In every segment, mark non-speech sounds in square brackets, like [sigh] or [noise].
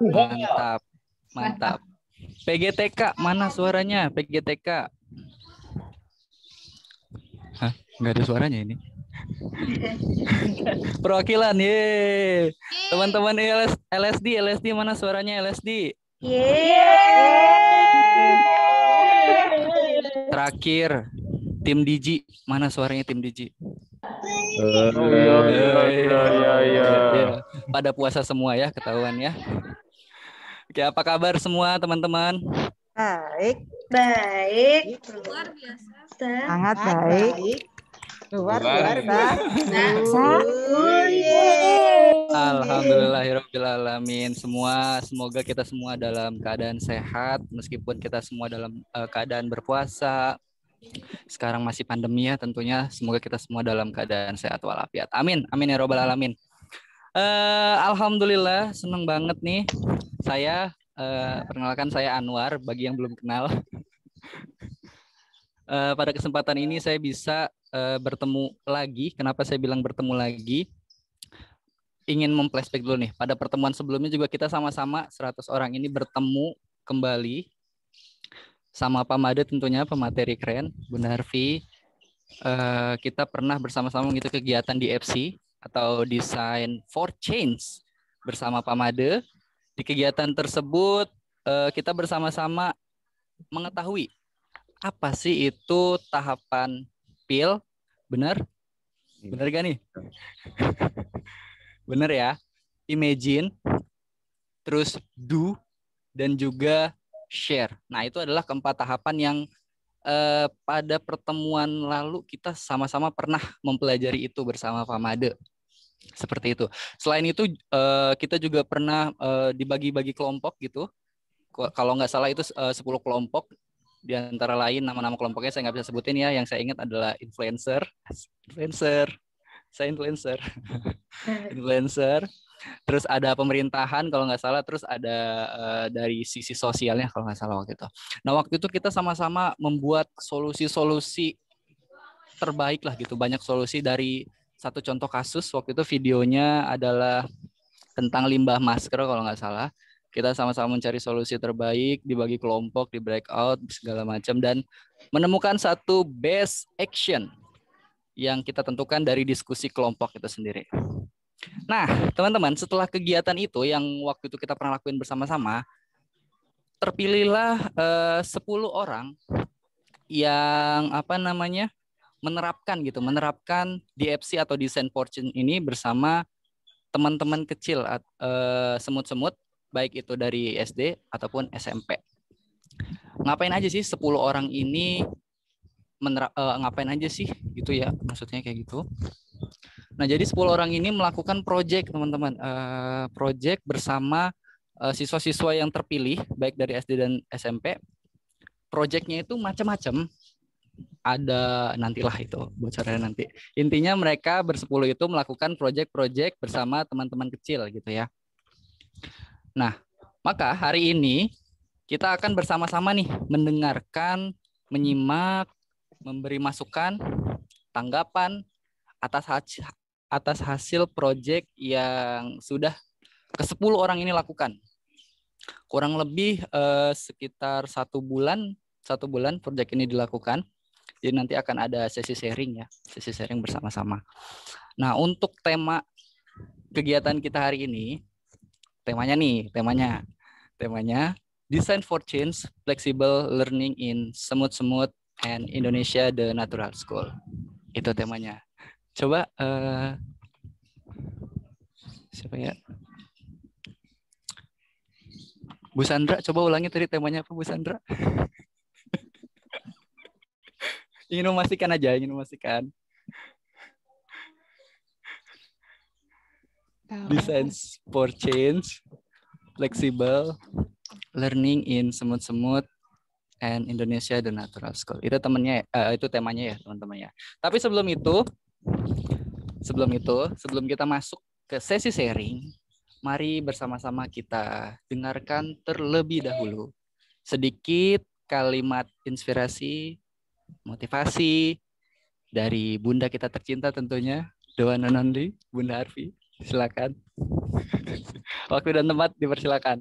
Mantap. Mantap. PGTK mana suaranya? PGTK. Hah, nggak ada suaranya ini. [laughs] Perwakilan, ye. Teman-teman LS, LSD, LSD mana suaranya LSD? Yeay. Terakhir, tim Digi, mana suaranya tim Digi? Oh, iya iya iya, iya, iya, iya, Pada puasa semua ya, ketahuan ya. Oke, apa kabar semua teman-teman? Baik. Baik. Luar biasa. Sangat baik. baik. Luar biasa. Alhamdulillah alamin. Semua semoga kita semua dalam keadaan sehat meskipun kita semua dalam eh, keadaan berpuasa sekarang masih pandemi ya tentunya. Semoga kita semua dalam keadaan sehat walafiat. Amin. Amin ya robbal alamin. Uh, Alhamdulillah seneng banget nih. Saya uh, perkenalkan saya Anwar bagi yang belum kenal. uh, [laughs] pada kesempatan ini saya bisa uh, bertemu lagi. Kenapa saya bilang bertemu lagi? Ingin memflashback dulu nih. Pada pertemuan sebelumnya juga kita sama-sama 100 orang ini bertemu kembali sama Pak Made tentunya pemateri keren, Bunda Narvi. Uh, kita pernah bersama-sama gitu kegiatan di FC atau Design for Change bersama Pak Made. Di kegiatan tersebut uh, kita bersama-sama mengetahui apa sih itu tahapan pil, benar? Hmm. Benar gak nih? benar ya. Imagine, terus do, dan juga share. Nah, itu adalah keempat tahapan yang eh, pada pertemuan lalu kita sama-sama pernah mempelajari itu bersama Pak Made. Seperti itu. Selain itu eh, kita juga pernah eh, dibagi-bagi kelompok gitu. Kalau nggak salah itu eh, 10 kelompok di antara lain nama-nama kelompoknya saya nggak bisa sebutin ya yang saya ingat adalah influencer influencer saya influencer [laughs] influencer terus ada pemerintahan kalau nggak salah terus ada uh, dari sisi sosialnya kalau nggak salah waktu itu nah waktu itu kita sama-sama membuat solusi-solusi terbaik lah gitu banyak solusi dari satu contoh kasus waktu itu videonya adalah tentang limbah masker kalau nggak salah kita sama-sama mencari solusi terbaik, dibagi kelompok, di breakout, segala macam, dan menemukan satu best action yang kita tentukan dari diskusi kelompok itu sendiri. Nah, teman-teman, setelah kegiatan itu yang waktu itu kita pernah lakuin bersama-sama, terpilihlah eh, 10 orang yang apa namanya? menerapkan gitu, menerapkan DFC atau Design Fortune ini bersama teman-teman kecil eh, semut-semut eh, baik itu dari SD ataupun SMP. Ngapain aja sih 10 orang ini menerap, eh, ngapain aja sih gitu ya maksudnya kayak gitu. Nah, jadi 10 orang ini melakukan proyek, teman-teman. Uh, eh, proyek bersama eh, siswa-siswa yang terpilih, baik dari SD dan SMP. Proyeknya itu macam-macam. Ada nantilah itu bocorannya nanti. Intinya mereka bersepuluh itu melakukan proyek-proyek bersama teman-teman kecil gitu ya. Nah, maka hari ini kita akan bersama-sama nih mendengarkan, menyimak, memberi masukan, tanggapan, atas hasil, atas hasil proyek yang sudah ke 10 orang ini lakukan. Kurang lebih eh, sekitar satu bulan, satu bulan proyek ini dilakukan. Jadi nanti akan ada sesi sharing ya, sesi sharing bersama-sama. Nah, untuk tema kegiatan kita hari ini, temanya nih, temanya. Temanya Design for Change, Flexible Learning in Semut-Semut and Indonesia The Natural School. Itu temanya. Coba uh, siapa ya? Bu Sandra, coba ulangi tadi temanya apa Bu Sandra? [laughs] ingin memastikan aja, ingin memastikan. Design for change, flexible, learning in semut-semut, and Indonesia the Natural School. Itu temannya, uh, ya, eh, itu temanya ya teman-teman ya. Tapi sebelum itu, Sebelum itu, sebelum kita masuk ke sesi sharing, mari bersama-sama kita dengarkan terlebih dahulu sedikit kalimat inspirasi, motivasi dari bunda kita tercinta tentunya, Dewa Nanandi, Bunda Arfi. Silakan. [laughs] Waktu dan tempat dipersilakan.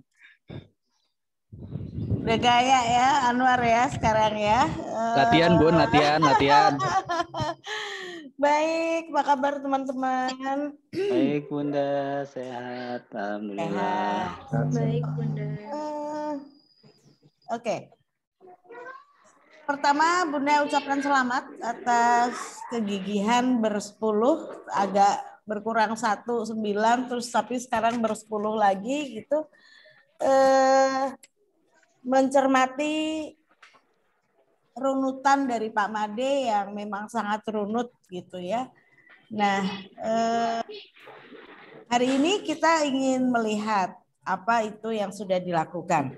Udah gaya ya Anwar ya sekarang ya. Latihan Bun, latihan, latihan. [laughs] Baik, apa kabar teman-teman? Baik Bunda, sehat. Alhamdulillah. Sehat. Baik Bunda. Uh, Oke. Okay. Pertama, Bunda ucapkan selamat atas kegigihan bersepuluh, agak berkurang satu sembilan, terus tapi sekarang bersepuluh lagi gitu. Eh, uh, mencermati runutan dari Pak Made yang memang sangat runut gitu ya. Nah, eh, hari ini kita ingin melihat apa itu yang sudah dilakukan.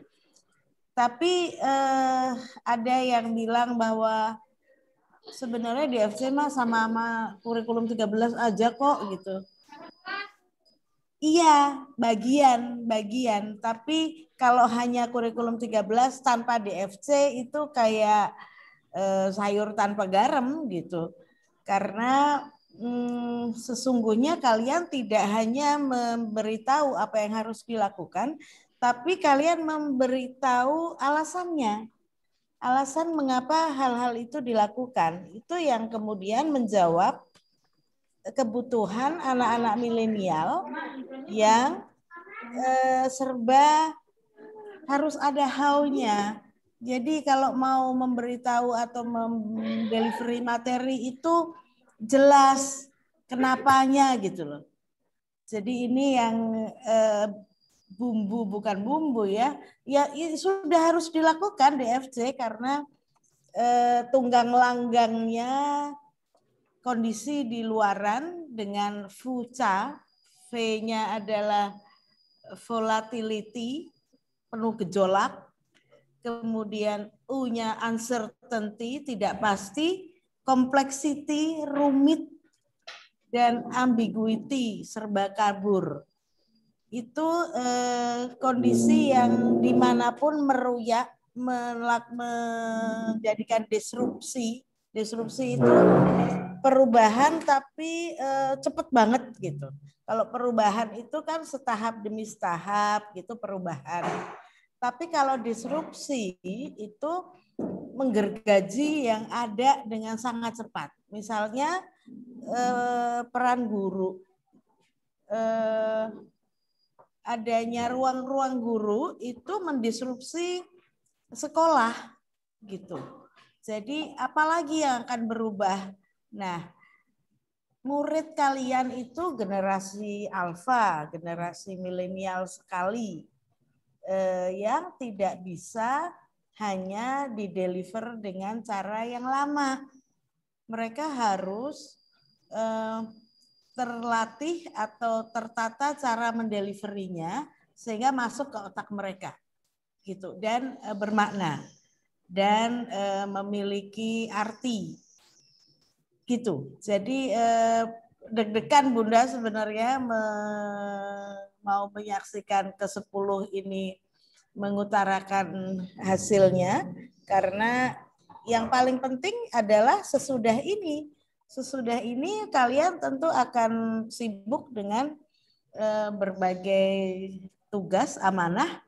Tapi eh, ada yang bilang bahwa sebenarnya di FC sama sama kurikulum 13 aja kok gitu. Iya, bagian, bagian. Tapi kalau hanya kurikulum 13 tanpa DFC itu kayak eh, sayur tanpa garam gitu. Karena hmm, sesungguhnya kalian tidak hanya memberitahu apa yang harus dilakukan, tapi kalian memberitahu alasannya. Alasan mengapa hal-hal itu dilakukan. Itu yang kemudian menjawab kebutuhan anak-anak milenial yang eh, serba harus ada how Jadi kalau mau memberitahu atau mendelivery materi itu jelas kenapanya gitu loh. Jadi ini yang eh, bumbu bukan bumbu ya, ya, ya sudah harus dilakukan DFC karena eh, tunggang langgangnya kondisi di luaran dengan FUCA, V-nya adalah volatility, penuh gejolak, kemudian U-nya uncertainty, tidak pasti, complexity, rumit, dan ambiguity, serba kabur. Itu eh, kondisi yang dimanapun meruyak, melak, menjadikan disrupsi Disrupsi itu perubahan tapi e, cepet banget gitu. Kalau perubahan itu kan setahap demi setahap gitu perubahan. Tapi kalau disrupsi itu menggergaji yang ada dengan sangat cepat. Misalnya e, peran guru, E, adanya ruang-ruang guru itu mendisrupsi sekolah gitu jadi apalagi yang akan berubah? Nah, murid kalian itu generasi alfa, generasi milenial sekali eh, yang tidak bisa hanya di deliver dengan cara yang lama. Mereka harus eh, terlatih atau tertata cara mendeliverinya sehingga masuk ke otak mereka gitu dan eh, bermakna dan e, memiliki arti. Gitu. Jadi e, deg-degan Bunda sebenarnya me, mau menyaksikan ke-10 ini mengutarakan hasilnya karena yang paling penting adalah sesudah ini. Sesudah ini kalian tentu akan sibuk dengan e, berbagai tugas amanah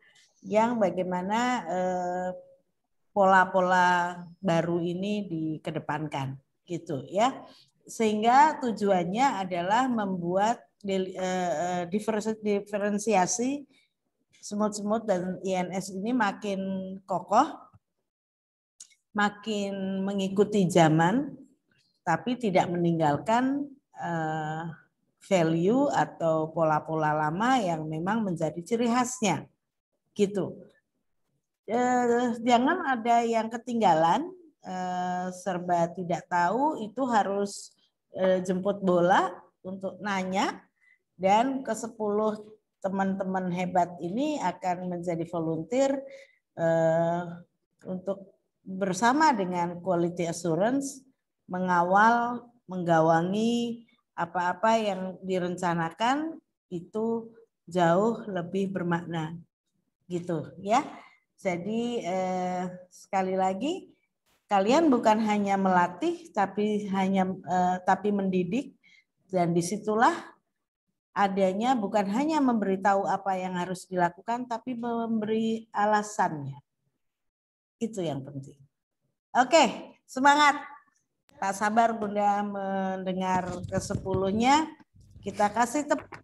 yang bagaimana e, pola-pola baru ini dikedepankan gitu ya sehingga tujuannya adalah membuat eh, eh, diferensiasi semut-semut dan INS ini makin kokoh makin mengikuti zaman tapi tidak meninggalkan eh, value atau pola-pola lama yang memang menjadi ciri khasnya gitu eh, jangan ada yang ketinggalan eh, serba tidak tahu itu harus eh, jemput bola untuk nanya dan ke sepuluh teman-teman hebat ini akan menjadi volunteer eh, untuk bersama dengan quality assurance mengawal menggawangi apa-apa yang direncanakan itu jauh lebih bermakna gitu ya. Jadi eh, sekali lagi kalian bukan hanya melatih tapi hanya eh, tapi mendidik dan disitulah adanya bukan hanya memberitahu apa yang harus dilakukan tapi memberi alasannya. Itu yang penting. Oke, semangat. Tak sabar Bunda mendengar kesepuluhnya Kita kasih tepuk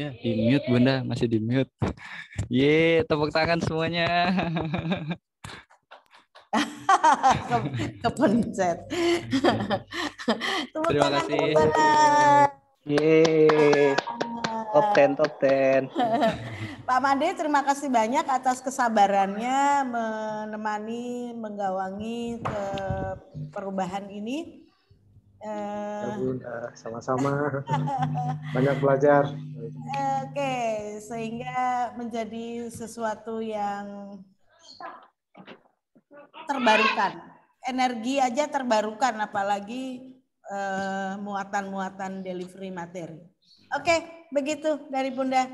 Ya, di mute Bunda, masih di mute. [laughs] Ye, tepuk tangan semuanya. Ke, [laughs] kepencet. [laughs] tepuk Terima kasih. Tepuk Top ten top ten Pak Made, terima kasih banyak atas kesabarannya menemani, menggawangi ke eh, perubahan ini. Uh, sama-sama. [laughs] Banyak belajar. Oke, okay. sehingga menjadi sesuatu yang terbarukan. Energi aja terbarukan, apalagi muatan eh, muatan-muatan delivery materi. Oke, okay, begitu dari Bunda.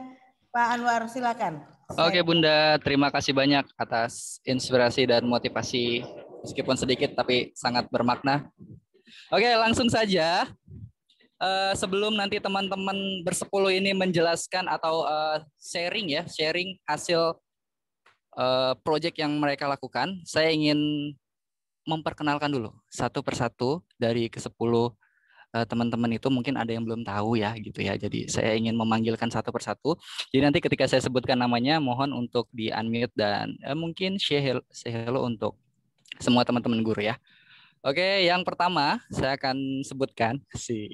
Pak Anwar, silakan. Oke okay, Bunda, terima kasih banyak atas inspirasi dan motivasi meskipun sedikit tapi sangat bermakna. Oke, langsung saja. Uh, sebelum nanti teman-teman bersepuluh ini menjelaskan atau uh, sharing ya, sharing hasil uh, eh, proyek yang mereka lakukan, saya ingin memperkenalkan dulu satu persatu dari ke sepuluh teman-teman itu mungkin ada yang belum tahu ya gitu ya. Jadi saya ingin memanggilkan satu persatu. Jadi nanti ketika saya sebutkan namanya mohon untuk di unmute dan eh, mungkin share hello, hello untuk semua teman-teman guru ya. Oke, yang pertama saya akan sebutkan si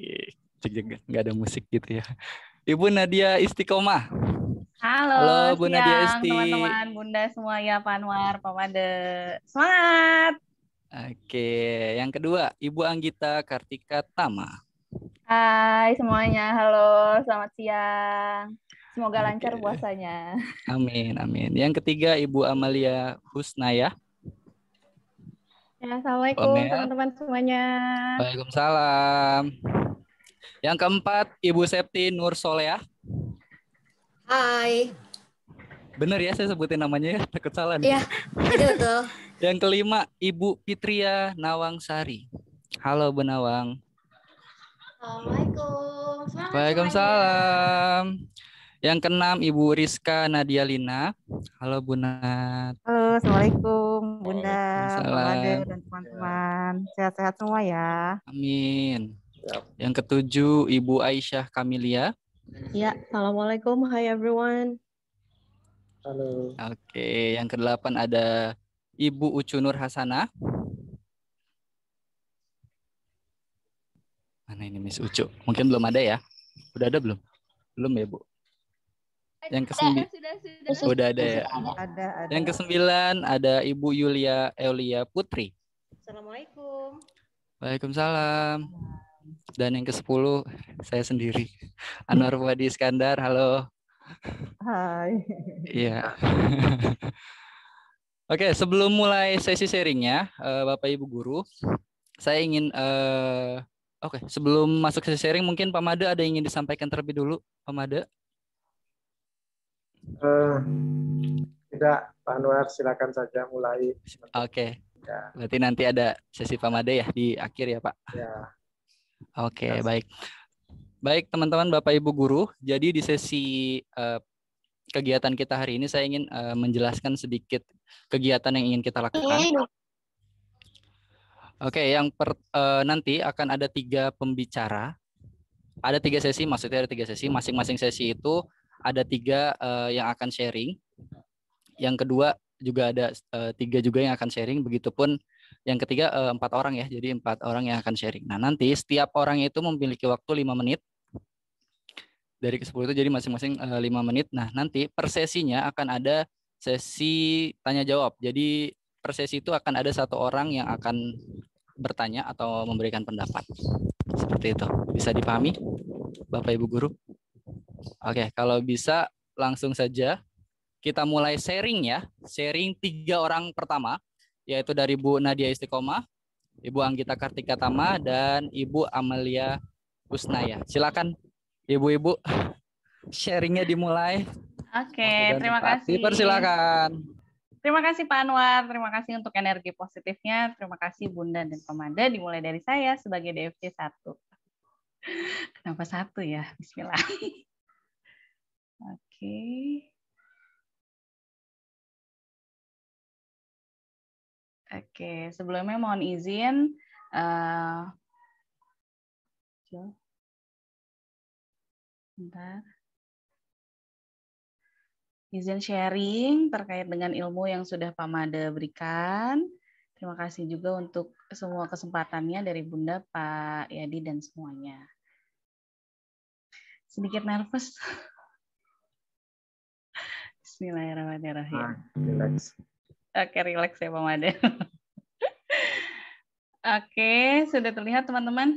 nggak ada musik gitu ya. Ibu Nadia Istiqomah. Halo, Halo Bu siang, Nadia Isti. teman-teman, Bunda semua ya, Panwar, Pamade. Semangat. Oke, yang kedua Ibu Anggita Kartika Tama. Hai semuanya, halo, selamat siang. Semoga Oke. lancar puasanya. Amin, amin. Yang ketiga Ibu Amalia Husnaya. Ya, Assalamualaikum ya. teman-teman semuanya. Waalaikumsalam. Yang keempat, Ibu Septi Nur Soleh. Ya. Hai. Bener ya saya sebutin namanya ya, takut salah Iya, betul. [laughs] Yang kelima, Ibu Fitria Nawang Sari. Halo Bu Nawang. Assalamualaikum. Waalaikumsalam. Yang keenam Ibu Rizka Nadia Lina. Halo Bunat. Halo, Assalamualaikum Bunda, Bunda dan teman-teman. Sehat-sehat semua ya. Amin. Yang ketujuh Ibu Aisyah Kamilia. Ya, Assalamualaikum. Hi everyone. Halo. Oke, yang kedelapan ada Ibu Ucunur Hasana. Mana ini Miss Ucu? Mungkin belum ada ya? Udah ada belum? Belum ya, Bu? Yang kesembilan sudah, sudah, sudah, oh, sudah ada ya. Ada, ada. Yang kesembilan ada Ibu Yulia Eulia Putri. Assalamualaikum. Waalaikumsalam. Dan yang ke sepuluh saya sendiri. Anwar Wadi Iskandar, halo. Hai. Iya. [laughs] Oke, sebelum mulai sesi sharingnya, eh, Bapak Ibu guru, saya ingin uh, oke, okay, sebelum masuk sesi sharing mungkin Pak Made ada yang ingin disampaikan terlebih dulu, Pak Made? tidak, eh, Pak Anwar, silakan saja mulai. Oke. Okay. Ya. Berarti nanti ada sesi pamade ya di akhir ya, Pak. Ya. Oke, okay, baik. Baik, teman-teman, Bapak Ibu guru. Jadi di sesi uh, kegiatan kita hari ini saya ingin uh, menjelaskan sedikit kegiatan yang ingin kita lakukan. Iya. Oke, okay, yang per, uh, nanti akan ada tiga pembicara. Ada tiga sesi, maksudnya ada tiga sesi. Masing-masing sesi itu ada tiga uh, yang akan sharing. Yang kedua juga ada uh, tiga juga yang akan sharing. Begitupun yang ketiga uh, empat orang ya. Jadi empat orang yang akan sharing. Nah nanti setiap orang itu memiliki waktu lima menit dari ke sepuluh itu jadi masing-masing lima menit. Nah nanti per sesinya akan ada sesi tanya jawab. Jadi per sesi itu akan ada satu orang yang akan bertanya atau memberikan pendapat. Seperti itu. Bisa dipahami, Bapak Ibu guru? Oke, kalau bisa langsung saja kita mulai sharing ya. Sharing tiga orang pertama, yaitu dari Bu Nadia Istiqomah, Ibu Anggita Kartika Tama, dan Ibu Amelia Kusnaya. Silakan ibu-ibu [laughs] sharingnya dimulai. Oke, okay, terima kasih. Persilakan. Terima kasih Pak Anwar, terima kasih untuk energi positifnya, terima kasih Bunda dan Pemanda dimulai dari saya sebagai DFC satu. [laughs] Kenapa satu ya? Bismillah. [laughs] Oke. Okay. Oke, okay. sebelumnya mohon izin. Uh, bentar. Izin sharing terkait dengan ilmu yang sudah Pak Made berikan. Terima kasih juga untuk semua kesempatannya dari Bunda, Pak Yadi, dan semuanya. Sedikit nervous. Bismillahirrahmanirrahim. Ya ya ah, hmm. relax. Oke, relax ya Pak Made. [laughs] Oke, sudah terlihat teman-teman?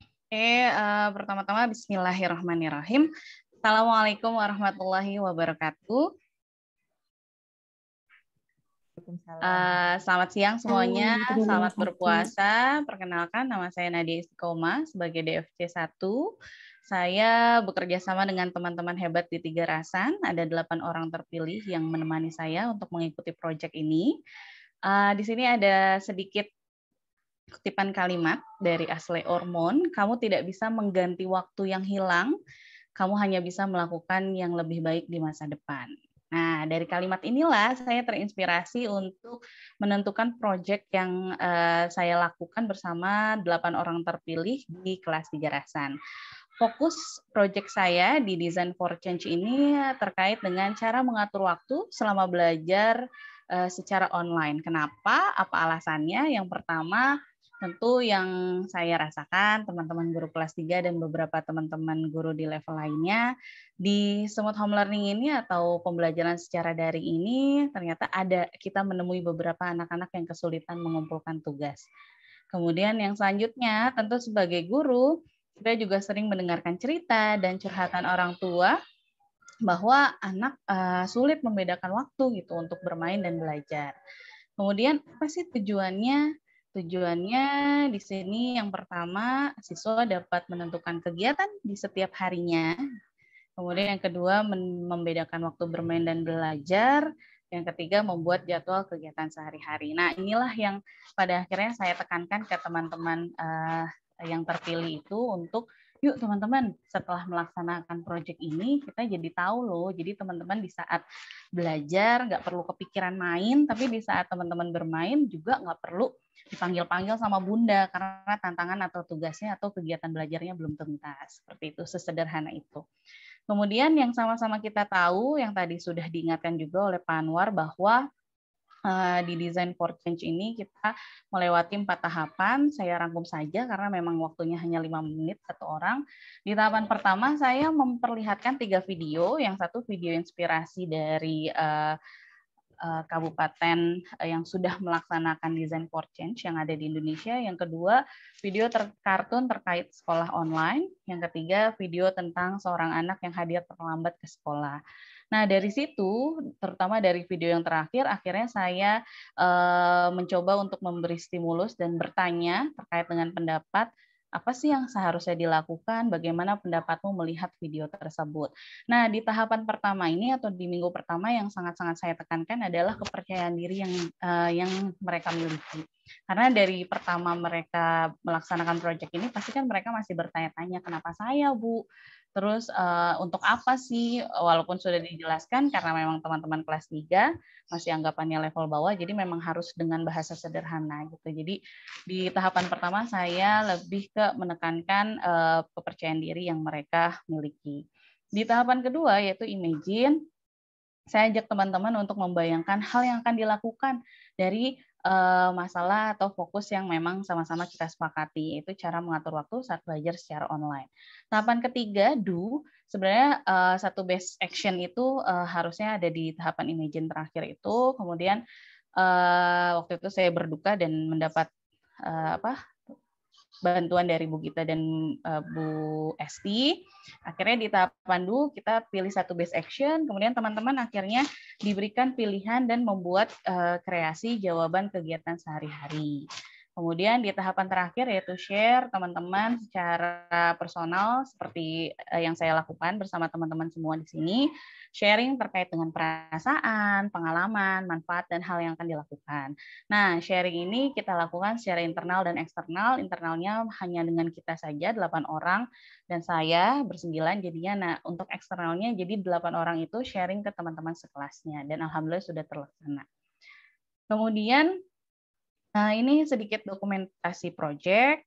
Oke, uh, pertama-tama Bismillahirrahmanirrahim. Assalamualaikum warahmatullahi wabarakatuh. Uh, selamat siang semuanya, selamat berpuasa. Perkenalkan nama saya Nadia Istiqomah sebagai DFC 1 saya bekerja sama dengan teman-teman hebat di Tiga Rasan. Ada delapan orang terpilih yang menemani saya untuk mengikuti proyek ini. Uh, di sini ada sedikit kutipan kalimat dari Asle Ormon. Kamu tidak bisa mengganti waktu yang hilang. Kamu hanya bisa melakukan yang lebih baik di masa depan. Nah, dari kalimat inilah saya terinspirasi untuk menentukan proyek yang uh, saya lakukan bersama delapan orang terpilih di kelas tiga rasan. Fokus project saya di Design for Change ini terkait dengan cara mengatur waktu selama belajar eh, secara online. Kenapa? Apa alasannya? Yang pertama, tentu yang saya rasakan teman-teman guru kelas 3 dan beberapa teman-teman guru di level lainnya di Semut Home Learning ini atau pembelajaran secara daring ini ternyata ada kita menemui beberapa anak-anak yang kesulitan mengumpulkan tugas. Kemudian yang selanjutnya tentu sebagai guru kita juga sering mendengarkan cerita dan curhatan iya. orang tua bahwa anak uh, sulit membedakan waktu gitu untuk bermain dan belajar. Kemudian apa sih tujuannya? Tujuannya di sini yang pertama siswa dapat menentukan kegiatan di setiap harinya. Kemudian yang kedua membedakan waktu bermain dan belajar. Yang ketiga membuat jadwal kegiatan sehari-hari. Nah inilah yang pada akhirnya saya tekankan ke teman-teman uh, yang terpilih itu untuk yuk teman-teman setelah melaksanakan proyek ini kita jadi tahu loh jadi teman-teman di saat belajar nggak perlu kepikiran main tapi di saat teman-teman bermain juga nggak perlu dipanggil-panggil sama bunda karena tantangan atau tugasnya atau kegiatan belajarnya belum tuntas seperti itu sesederhana itu kemudian yang sama-sama kita tahu yang tadi sudah diingatkan juga oleh Panwar bahwa Eh, di Design for Change ini kita melewati empat tahapan. Saya rangkum saja karena memang waktunya hanya lima menit satu orang. Di tahapan pertama saya memperlihatkan tiga video. Yang satu video inspirasi dari eh, eh, kabupaten yang sudah melaksanakan Design for Change yang ada di Indonesia. Yang kedua, video ter kartun terkait sekolah online. Yang ketiga, video tentang seorang anak yang hadir terlambat ke sekolah. Nah, dari situ, terutama dari video yang terakhir, akhirnya saya eh, mencoba untuk memberi stimulus dan bertanya terkait dengan pendapat apa sih yang seharusnya dilakukan, bagaimana pendapatmu melihat video tersebut. Nah, di tahapan pertama ini atau di minggu pertama yang sangat-sangat saya tekankan adalah kepercayaan diri yang uh, yang mereka miliki. Karena dari pertama mereka melaksanakan proyek ini pasti kan mereka masih bertanya-tanya kenapa saya, Bu? Terus uh, untuk apa sih walaupun sudah dijelaskan karena memang teman-teman kelas 3 masih anggapannya level bawah jadi memang harus dengan bahasa sederhana gitu. Jadi di tahapan pertama saya lebih ke menekankan uh, kepercayaan diri yang mereka miliki. Di tahapan kedua yaitu imagine saya ajak teman-teman untuk membayangkan hal yang akan dilakukan dari Eh, masalah atau fokus yang memang sama-sama kita sepakati itu cara mengatur waktu saat belajar secara online. Tahapan ketiga do sebenarnya eh, satu best action itu eh, harusnya ada di tahapan imagine terakhir itu kemudian waktu itu saya berduka dan mendapat apa bantuan dari Bu Gita dan uh, Bu Esti. Akhirnya di tahap pandu kita pilih satu base action, kemudian teman-teman akhirnya diberikan pilihan dan membuat uh, kreasi jawaban kegiatan sehari-hari. Kemudian di tahapan terakhir yaitu share teman-teman secara personal seperti eh, yang saya lakukan bersama teman-teman semua di sini, sharing terkait dengan perasaan, pengalaman, manfaat dan hal yang akan dilakukan. Nah, sharing ini kita lakukan secara internal dan eksternal. Internalnya hanya dengan kita saja 8 orang dan saya bersembilan jadinya nah untuk eksternalnya jadi 8 orang itu sharing ke teman-teman sekelasnya dan alhamdulillah sudah terlaksana. Kemudian Nah, ini sedikit dokumentasi proyek.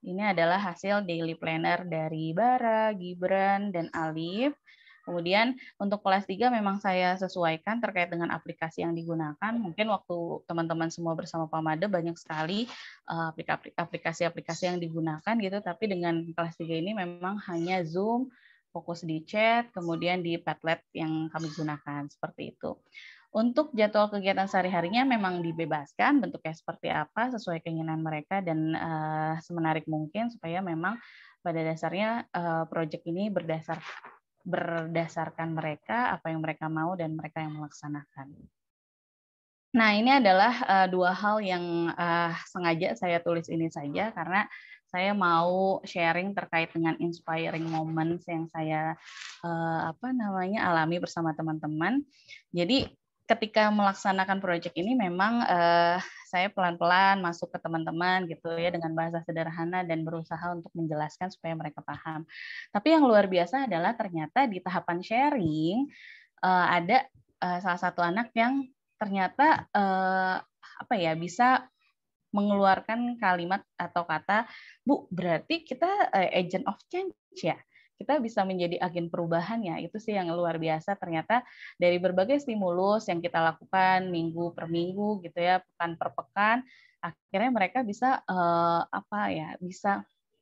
Ini adalah hasil daily planner dari Bara, Gibran, dan Alif. Kemudian untuk kelas 3 memang saya sesuaikan terkait dengan aplikasi yang digunakan. Mungkin waktu teman-teman semua bersama Pamade banyak sekali eh, aplikasi-aplikasi yang digunakan gitu, tapi dengan kelas 3 ini memang hanya Zoom, fokus di chat, kemudian di Padlet yang kami gunakan seperti itu. Untuk jadwal kegiatan sehari-harinya memang dibebaskan bentuknya seperti apa sesuai keinginan mereka dan uh, semenarik mungkin supaya memang pada dasarnya uh, eh, proyek ini berdasar berdasarkan mereka apa yang mereka mau dan mereka yang melaksanakan. Nah, ini adalah uh, dua hal yang uh, sengaja saya tulis ini saja karena saya mau sharing terkait dengan inspiring moments yang saya uh, apa namanya alami bersama teman-teman. Jadi ketika melaksanakan proyek ini memang uh, saya pelan-pelan masuk ke teman-teman gitu ya dengan bahasa sederhana dan berusaha untuk menjelaskan supaya mereka paham. Tapi yang luar biasa adalah ternyata di tahapan sharing uh, ada uh, salah satu anak yang ternyata uh, apa ya bisa mengeluarkan kalimat atau kata, "Bu, berarti kita uh, agent of change ya?" kita bisa menjadi agen perubahan ya. Itu sih yang luar biasa ternyata dari berbagai stimulus yang kita lakukan minggu per minggu gitu ya, pekan per pekan, akhirnya mereka bisa uh, apa ya, bisa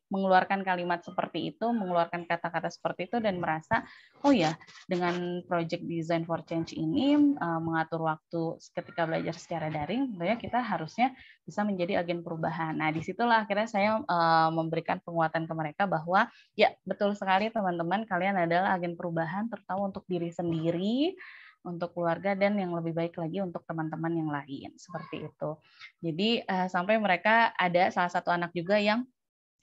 mengeluarkan kalimat seperti itu, mengeluarkan kata-kata seperti itu dan hmm. merasa oh ya dengan project design for change ini eh, mengatur waktu ketika belajar secara daring, sebenarnya kita harusnya bisa menjadi agen perubahan. Nah disitulah akhirnya saya eh, memberikan penguatan ke mereka bahwa ya betul sekali teman-teman kalian adalah agen perubahan terutama untuk diri sendiri untuk keluarga dan yang lebih baik lagi untuk teman-teman yang lain seperti itu. Jadi eh, sampai mereka ada salah satu anak juga yang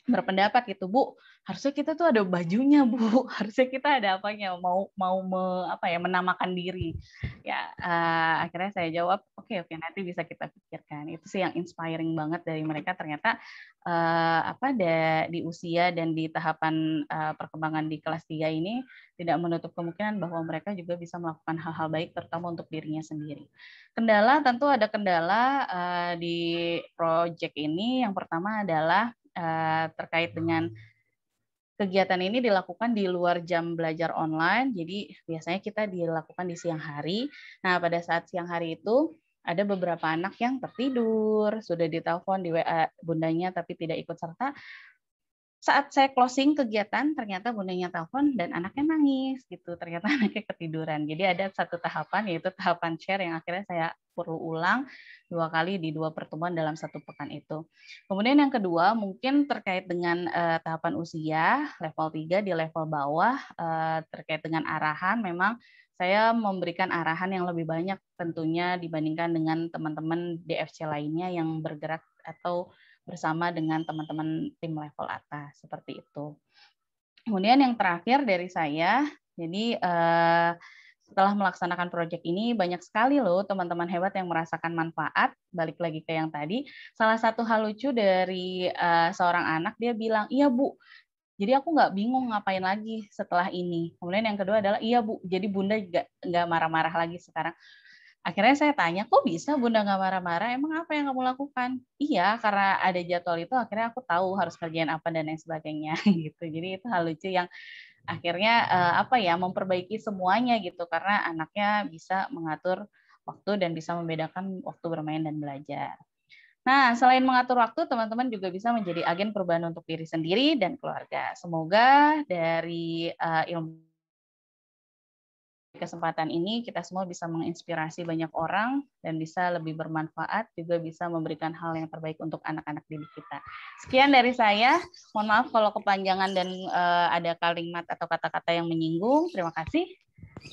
berpendapat gitu bu harusnya kita tuh ada bajunya bu [laughs] harusnya kita ada apanya mau mau me, apa ya menamakan diri ya uh, akhirnya saya jawab oke okay, oke okay, nanti bisa kita pikirkan itu sih yang inspiring banget dari mereka ternyata uh, apa da, di usia dan di tahapan uh, perkembangan di kelas 3 ini tidak menutup kemungkinan bahwa mereka juga bisa melakukan hal-hal baik terutama untuk dirinya sendiri kendala tentu ada kendala uh, di project ini yang pertama adalah Eh, terkait hmm. dengan kegiatan ini dilakukan di luar jam belajar online. Jadi biasanya kita dilakukan di siang hari. Nah, pada saat siang hari itu ada beberapa anak yang tertidur, sudah ditelepon di WA bundanya tapi tidak ikut serta saat saya closing kegiatan ternyata bundanya telepon dan anaknya nangis gitu ternyata [laughs] anaknya ketiduran jadi ada satu tahapan yaitu tahapan share yang akhirnya saya perlu ulang dua kali di dua pertemuan dalam satu pekan itu kemudian yang kedua mungkin terkait dengan uh, tahapan usia level 3 di level bawah uh, terkait dengan arahan memang saya memberikan arahan yang lebih banyak tentunya dibandingkan dengan teman-teman DFC lainnya yang bergerak atau bersama dengan teman-teman tim level atas seperti itu. Kemudian yang terakhir dari saya, jadi eh, setelah melaksanakan proyek ini banyak sekali loh teman-teman hebat yang merasakan manfaat. Balik lagi ke yang tadi, salah satu hal lucu dari eh, seorang anak dia bilang, iya bu, jadi aku nggak bingung ngapain lagi setelah ini. Kemudian yang kedua adalah iya bu, jadi bunda nggak nggak marah-marah lagi sekarang. Akhirnya saya tanya, kok bisa Bunda nggak marah-marah? Emang apa yang kamu lakukan? Iya, karena ada jadwal itu akhirnya aku tahu harus kerjain apa dan lain sebagainya [laughs] gitu. Jadi itu hal lucu yang akhirnya eh, apa ya memperbaiki semuanya gitu karena anaknya bisa mengatur waktu dan bisa membedakan waktu bermain dan belajar. Nah, selain mengatur waktu, teman-teman juga bisa menjadi agen perubahan untuk diri sendiri dan keluarga. Semoga dari eh, ilmu kesempatan ini kita semua bisa menginspirasi banyak orang dan bisa lebih bermanfaat juga bisa memberikan hal yang terbaik untuk anak-anak didik kita. Sekian dari saya. Mohon maaf kalau kepanjangan dan uh, ada kalimat atau kata-kata yang menyinggung. Terima kasih.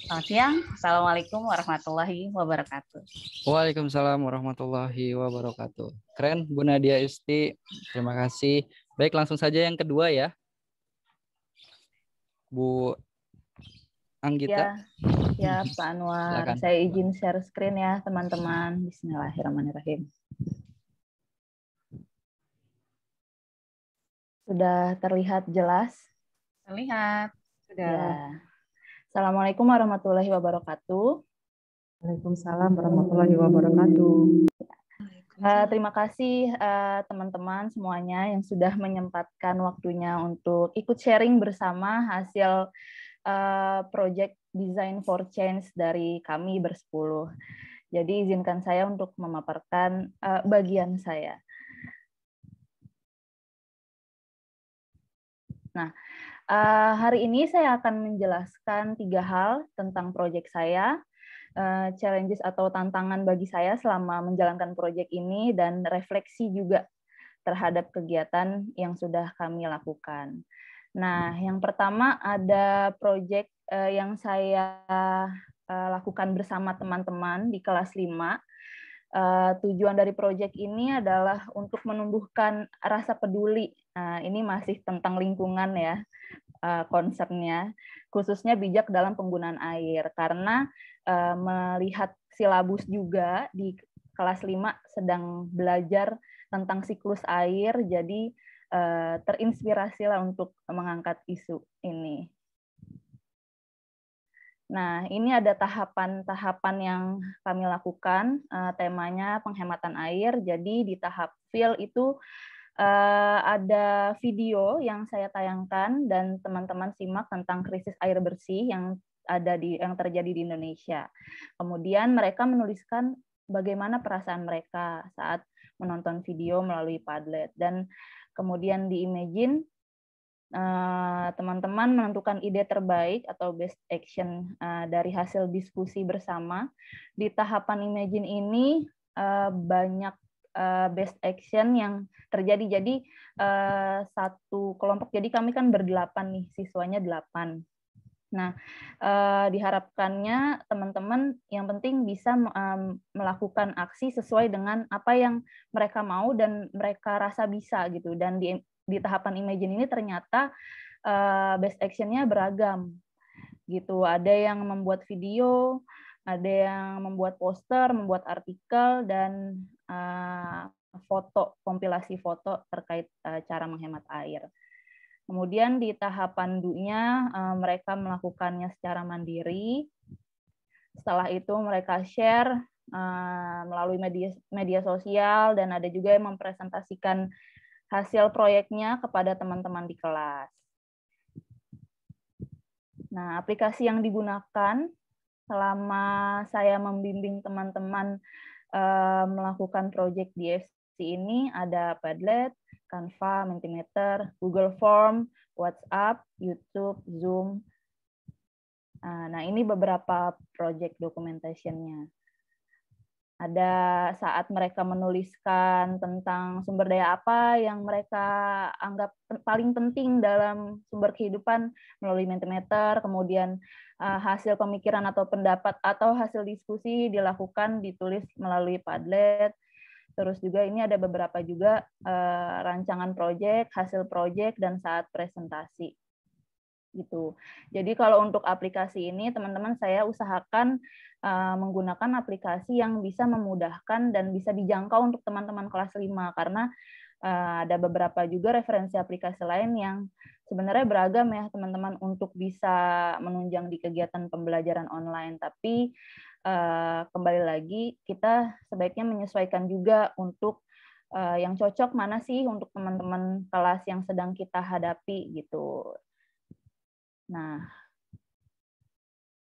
Selamat siang. Assalamualaikum warahmatullahi wabarakatuh. Waalaikumsalam warahmatullahi wabarakatuh. Keren Bu Nadia Isti. Terima kasih. Baik, langsung saja yang kedua ya. Bu Anggita. Ya, ya [laughs] Pak Anwar. Silakan. Saya izin share screen ya, teman-teman. Bismillahirrahmanirrahim. Sudah terlihat jelas? Terlihat. Sudah. Ya. Assalamualaikum warahmatullahi wabarakatuh. Waalaikumsalam warahmatullahi wabarakatuh. Uh, terima kasih eh, teman-teman uh, teman -teman semuanya yang sudah menyempatkan waktunya untuk ikut sharing bersama hasil uh, project Design for Change dari kami bersepuluh. Jadi izinkan saya untuk memaparkan uh, bagian saya. Nah, uh, hari ini saya akan menjelaskan tiga hal tentang proyek saya, uh, challenges atau tantangan bagi saya selama menjalankan proyek ini, dan refleksi juga terhadap kegiatan yang sudah kami lakukan. Nah, hmm. yang pertama ada proyek uh, eh, yang saya uh, lakukan bersama teman-teman di kelas 5. Uh, eh, tujuan dari proyek ini adalah untuk menumbuhkan rasa peduli. Nah, ini masih tentang lingkungan ya uh, concernnya, khususnya bijak dalam penggunaan air. Karena uh, melihat silabus juga di kelas 5 sedang belajar tentang siklus air, jadi Eh, terinspirasi lah untuk mengangkat isu ini. Nah, ini ada tahapan-tahapan yang kami lakukan. Eh, temanya penghematan air. Jadi di tahap fill itu eh, ada video yang saya tayangkan dan teman-teman simak tentang krisis air bersih yang ada di yang terjadi di Indonesia. Kemudian mereka menuliskan bagaimana perasaan mereka saat menonton video melalui Padlet dan kemudian di Imagine eh, teman-teman menentukan ide terbaik atau best action eh, dari hasil diskusi bersama. Di tahapan Imagine ini eh, banyak best action yang terjadi. Jadi satu kelompok, jadi kami kan berdelapan nih, siswanya delapan. Nah, eh, diharapkannya teman-teman yang penting bisa eh, melakukan aksi sesuai dengan apa yang mereka mau dan mereka rasa bisa gitu. Dan di, di tahapan imagine ini ternyata eh, best actionnya beragam gitu. Ada yang membuat video, ada yang membuat poster, membuat artikel dan eh, foto kompilasi foto terkait eh, cara menghemat air. Kemudian di tahapan pandunya eh, mereka melakukannya secara mandiri. Setelah itu mereka share eh, melalui media media sosial dan ada juga yang mempresentasikan hasil proyeknya kepada teman-teman di kelas. Nah, aplikasi yang digunakan selama saya membimbing teman-teman eh, melakukan proyek di FC ini ada Padlet, Canva, Mentimeter, Google Form, WhatsApp, YouTube, Zoom. Ah, nah, ini beberapa project documentation-nya. Ada saat mereka menuliskan tentang sumber daya apa yang mereka anggap paling penting dalam sumber kehidupan melalui Mentimeter, kemudian ah, hasil pemikiran atau pendapat atau hasil diskusi dilakukan ditulis melalui Padlet, Terus juga ini ada beberapa juga uh, rancangan proyek, hasil proyek, dan saat presentasi gitu. Jadi kalau untuk aplikasi ini teman-teman saya usahakan uh, menggunakan aplikasi yang bisa memudahkan dan bisa dijangkau untuk teman-teman kelas 5 karena uh, ada beberapa juga referensi aplikasi lain yang sebenarnya beragam ya teman-teman untuk bisa menunjang di kegiatan pembelajaran online tapi Eh, kembali lagi kita sebaiknya menyesuaikan juga untuk eh, yang cocok mana sih untuk teman-teman kelas yang sedang kita hadapi gitu. Nah,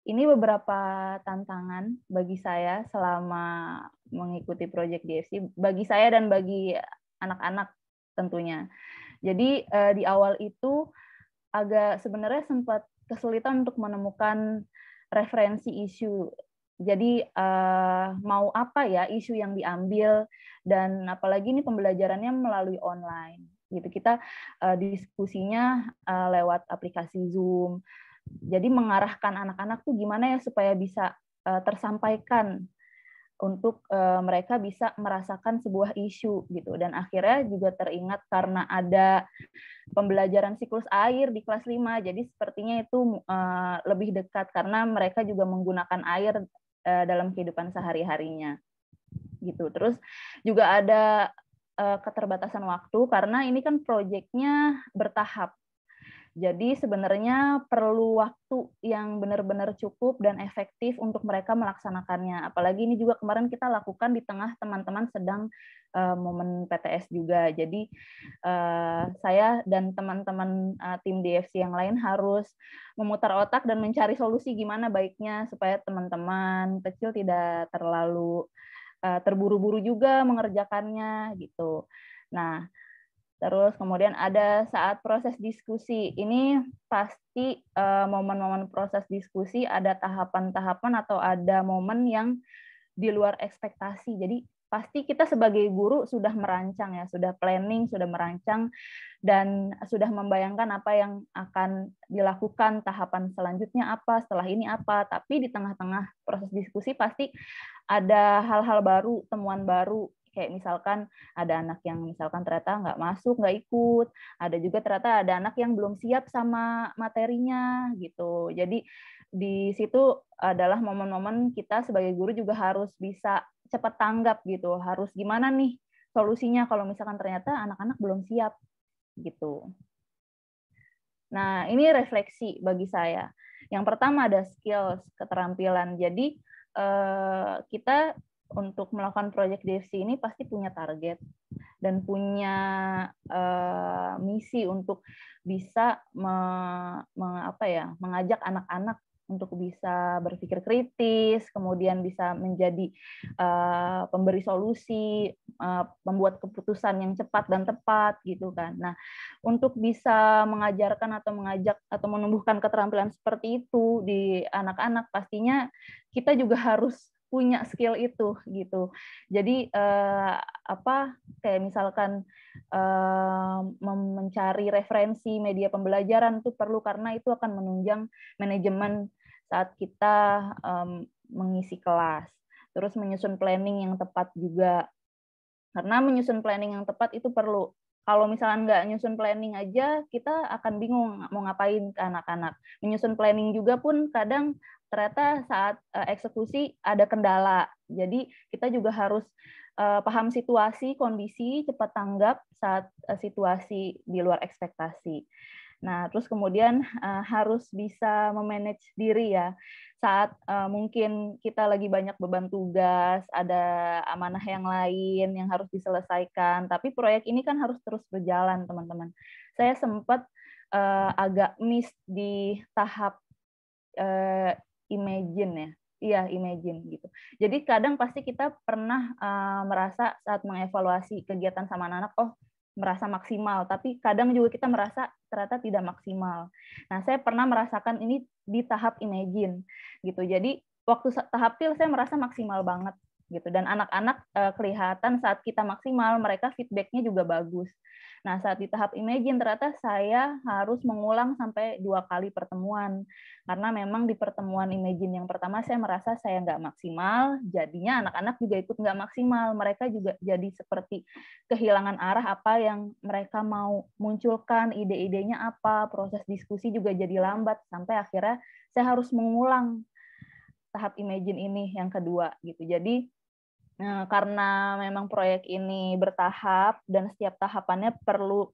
ini beberapa tantangan bagi saya selama mengikuti proyek DFC bagi saya dan bagi anak-anak tentunya. Jadi eh, di awal itu agak sebenarnya sempat kesulitan untuk menemukan referensi isu jadi uh, mau apa ya isu yang diambil dan apalagi ini pembelajarannya melalui online. Gitu kita uh, diskusinya uh, lewat aplikasi Zoom. Jadi mengarahkan anak-anak tuh gimana ya supaya bisa uh, tersampaikan untuk uh, mereka bisa merasakan sebuah isu gitu dan akhirnya juga teringat karena ada pembelajaran siklus air di kelas 5 jadi sepertinya itu uh, lebih dekat karena mereka juga menggunakan air uh, dalam kehidupan sehari-harinya gitu. Terus juga ada uh, keterbatasan waktu karena ini kan proyeknya bertahap jadi sebenarnya perlu waktu yang benar-benar cukup dan efektif untuk mereka melaksanakannya. Apalagi ini juga kemarin kita lakukan di tengah teman-teman sedang uh, momen PTS juga. Jadi uh, saya dan teman-teman uh, tim DFC yang lain harus memutar otak dan mencari solusi gimana baiknya supaya teman-teman kecil tidak terlalu uh, terburu-buru juga mengerjakannya gitu. Nah, Terus kemudian ada saat proses diskusi. Ini pasti eh, momen-momen uh, proses diskusi ada tahapan-tahapan atau ada momen yang di luar ekspektasi. Jadi pasti kita sebagai guru sudah merancang ya, sudah planning, sudah merancang dan sudah membayangkan apa yang akan dilakukan, tahapan selanjutnya apa, setelah ini apa. Tapi di tengah-tengah proses diskusi pasti ada hal-hal baru, temuan baru, kayak misalkan ada anak yang misalkan ternyata nggak masuk nggak ikut ada juga ternyata ada anak yang belum siap sama materinya gitu jadi di situ adalah momen-momen kita sebagai guru juga harus bisa cepat tanggap gitu harus gimana nih solusinya kalau misalkan ternyata anak-anak belum siap gitu nah ini refleksi bagi saya yang pertama ada skills keterampilan jadi eh, kita untuk melakukan proyek DFC ini pasti punya target dan punya uh, misi untuk bisa me, me, apa ya, mengajak anak-anak untuk bisa berpikir kritis, kemudian bisa menjadi uh, pemberi solusi, uh, eh, membuat keputusan yang cepat dan tepat gitu kan. Nah, untuk bisa mengajarkan atau mengajak atau menumbuhkan keterampilan seperti itu di anak-anak pastinya kita juga harus punya skill itu gitu. Jadi eh, apa kayak misalkan eh, mencari referensi media pembelajaran itu perlu karena itu akan menunjang manajemen saat kita eh, mengisi kelas. Terus menyusun planning yang tepat juga. Karena menyusun planning yang tepat itu perlu kalau misalnya nggak nyusun planning aja, kita akan bingung mau ngapain ke anak-anak. Menyusun planning juga pun kadang ternyata saat eh, eksekusi ada kendala. Jadi kita juga harus eh, paham situasi, kondisi, cepat tanggap saat eh, situasi di luar ekspektasi. Nah, terus kemudian harus bisa memanage diri ya. Saat mungkin kita lagi banyak beban tugas, ada amanah yang lain yang harus diselesaikan, tapi proyek ini kan harus terus berjalan, teman-teman. Saya sempat agak miss di tahap imagine ya iya imagine gitu. Jadi kadang pasti kita pernah uh, merasa saat mengevaluasi kegiatan sama anak-anak oh merasa maksimal, tapi kadang juga kita merasa ternyata tidak maksimal. Nah, saya pernah merasakan ini di tahap imagine gitu. Jadi waktu tahap pil saya merasa maksimal banget gitu dan anak-anak uh, kelihatan saat kita maksimal mereka feedbacknya juga bagus nah saat di tahap imagine ternyata saya harus mengulang sampai dua kali pertemuan karena memang di pertemuan imagine yang pertama saya merasa saya nggak maksimal jadinya anak-anak juga ikut nggak maksimal mereka juga jadi seperti kehilangan arah apa yang mereka mau munculkan ide-idenya apa proses diskusi juga jadi lambat sampai akhirnya saya harus mengulang tahap imagine ini yang kedua gitu. Jadi Nah, karena memang proyek ini bertahap dan setiap tahapannya perlu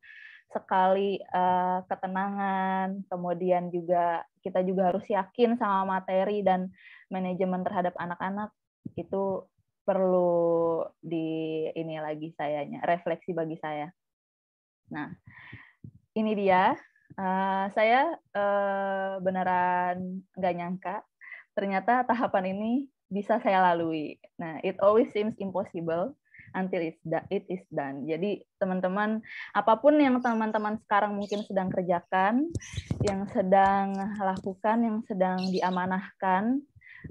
sekali uh, ketenangan, kemudian juga kita juga harus yakin sama materi dan manajemen terhadap anak-anak itu perlu di ini lagi sayanya refleksi bagi saya. Nah, ini dia. Uh, saya uh, beneran nggak nyangka ternyata tahapan ini bisa saya lalui. Nah, it always seems impossible until it's it is done. Jadi teman-teman, apapun yang teman-teman sekarang mungkin sedang kerjakan, yang sedang lakukan, yang sedang diamanahkan,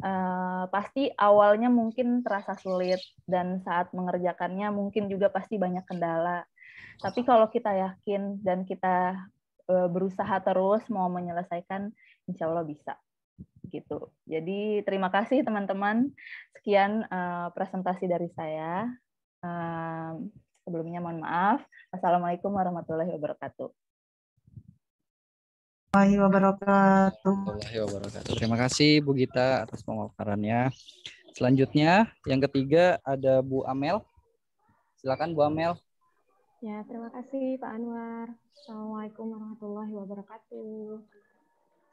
uh, pasti awalnya mungkin terasa sulit dan saat mengerjakannya mungkin juga pasti banyak kendala. Tapi kalau kita yakin dan kita uh, berusaha terus mau menyelesaikan, insya Allah bisa gitu. Jadi terima kasih teman-teman. Sekian uh, presentasi dari saya. Uh, sebelumnya mohon maaf. Assalamualaikum warahmatullahi wabarakatuh. Warahmatullahi wabarakatuh. wabarakatuh. Terima kasih Bu Gita atas pemaparannya. Selanjutnya yang ketiga ada Bu Amel. Silakan Bu Amel. Ya, terima kasih Pak Anwar. Assalamualaikum warahmatullahi wabarakatuh.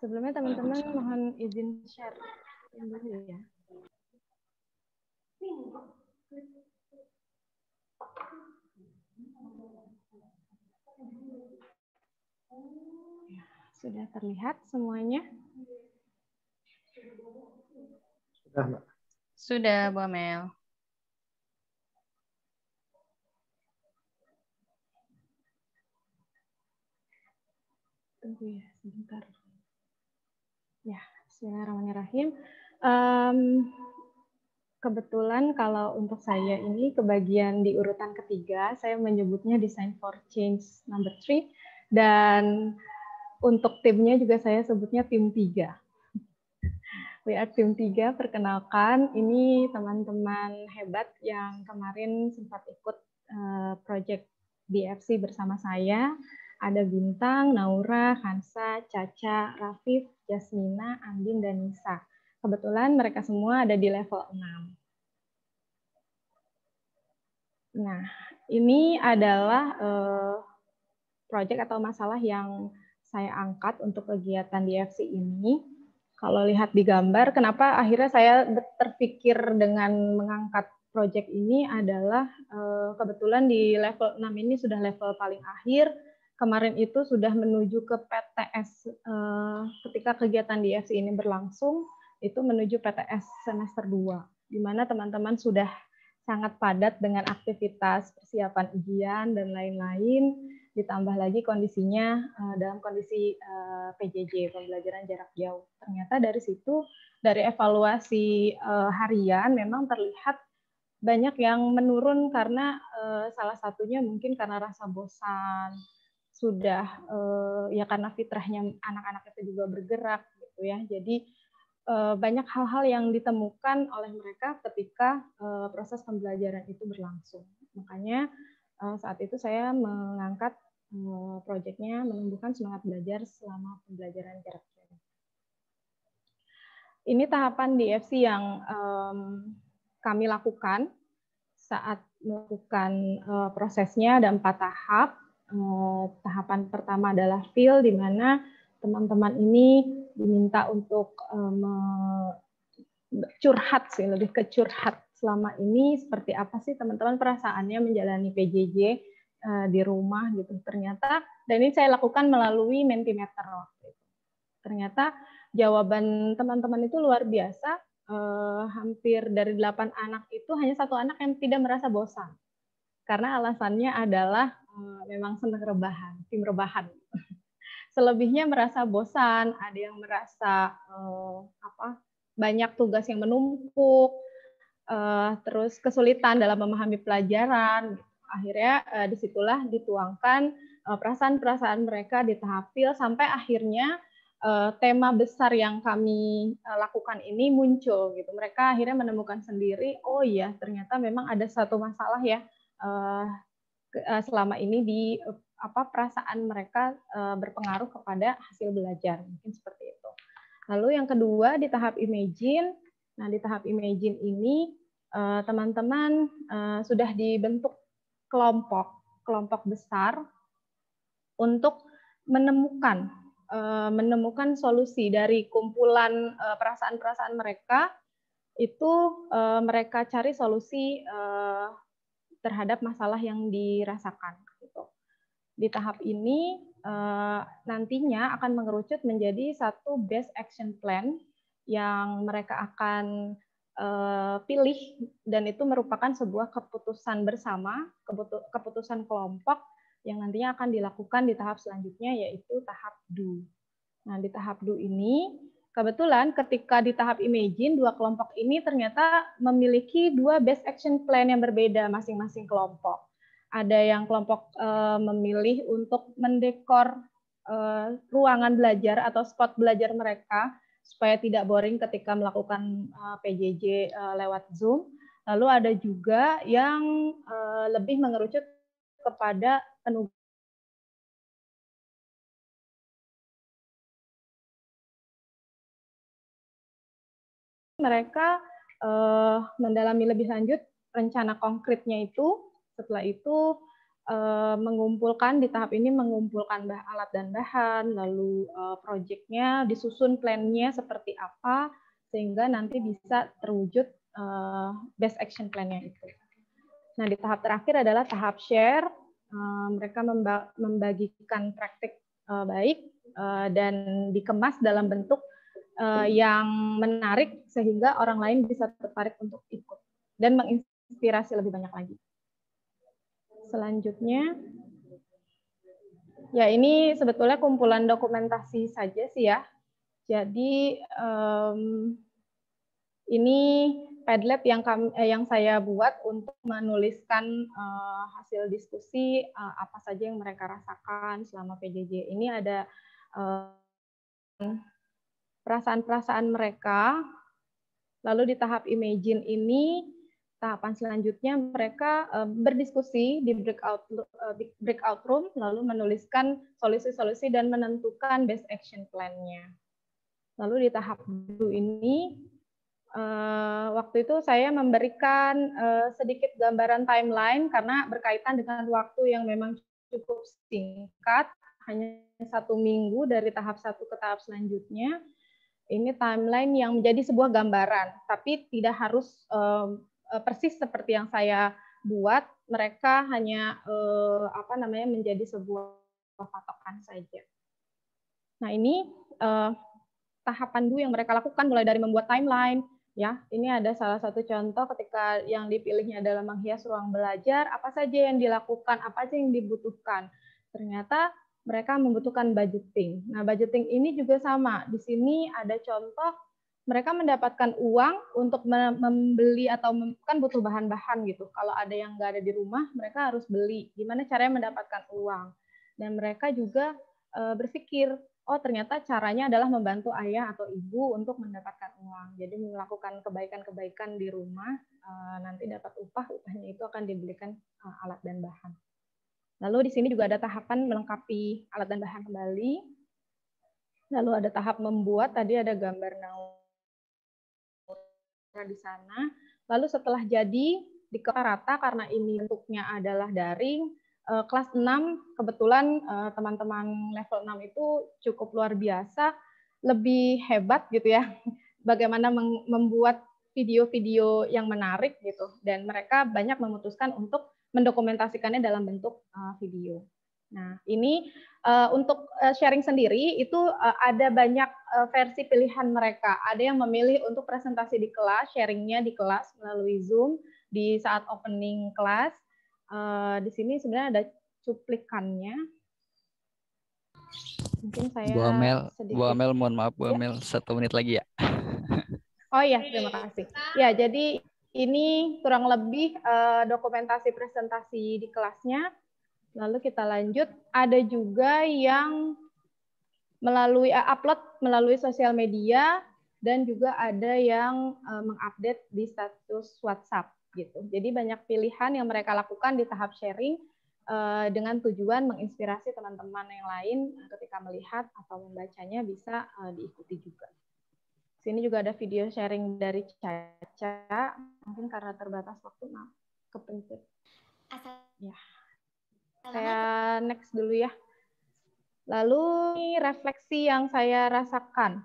Sebelumnya teman-teman mohon izin share dulu ya. ya. Sudah terlihat semuanya? Sudah, Mbak. Sudah, Bu Amel. Tunggu ya sebentar. Bismillahirrahmanirrahim. Um, kebetulan kalau untuk saya ini kebagian di urutan ketiga, saya menyebutnya Design for Change number three dan untuk timnya juga saya sebutnya tim tiga. [laughs] We are tim tiga. Perkenalkan, ini teman-teman hebat yang kemarin sempat ikut uh, project BFC bersama saya ada Bintang, Naura, Hansa, Caca, Rafif, Jasmina, Andin, dan Nisa. Kebetulan mereka semua ada di level 6. Nah, ini adalah uh, eh, proyek atau masalah yang saya angkat untuk kegiatan di FC ini. Kalau lihat di gambar, kenapa akhirnya saya terpikir dengan mengangkat proyek ini adalah uh, kebetulan di level 6 ini sudah level paling akhir, kemarin itu sudah menuju ke PTS eh, ketika kegiatan di FC ini berlangsung itu menuju PTS semester 2 di mana teman-teman sudah sangat padat dengan aktivitas persiapan ujian dan lain-lain ditambah lagi kondisinya eh, dalam kondisi eh, PJJ pembelajaran jarak jauh ternyata dari situ dari evaluasi harian memang terlihat banyak yang menurun karena salah satunya mungkin karena rasa bosan sudah uh, ya karena fitrahnya anak-anak itu juga bergerak gitu ya. Jadi uh, banyak hal-hal yang ditemukan oleh mereka ketika uh, proses pembelajaran itu berlangsung. Makanya uh, saat itu saya mengangkat uh, proyeknya menumbuhkan semangat belajar selama pembelajaran jarak jauh. Ini tahapan DFC yang um, kami lakukan saat melakukan uh, prosesnya ada empat tahap Eh, tahapan pertama adalah feel di mana teman-teman ini diminta untuk eh, curhat sih lebih ke curhat selama ini seperti apa sih teman-teman perasaannya menjalani PJJ eh, di rumah gitu ternyata dan ini saya lakukan melalui Mentimeter waktu itu. Ternyata jawaban teman-teman itu luar biasa hampir dari delapan anak itu hanya satu anak yang tidak merasa bosan karena alasannya adalah eh, memang senang rebahan, tim rebahan. [laughs] Selebihnya merasa bosan, ada yang merasa uh, apa banyak tugas yang menumpuk, uh, terus kesulitan dalam memahami pelajaran. Akhirnya uh, disitulah dituangkan perasaan-perasaan mereka di tahap feel sampai akhirnya uh, tema besar yang kami uh, lakukan ini muncul gitu. Mereka akhirnya menemukan sendiri, oh iya ternyata memang ada satu masalah ya uh, selama ini di apa perasaan mereka uh, berpengaruh kepada hasil belajar mungkin seperti itu. Lalu yang kedua di tahap imagine, nah di tahap imagine ini teman-teman uh, uh, sudah dibentuk kelompok kelompok besar untuk menemukan menemukan solusi dari kumpulan perasaan-perasaan mereka itu mereka cari solusi terhadap masalah yang dirasakan. Gitu. Di tahap ini eh, nantinya akan mengerucut menjadi satu best action plan yang mereka akan eh, pilih dan itu merupakan sebuah keputusan bersama, keputusan kelompok yang nantinya akan dilakukan di tahap selanjutnya yaitu tahap do. Nah, di tahap do ini Kebetulan ketika di tahap imagine dua kelompok ini ternyata memiliki dua best action plan yang berbeda masing-masing kelompok. Ada yang kelompok e, memilih untuk mendekor e, ruangan belajar atau spot belajar mereka supaya tidak boring ketika melakukan e, eh, PJJ e, lewat Zoom. Lalu ada juga yang e, lebih mengerucut kepada penugasan mereka uh, mendalami lebih lanjut rencana konkretnya itu. Setelah itu uh, mengumpulkan di tahap ini mengumpulkan bah alat dan bahan, lalu uh, eh, proyeknya disusun plannya seperti apa sehingga nanti bisa terwujud uh, best action plan-nya itu. Nah, di tahap terakhir adalah tahap share. Uh, mereka memba membagikan praktik uh, baik uh, dan dikemas dalam bentuk uh, yang menarik sehingga orang lain bisa tertarik untuk ikut dan menginspirasi lebih banyak lagi. Selanjutnya, ya ini sebetulnya kumpulan dokumentasi saja sih ya. Jadi um, ini Padlet yang kami, eh, yang saya buat untuk menuliskan uh, hasil diskusi uh, apa saja yang mereka rasakan selama PJJ. Ini ada uh, perasaan-perasaan mereka. Lalu di tahap imagine ini, tahapan selanjutnya mereka eh, berdiskusi di breakout eh, breakout room, lalu menuliskan solusi-solusi dan menentukan best action plan-nya. Lalu di tahap dulu ini, eh, waktu itu saya memberikan sedikit gambaran timeline karena berkaitan dengan waktu yang memang cukup singkat, hanya satu minggu dari tahap satu ke tahap selanjutnya ini timeline yang menjadi sebuah gambaran, tapi tidak harus um, persis seperti yang saya buat. Mereka hanya uh, apa namanya menjadi sebuah patokan saja. Nah ini uh, tahapan dulu yang mereka lakukan mulai dari membuat timeline. Ya, ini ada salah satu contoh ketika yang dipilihnya adalah menghias ruang belajar, apa saja yang dilakukan, apa saja yang dibutuhkan. Ternyata mereka membutuhkan budgeting. Nah, budgeting ini juga sama. Di sini ada contoh mereka mendapatkan uang untuk membeli atau kan butuh bahan-bahan gitu. Kalau ada yang nggak ada di rumah, mereka harus beli. Gimana caranya mendapatkan uang? Dan mereka juga eh, berpikir, oh ternyata caranya adalah membantu ayah atau ibu untuk mendapatkan uang. Jadi melakukan kebaikan-kebaikan di rumah, eh, nanti dapat upah, upahnya itu akan dibelikan eh, alat dan bahan. Lalu di sini juga ada tahapan melengkapi alat dan bahan kembali. Lalu ada tahap membuat, tadi ada gambar naura di sana. Lalu setelah jadi dikerata rata karena ini bentuknya adalah daring, eh, kelas 6 kebetulan eh, teman-teman level 6 itu cukup luar biasa, lebih hebat gitu ya. [laughs] Bagaimana membuat video-video yang menarik gitu dan mereka banyak memutuskan untuk mendokumentasikannya dalam bentuk uh, video. Nah, ini uh, untuk uh, sharing sendiri itu uh, ada banyak uh, versi pilihan mereka. Ada yang memilih untuk presentasi di kelas, sharingnya di kelas melalui Zoom di saat opening kelas. Uh, di sini sebenarnya ada cuplikannya. Mungkin saya Bu Amel, Bu Amel mohon maaf Bu ya. Amel satu menit lagi ya. Oh iya, terima kasih. Ya, jadi ini kurang lebih uh, dokumentasi presentasi di kelasnya. Lalu kita lanjut, ada juga yang melalui uh, upload melalui sosial media dan juga ada yang uh, mengupdate di status WhatsApp gitu. Jadi banyak pilihan yang mereka lakukan di tahap sharing uh, dengan tujuan menginspirasi teman-teman yang lain ketika melihat atau membacanya bisa uh, diikuti juga. Sini juga ada video sharing dari Caca mungkin karena terbatas waktu maaf kepencet ya saya next dulu ya lalu refleksi yang saya rasakan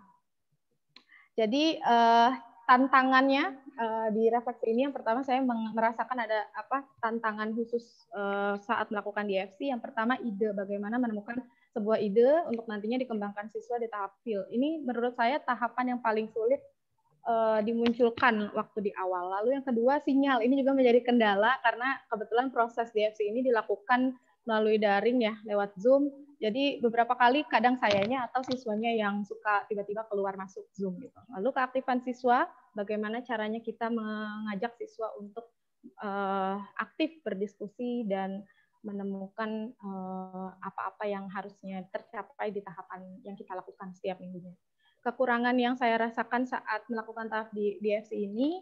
jadi uh, tantangannya uh, di refleksi ini yang pertama saya merasakan ada apa tantangan khusus uh, saat melakukan DFC yang pertama ide bagaimana menemukan sebuah ide untuk nantinya dikembangkan siswa di tahap field. Ini menurut saya tahapan yang paling sulit uh, dimunculkan waktu di awal. Lalu yang kedua sinyal ini juga menjadi kendala karena kebetulan proses DFC ini dilakukan melalui daring ya lewat Zoom. Jadi beberapa kali kadang sayanya atau siswanya yang suka tiba-tiba keluar masuk Zoom gitu. Lalu keaktifan siswa, bagaimana caranya kita mengajak siswa untuk uh, aktif berdiskusi dan menemukan eh, apa-apa uh, apa -apa yang harusnya tercapai di tahapan yang kita lakukan setiap minggunya kekurangan yang saya rasakan saat melakukan tahap di DFC ini,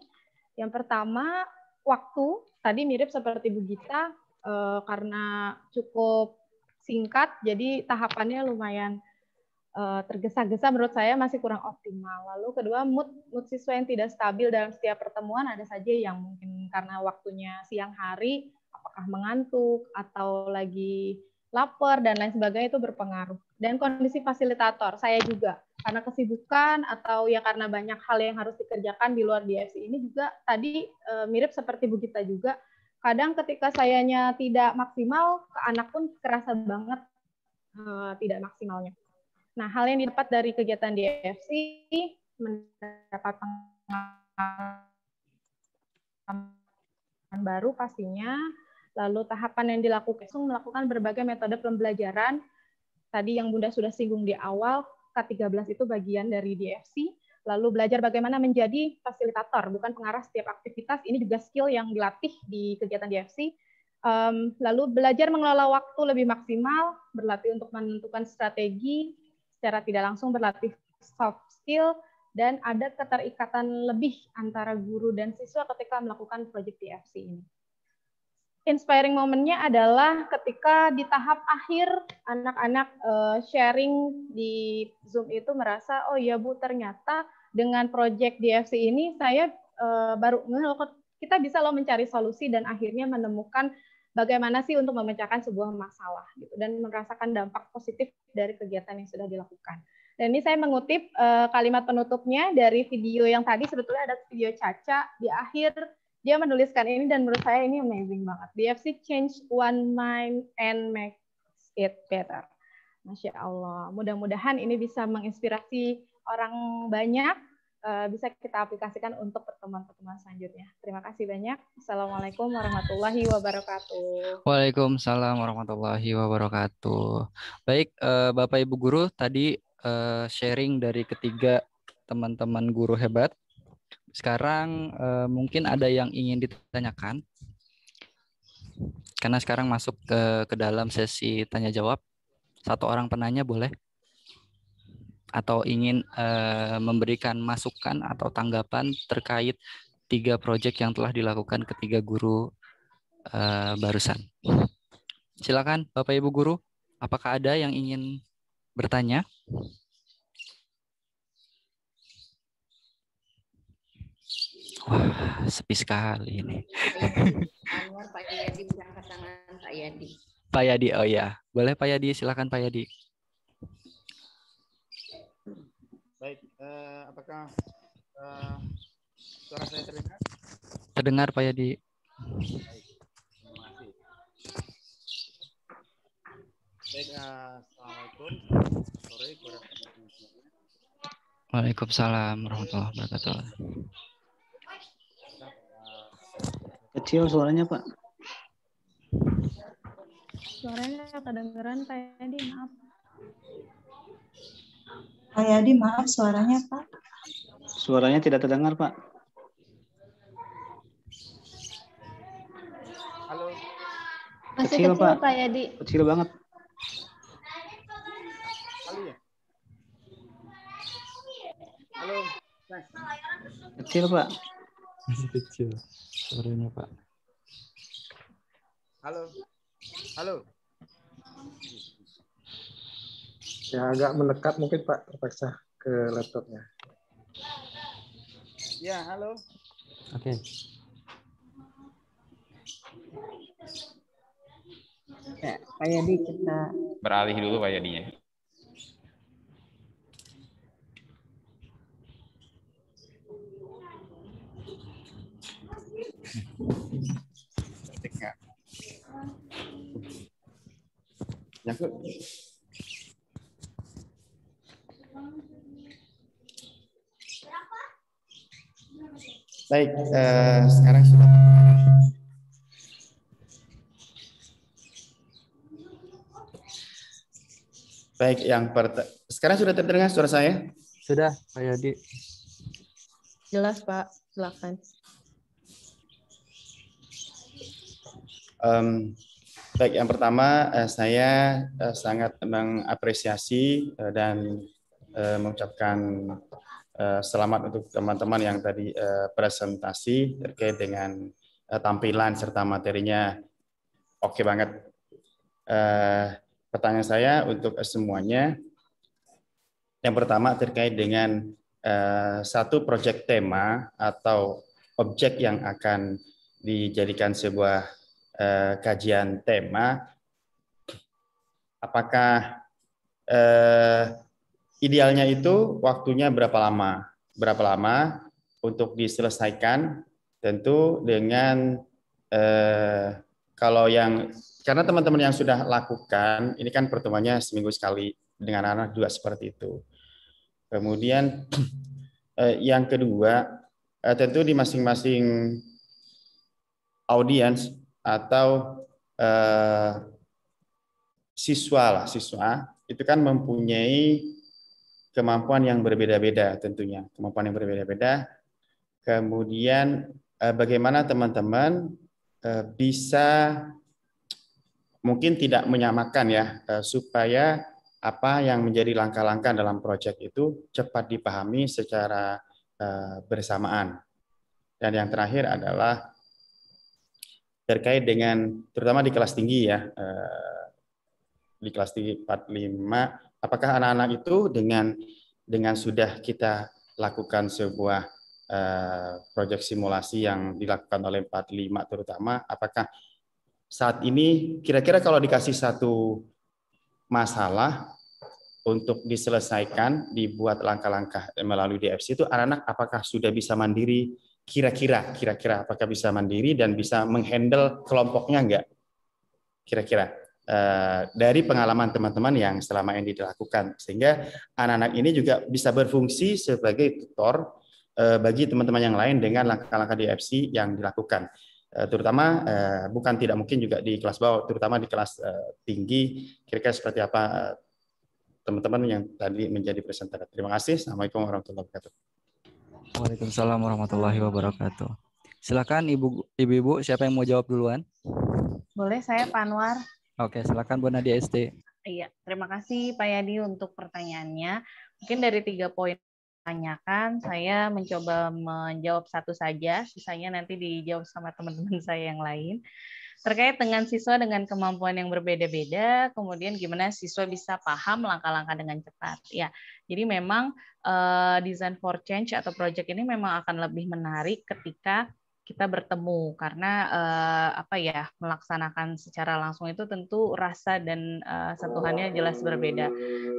yang pertama waktu tadi mirip seperti Bu Gita eh, karena cukup singkat, jadi tahapannya lumayan eh, tergesa-gesa. Menurut saya masih kurang optimal. Lalu kedua mood mood siswa yang tidak stabil dalam setiap pertemuan ada saja yang mungkin karena waktunya siang hari apakah mengantuk atau lagi lapar dan lain sebagainya itu berpengaruh. Dan kondisi fasilitator, saya juga karena kesibukan atau ya karena banyak hal yang harus dikerjakan di luar DFC ini juga tadi e, mirip seperti Bu Gita juga. Kadang ketika sayanya tidak maksimal, ke anak pun kerasa banget e, tidak maksimalnya. Nah, hal yang didapat dari kegiatan DFC mendapat pengalaman baru pastinya Lalu tahapan yang dilakukan langsung melakukan berbagai metode pembelajaran. Tadi yang Bunda sudah singgung di awal, K13 itu bagian dari DFC. Lalu belajar bagaimana menjadi fasilitator, bukan pengarah setiap aktivitas. Ini juga skill yang dilatih di kegiatan DFC. lalu belajar mengelola waktu lebih maksimal, berlatih untuk menentukan strategi, secara tidak langsung berlatih soft skill, dan ada keterikatan lebih antara guru dan siswa ketika melakukan proyek DFC ini inspiring momennya adalah ketika di tahap akhir anak-anak uh, sharing di Zoom itu merasa oh ya Bu ternyata dengan project DFC ini saya uh, baru kita bisa loh mencari solusi dan akhirnya menemukan bagaimana sih untuk memecahkan sebuah masalah gitu dan merasakan dampak positif dari kegiatan yang sudah dilakukan. Dan ini saya mengutip uh, kalimat penutupnya dari video yang tadi sebetulnya ada video Caca di akhir dia menuliskan ini dan menurut saya ini amazing banget. DFC change one mind and makes it better. Masya Allah. Mudah-mudahan ini bisa menginspirasi orang banyak, eh, bisa kita aplikasikan untuk pertemuan-pertemuan selanjutnya. Terima kasih banyak. Assalamualaikum warahmatullahi wabarakatuh. Waalaikumsalam warahmatullahi wabarakatuh. Baik, eh, Bapak Ibu Guru, tadi eh, sharing dari ketiga teman-teman guru hebat sekarang eh, mungkin ada yang ingin ditanyakan karena sekarang masuk ke ke dalam sesi tanya jawab satu orang penanya boleh atau ingin eh, memberikan masukan atau tanggapan terkait tiga proyek yang telah dilakukan ketiga guru eh, barusan silakan bapak ibu guru apakah ada yang ingin bertanya Wah, sepi sekali ini. Anwar, Pak Yadi, angkat tangan Pak Yadi. Pak Yadi, oh ya. Boleh Pak Yadi, silakan Pak Yadi. Baik, eh, apakah eh, suara saya terdengar? Terdengar Pak Yadi. Baik, terima kasih. Baik, Assalamualaikum. Sore, kurang Waalaikumsalam warahmatullahi wabarakatuh kecil suaranya, Pak. Suaranya kedengeran Pak Yadi, maaf. Pak Yadi, maaf suaranya, Pak. Suaranya tidak terdengar, Pak. Halo. Masih kecil, kecil Pak. Pak Yadi. Kecil banget. Ya? Kecil, Pak. Masih kecil. Sorenya Pak. Halo. Halo. Ya agak mendekat mungkin Pak terpaksa ke laptopnya. Ya, halo. Oke. Okay. Ya, Pak Yadi kita beralih dulu Pak Yadinya. Cantik nggak? Baik, eh, sekarang sudah Baik, yang pertama. Sekarang sudah terdengar suara saya? Sudah, Pak Yadi. Jelas, Pak. Silakan. Um, baik, yang pertama uh, saya uh, sangat mengapresiasi uh, eh, dan uh, mengucapkan uh, selamat untuk teman-teman yang tadi uh, presentasi terkait dengan uh, tampilan serta materinya oke okay banget. Uh, pertanyaan saya untuk semuanya, yang pertama terkait dengan uh, satu proyek tema atau objek yang akan dijadikan sebuah Eh, kajian tema, apakah eh, idealnya itu waktunya berapa lama? Berapa lama untuk diselesaikan? Tentu dengan eh, kalau yang karena teman-teman yang sudah lakukan ini kan pertemuannya seminggu sekali dengan anak, -anak juga seperti itu. Kemudian [clears throat] eh, yang kedua eh, tentu di masing-masing audiens atau eh, siswa lah siswa itu kan mempunyai kemampuan yang berbeda-beda tentunya kemampuan yang berbeda-beda kemudian eh, bagaimana teman-teman eh, bisa mungkin tidak menyamakan ya eh, supaya apa yang menjadi langkah-langkah dalam proyek itu cepat dipahami secara eh, bersamaan dan yang terakhir adalah terkait dengan terutama di kelas tinggi ya eh, di kelas tinggi 45 apakah anak-anak itu dengan dengan sudah kita lakukan sebuah eh, proyek simulasi yang dilakukan oleh 45 terutama apakah saat ini kira-kira kalau dikasih satu masalah untuk diselesaikan dibuat langkah-langkah melalui DFC itu anak-anak apakah sudah bisa mandiri kira-kira kira-kira apakah bisa mandiri dan bisa menghandle kelompoknya enggak kira-kira eh, dari pengalaman teman-teman yang selama ini dilakukan sehingga anak-anak ini juga bisa berfungsi sebagai tutor eh, bagi teman-teman yang lain dengan langkah-langkah DFC yang dilakukan eh, terutama bukan tidak mungkin juga di kelas bawah terutama di kelas tinggi kira-kira seperti apa teman-teman yang tadi menjadi presenter. Terima kasih. Assalamualaikum warahmatullahi wabarakatuh. Waalaikumsalam warahmatullahi wabarakatuh. Silakan ibu ibu siapa yang mau jawab duluan? Boleh saya Panwar? Oke, silakan Bu Nadia ST. Iya, terima kasih Pak Yadi untuk pertanyaannya. Mungkin dari tiga poin tanyakan, saya mencoba menjawab satu saja, sisanya nanti dijawab sama teman-teman [laughs] saya yang lain terkait dengan siswa dengan kemampuan yang berbeda-beda, kemudian gimana siswa bisa paham langkah-langkah dengan cepat. Ya, jadi memang uh, eh, design for change atau project ini memang akan lebih menarik ketika kita bertemu karena uh, apa ya melaksanakan secara langsung itu tentu rasa dan uh, sentuhannya jelas berbeda.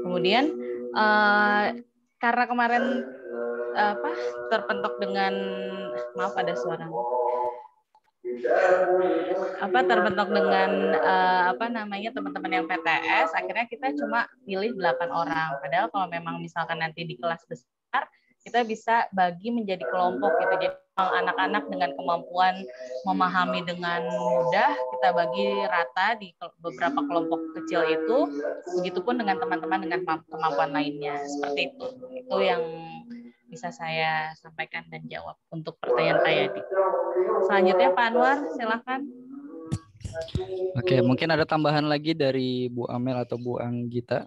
Kemudian uh, karena kemarin apa terpentok dengan maaf ada suara apa terbentuk dengan uh, apa namanya teman-teman yang PTS akhirnya kita cuma pilih 8 orang padahal kalau memang misalkan nanti di kelas besar kita bisa bagi menjadi kelompok gitu jadi anak-anak dengan kemampuan memahami dengan mudah kita bagi rata di beberapa kelompok kecil itu begitupun dengan teman-teman dengan kemampuan lainnya seperti itu itu yang bisa saya sampaikan dan jawab untuk pertanyaan Pak Yadi. Selanjutnya Pak Anwar, silakan. Oke, mungkin ada tambahan lagi dari Bu Amel atau Bu Anggita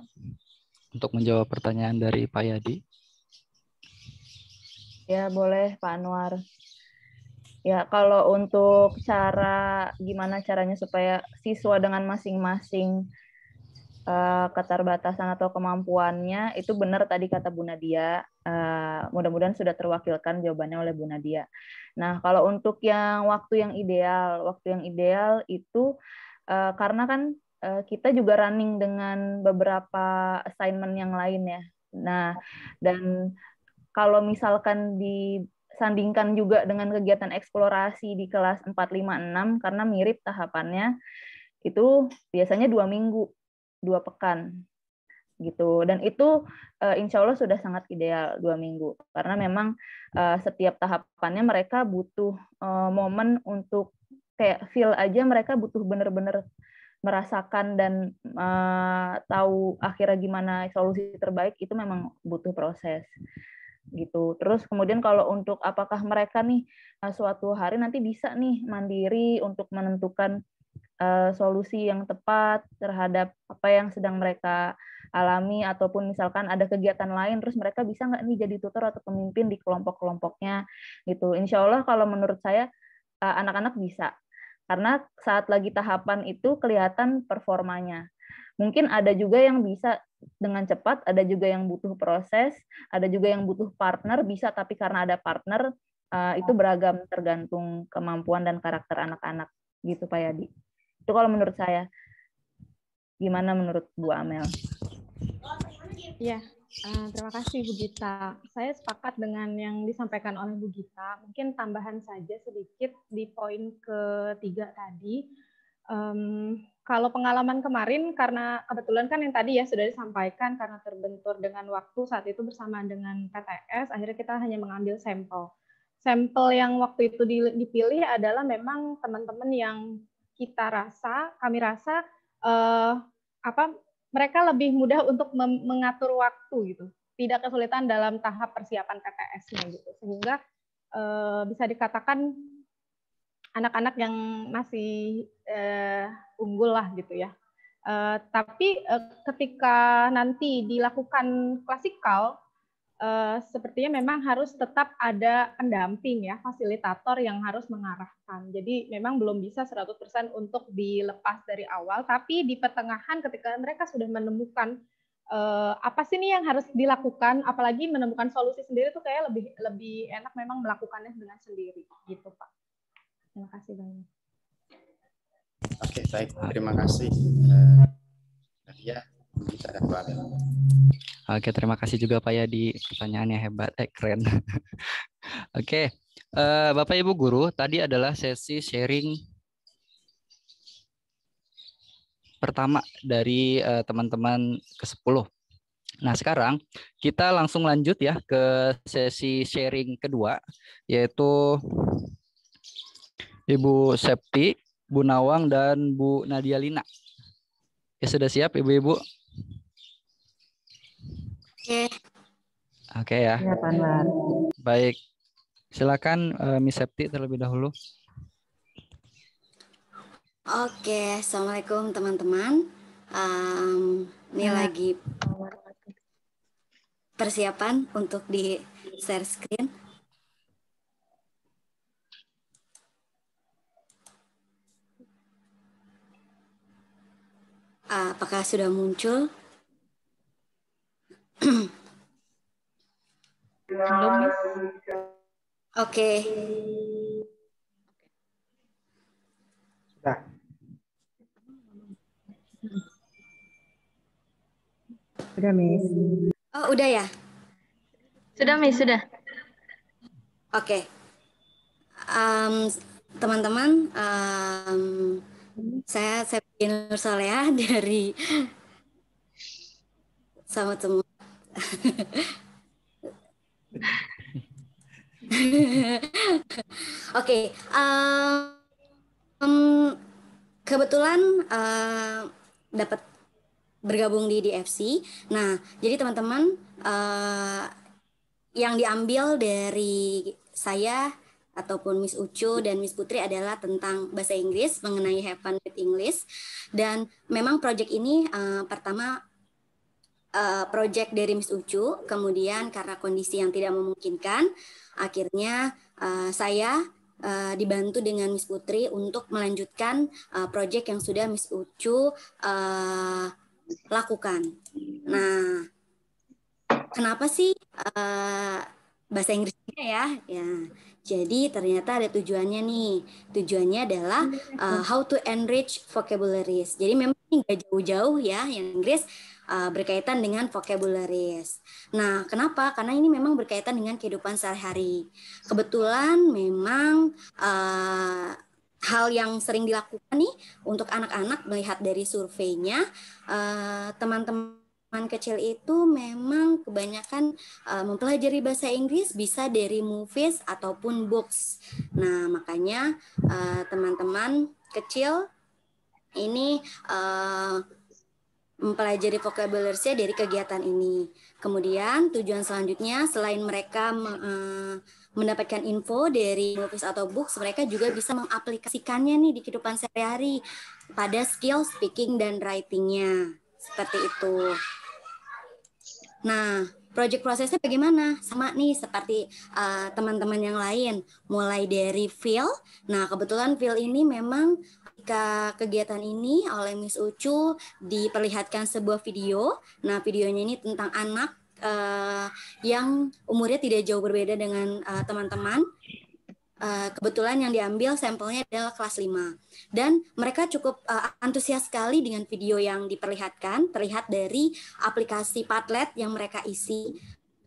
untuk menjawab pertanyaan dari Pak Yadi. Ya, boleh Pak Anwar. Ya, kalau untuk cara gimana caranya supaya siswa dengan masing-masing uh, keterbatasan atau kemampuannya itu benar tadi kata Bu Nadia Eh, mudah-mudahan sudah terwakilkan jawabannya oleh Bu Nadia. Nah, kalau untuk yang waktu yang ideal, waktu yang ideal itu uh, karena kan uh, kita juga running dengan beberapa assignment yang lain ya. Nah, dan kalau misalkan disandingkan juga dengan kegiatan eksplorasi di kelas 456 karena mirip tahapannya itu biasanya dua minggu, dua pekan gitu dan itu uh, insya Allah sudah sangat ideal dua minggu karena memang uh, setiap tahapannya mereka butuh uh, momen untuk kayak feel aja mereka butuh bener-bener merasakan dan uh, tahu akhirnya gimana solusi terbaik itu memang butuh proses gitu. Terus kemudian kalau untuk apakah mereka nih uh, suatu hari nanti bisa nih mandiri untuk menentukan uh, solusi yang tepat terhadap apa yang sedang mereka alami ataupun misalkan ada kegiatan lain terus mereka bisa nggak nih jadi tutor atau pemimpin di kelompok-kelompoknya gitu insya Allah kalau menurut saya eh, anak-anak bisa karena saat lagi tahapan itu kelihatan performanya. Mungkin ada juga yang bisa dengan cepat, ada juga yang butuh proses, ada juga yang butuh partner bisa, tapi karena ada partner eh, itu beragam tergantung kemampuan dan karakter anak-anak gitu Pak Yadi. Itu kalau menurut saya. Gimana menurut Bu Amel? Ya uh, terima kasih Bu Gita. Saya sepakat dengan yang disampaikan oleh Bu Gita. Mungkin tambahan saja sedikit di poin ketiga tadi. Um, kalau pengalaman kemarin, karena kebetulan kan yang tadi ya sudah disampaikan, karena terbentur dengan waktu saat itu bersamaan dengan PTS, akhirnya kita hanya mengambil sampel. Sampel yang waktu itu dipilih adalah memang teman-teman yang kita rasa, kami rasa uh, apa mereka lebih mudah untuk mengatur waktu gitu, tidak kesulitan dalam tahap persiapan PTS-nya gitu, sehingga e, bisa dikatakan anak-anak yang masih e, unggul lah gitu ya. e, tapi e, ketika nanti dilakukan klasikal uh, sepertinya memang harus tetap ada pendamping ya, fasilitator yang harus mengarahkan. Jadi memang belum bisa 100% untuk dilepas dari awal, tapi di pertengahan ketika mereka sudah menemukan uh, apa sih ini yang harus dilakukan, apalagi menemukan solusi sendiri tuh kayak lebih lebih enak memang melakukannya dengan sendiri gitu, Pak. Terima kasih banyak. Oke, okay, baik. Terima kasih. Uh, ya Oke, terima kasih juga Pak Yadi pertanyaannya hebat, eh keren. [laughs] Oke, uh, Bapak Ibu guru, tadi adalah sesi sharing pertama dari eh, teman-teman ke-10. Nah, sekarang kita langsung lanjut ya ke sesi sharing kedua yaitu Ibu Septi, Bu Nawang dan Bu Nadia Lina. Ya sudah siap Ibu-ibu? Oke. Oke ya. Panwar. Iya, Baik. Silakan uh, Miss Septi terlebih dahulu. Oke, assalamualaikum teman-teman. Um, ini ya. lagi persiapan untuk di share screen. Apakah sudah muncul? Belum Oke. Okay. Sudah. Sudah, Miss. Oh, udah ya? Sudah, Miss, sudah. Oke. Okay. Um, teman-teman, um, saya Septi Nur Soleha dari sama semua [laughs] Oke, okay, um, kebetulan uh, dapat bergabung di DFC. Nah, jadi teman-teman uh, yang diambil dari saya ataupun Miss Ucu dan Miss Putri adalah tentang bahasa Inggris mengenai Heaven with English dan memang proyek ini uh, pertama uh, project dari Miss Ucu. Kemudian karena kondisi yang tidak memungkinkan, akhirnya uh, saya uh, dibantu dengan Miss Putri untuk melanjutkan uh, project yang sudah Miss Ucu uh, lakukan. Nah, kenapa sih uh, bahasa Inggrisnya ya? Ya, jadi ternyata ada tujuannya nih. Tujuannya adalah uh, how to enrich vocabularies. Jadi memang nggak jauh-jauh ya yang Inggris uh, berkaitan dengan vocabularies. Nah, kenapa? Karena ini memang berkaitan dengan kehidupan sehari-hari. Kebetulan memang uh, hal yang sering dilakukan nih untuk anak-anak melihat dari surveinya teman -teman teman kecil itu memang kebanyakan uh, mempelajari bahasa Inggris bisa dari movies ataupun books. Nah, makanya eh, teman-teman uh, kecil ini uh, mempelajari vocabulary-nya dari kegiatan ini. Kemudian tujuan selanjutnya selain mereka uh, mendapatkan info dari movies atau books, mereka juga bisa mengaplikasikannya nih di kehidupan sehari-hari pada skill speaking dan writing-nya. Seperti itu. Nah, project prosesnya bagaimana? Sama nih seperti eh, teman-teman uh, yang lain, mulai dari feel. Nah, kebetulan feel ini memang ketika kegiatan ini oleh Miss Ucu diperlihatkan sebuah video. Nah, videonya ini tentang anak uh, yang umurnya tidak jauh berbeda dengan eh, teman-teman. Uh, teman -teman. Eh, kebetulan yang diambil sampelnya adalah kelas 5. Dan mereka cukup uh, antusias sekali dengan video yang diperlihatkan, terlihat dari aplikasi Padlet yang mereka isi.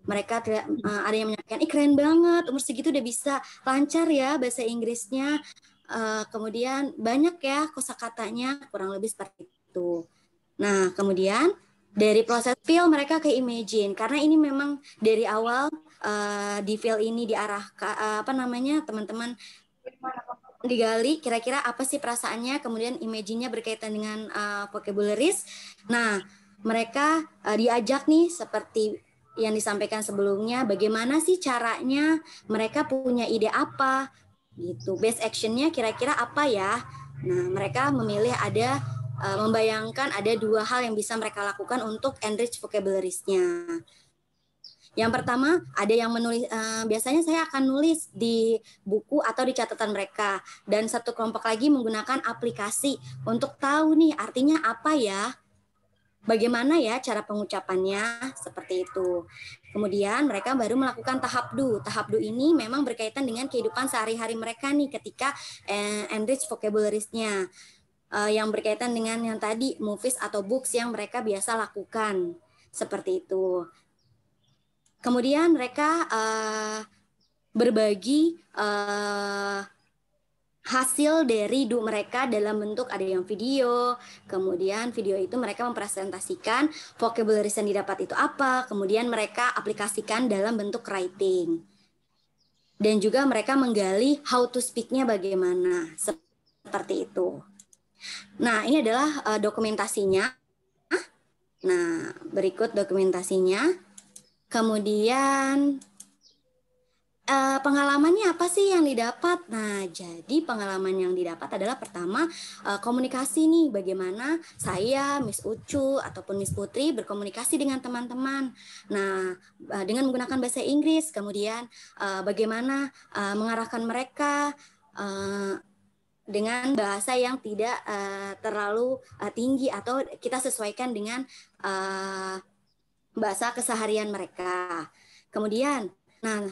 Mereka uh, ada yang menyampaikan, "Ih, keren banget, umur segitu udah bisa lancar ya bahasa Inggrisnya." Uh, kemudian banyak ya kosakatanya, kurang lebih seperti itu. Nah, kemudian dari proses feel mereka ke imagine karena ini memang dari awal uh, di field ini diarahkan uh, eh, apa namanya teman-teman digali kira-kira apa sih perasaannya kemudian imajinnya berkaitan dengan uh, vocabularies nah mereka uh, diajak nih seperti yang disampaikan sebelumnya bagaimana sih caranya mereka punya ide apa gitu base actionnya kira-kira apa ya nah mereka memilih ada membayangkan ada dua hal yang bisa mereka lakukan untuk enrich vocabularies-nya yang pertama ada yang menulis uh, biasanya saya akan nulis di buku atau di catatan mereka dan satu kelompok lagi menggunakan aplikasi untuk tahu nih artinya apa ya bagaimana ya cara pengucapannya seperti itu. Kemudian mereka baru melakukan tahap du. Tahap du ini memang berkaitan dengan kehidupan sehari-hari mereka nih ketika uh, enrich vocabularies-nya eh, yang berkaitan dengan yang tadi movies atau books yang mereka biasa lakukan seperti itu. Kemudian mereka uh, berbagi uh, hasil dari do mereka dalam bentuk ada yang video, kemudian video itu mereka mempresentasikan vocabulary yang didapat itu apa, kemudian mereka aplikasikan dalam bentuk writing. Dan juga mereka menggali how to speak-nya bagaimana, seperti itu. Nah, ini adalah uh, dokumentasinya. Nah, berikut dokumentasinya. Kemudian uh, pengalamannya apa sih yang didapat? Nah, jadi pengalaman yang didapat adalah pertama uh, komunikasi nih, bagaimana saya Miss Ucu ataupun Miss Putri berkomunikasi dengan teman-teman. Nah, uh, dengan menggunakan bahasa Inggris, kemudian uh, bagaimana uh, mengarahkan mereka. Uh, dengan bahasa yang tidak uh, terlalu uh, tinggi atau kita sesuaikan dengan uh, bahasa keseharian mereka. Kemudian, nah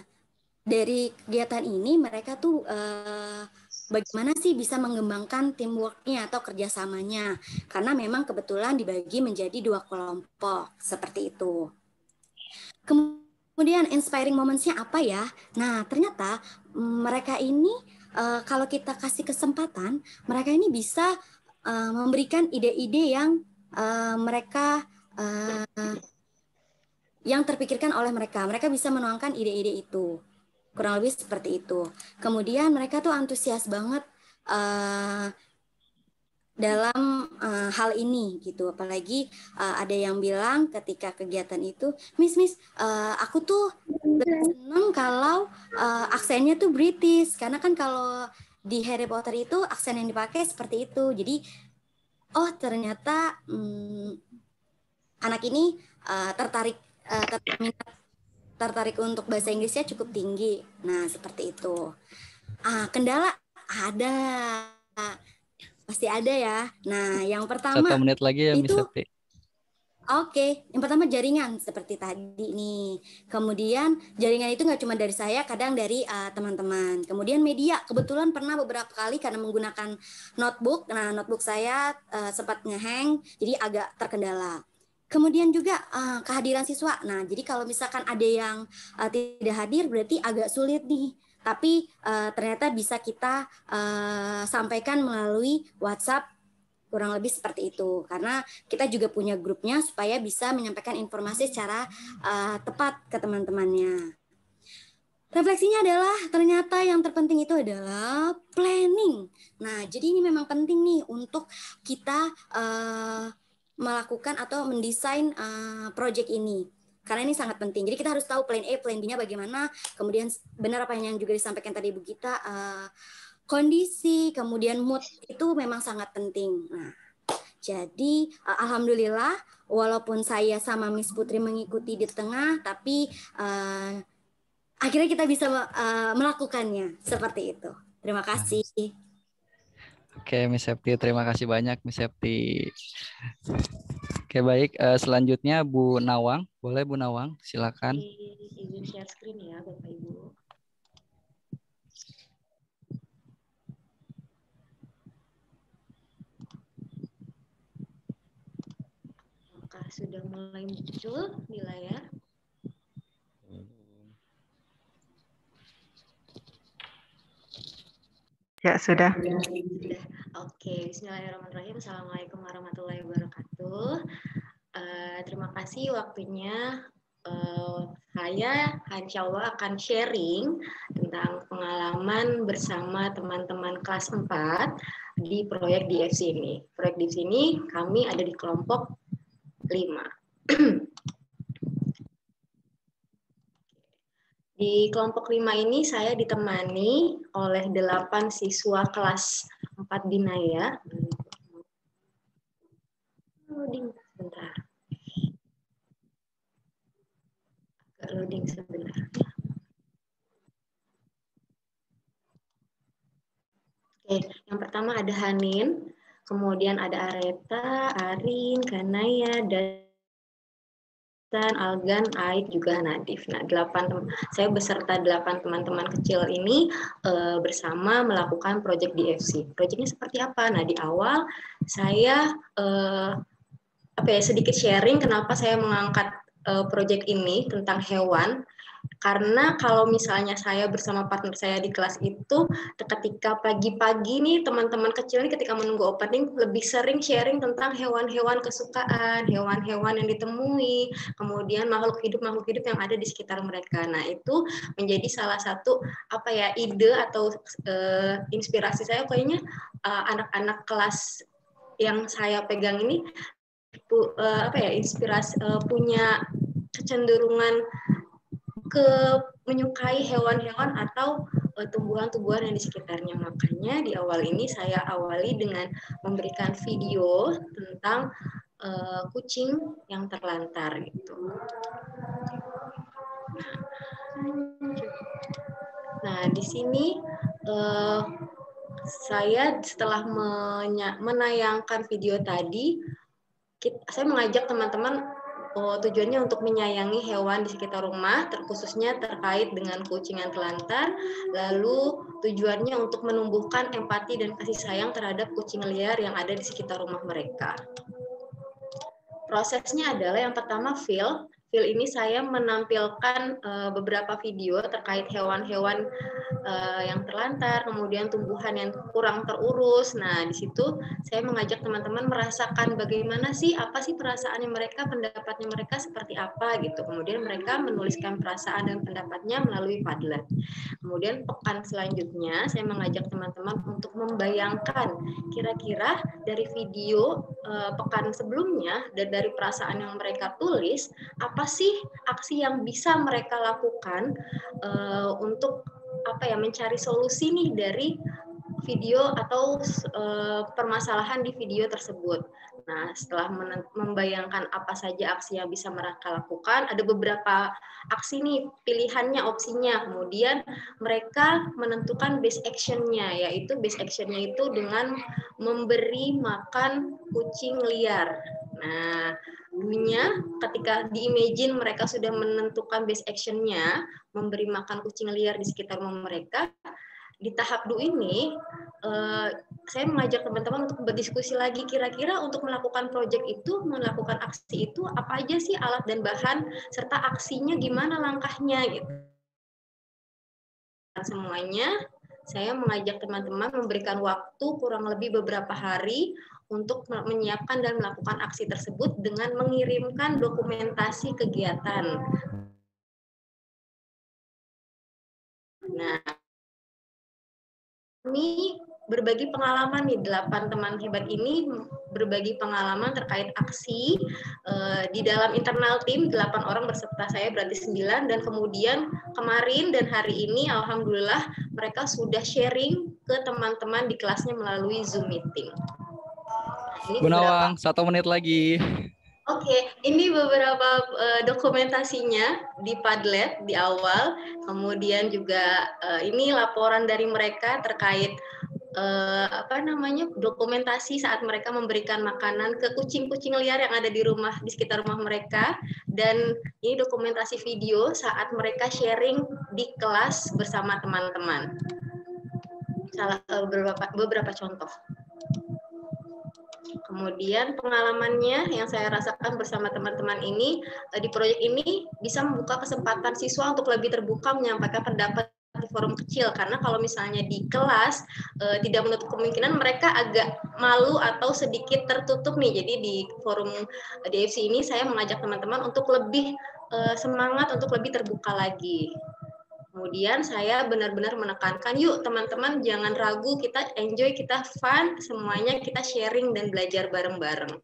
dari kegiatan ini mereka tuh eh, bagaimana sih bisa mengembangkan teamworknya atau kerjasamanya? Karena memang kebetulan dibagi menjadi dua kelompok seperti itu. Kemudian inspiring momentsnya apa ya? Nah ternyata mm, mereka ini eh, kalau kita kasih kesempatan, mereka ini bisa eh, memberikan ide-ide yang eh, mereka eh, yang terpikirkan oleh mereka. Mereka bisa menuangkan ide-ide itu. Kurang lebih seperti itu. Kemudian mereka tuh antusias banget uh, dalam uh, hal ini gitu. Apalagi uh, ada yang bilang ketika kegiatan itu, Miss Miss, uh, aku tuh seneng kalau uh, aksennya tuh British karena kan kalau di Harry Potter itu aksen yang dipakai seperti itu. Jadi oh ternyata hmm, anak ini uh, tertarik Eh, tertarik untuk bahasa Inggrisnya cukup tinggi. Nah, seperti itu. Ah, kendala ada. Pasti ada ya. Nah, yang pertama Satu menit lagi ya, itu, Oke, okay. yang pertama jaringan seperti tadi nih. Kemudian jaringan itu nggak cuma dari saya, kadang dari teman eh, teman-teman. Kemudian media, kebetulan pernah beberapa kali karena menggunakan notebook. Nah, notebook saya uh, sempat ngehang, jadi agak terkendala. Kemudian juga uh, kehadiran siswa. Nah, jadi kalau misalkan ada yang uh, tidak hadir berarti agak sulit nih. Tapi uh, ternyata bisa kita uh, sampaikan melalui WhatsApp kurang lebih seperti itu. Karena kita juga punya grupnya supaya bisa menyampaikan informasi secara uh, tepat ke teman-temannya. Refleksinya adalah ternyata yang terpenting itu adalah planning. Nah, jadi ini memang penting nih untuk kita uh, melakukan atau mendesain uh, project ini karena ini sangat penting. Jadi kita harus tahu plan A, plan B-nya bagaimana. Kemudian benar apa yang juga disampaikan tadi Bu Gita, uh, kondisi, kemudian mood itu memang sangat penting. Nah, jadi uh, alhamdulillah walaupun saya sama Miss Putri mengikuti di tengah, tapi uh, akhirnya kita bisa uh, melakukannya seperti itu. Terima nah, kasih. Oke, Miss Septi, terima kasih banyak Miss Septi. Oke, baik. Eh, selanjutnya Bu Nawang, boleh Bu Nawang, silakan. Izin share screen ya, Bapak Ibu. Apakah sudah mulai muncul di layar? Ya, sudah. sudah. Oke, bismillahirrahmanirrahim. Assalamualaikum warahmatullahi wabarakatuh. Uh, terima kasih waktunya. Uh, saya, insya Allah, akan sharing tentang pengalaman bersama teman-teman kelas 4 di proyek di sini. Proyek di sini kami ada di kelompok 5. [clears throat] Di kelompok 5 ini saya ditemani oleh 8 siswa kelas 4 Dinaya. Loading sebentar. Agak loading sebentar. Oke, yang pertama ada Hanin, kemudian ada Areta, Arin, Kanaya, dan dan Algan, Aik juga Nadif. Nah, delapan saya beserta delapan teman-teman kecil ini e, bersama melakukan proyek di FC. Proyeknya seperti apa? Nah, di awal saya e, apa ya sedikit sharing kenapa saya mengangkat e, eh, proyek ini tentang hewan karena kalau misalnya saya bersama partner saya di kelas itu, ketika pagi-pagi nih teman-teman kecil nih ketika menunggu opening lebih sering sharing tentang hewan-hewan kesukaan, hewan-hewan yang ditemui, kemudian makhluk hidup makhluk hidup yang ada di sekitar mereka. Nah itu menjadi salah satu apa ya ide atau uh, inspirasi saya kayaknya eh, anak-anak uh, kelas yang saya pegang ini uh, apa ya inspirasi uh, punya kecenderungan ke menyukai hewan-hewan atau e, tumbuhan-tumbuhan yang di sekitarnya. Makanya di awal ini saya awali dengan memberikan video tentang uh, kucing yang terlantar gitu. Nah, di sini uh, saya setelah menayangkan video tadi, kita, saya mengajak teman-teman Oh, tujuannya untuk menyayangi hewan di sekitar rumah, terkhususnya terkait dengan kucing yang telantar. Lalu tujuannya untuk menumbuhkan empati dan kasih sayang terhadap kucing liar yang ada di sekitar rumah mereka. Prosesnya adalah yang pertama feel Pil ini saya menampilkan uh, beberapa video terkait hewan-hewan uh, yang terlantar, kemudian tumbuhan yang kurang terurus. Nah, di situ saya mengajak teman-teman merasakan bagaimana sih, apa sih perasaannya mereka, pendapatnya mereka seperti apa gitu. Kemudian mereka menuliskan perasaan dan pendapatnya melalui Padlet. Kemudian pekan selanjutnya saya mengajak teman-teman untuk membayangkan kira-kira dari video uh, pekan sebelumnya dan dari perasaan yang mereka tulis apa apa sih aksi yang bisa mereka lakukan uh, untuk apa ya mencari solusi nih dari video atau uh, permasalahan di video tersebut. Nah, setelah membayangkan apa saja aksi yang bisa mereka lakukan, ada beberapa aksi nih pilihannya, opsinya. Kemudian mereka menentukan base actionnya, yaitu base actionnya itu dengan memberi makan kucing liar. Nah, bunyinya ketika diimagine mereka sudah menentukan base actionnya, memberi makan kucing liar di sekitar rumah mereka, di tahap do ini eh, saya mengajak teman-teman untuk berdiskusi lagi kira-kira untuk melakukan proyek itu melakukan aksi itu apa aja sih alat dan bahan serta aksinya gimana langkahnya gitu Dan semuanya saya mengajak teman-teman memberikan waktu kurang lebih beberapa hari untuk menyiapkan dan melakukan aksi tersebut dengan mengirimkan dokumentasi kegiatan. Nah, kami berbagi pengalaman nih delapan teman hebat ini berbagi pengalaman terkait aksi eh, di dalam internal tim delapan orang berserta saya berarti sembilan dan kemudian kemarin dan hari ini alhamdulillah mereka sudah sharing ke teman-teman di kelasnya melalui Zoom meeting. Bu Nawang, satu menit lagi. Oke, okay. ini beberapa uh, dokumentasinya di Padlet di awal, kemudian juga uh, ini laporan dari mereka terkait uh, apa namanya dokumentasi saat mereka memberikan makanan ke kucing-kucing liar yang ada di rumah di sekitar rumah mereka dan ini dokumentasi video saat mereka sharing di kelas bersama teman-teman. Salah beberapa beberapa contoh. Kemudian pengalamannya yang saya rasakan bersama teman-teman ini eh, di proyek ini bisa membuka kesempatan siswa untuk lebih terbuka menyampaikan pendapat di forum kecil karena kalau misalnya di kelas eh, tidak menutup kemungkinan mereka agak malu atau sedikit tertutup nih jadi di forum eh, DFC ini saya mengajak teman-teman untuk lebih semangat untuk lebih terbuka lagi Kemudian saya benar-benar menekankan, yuk teman-teman jangan ragu, kita enjoy, kita fun, semuanya kita sharing dan belajar bareng-bareng.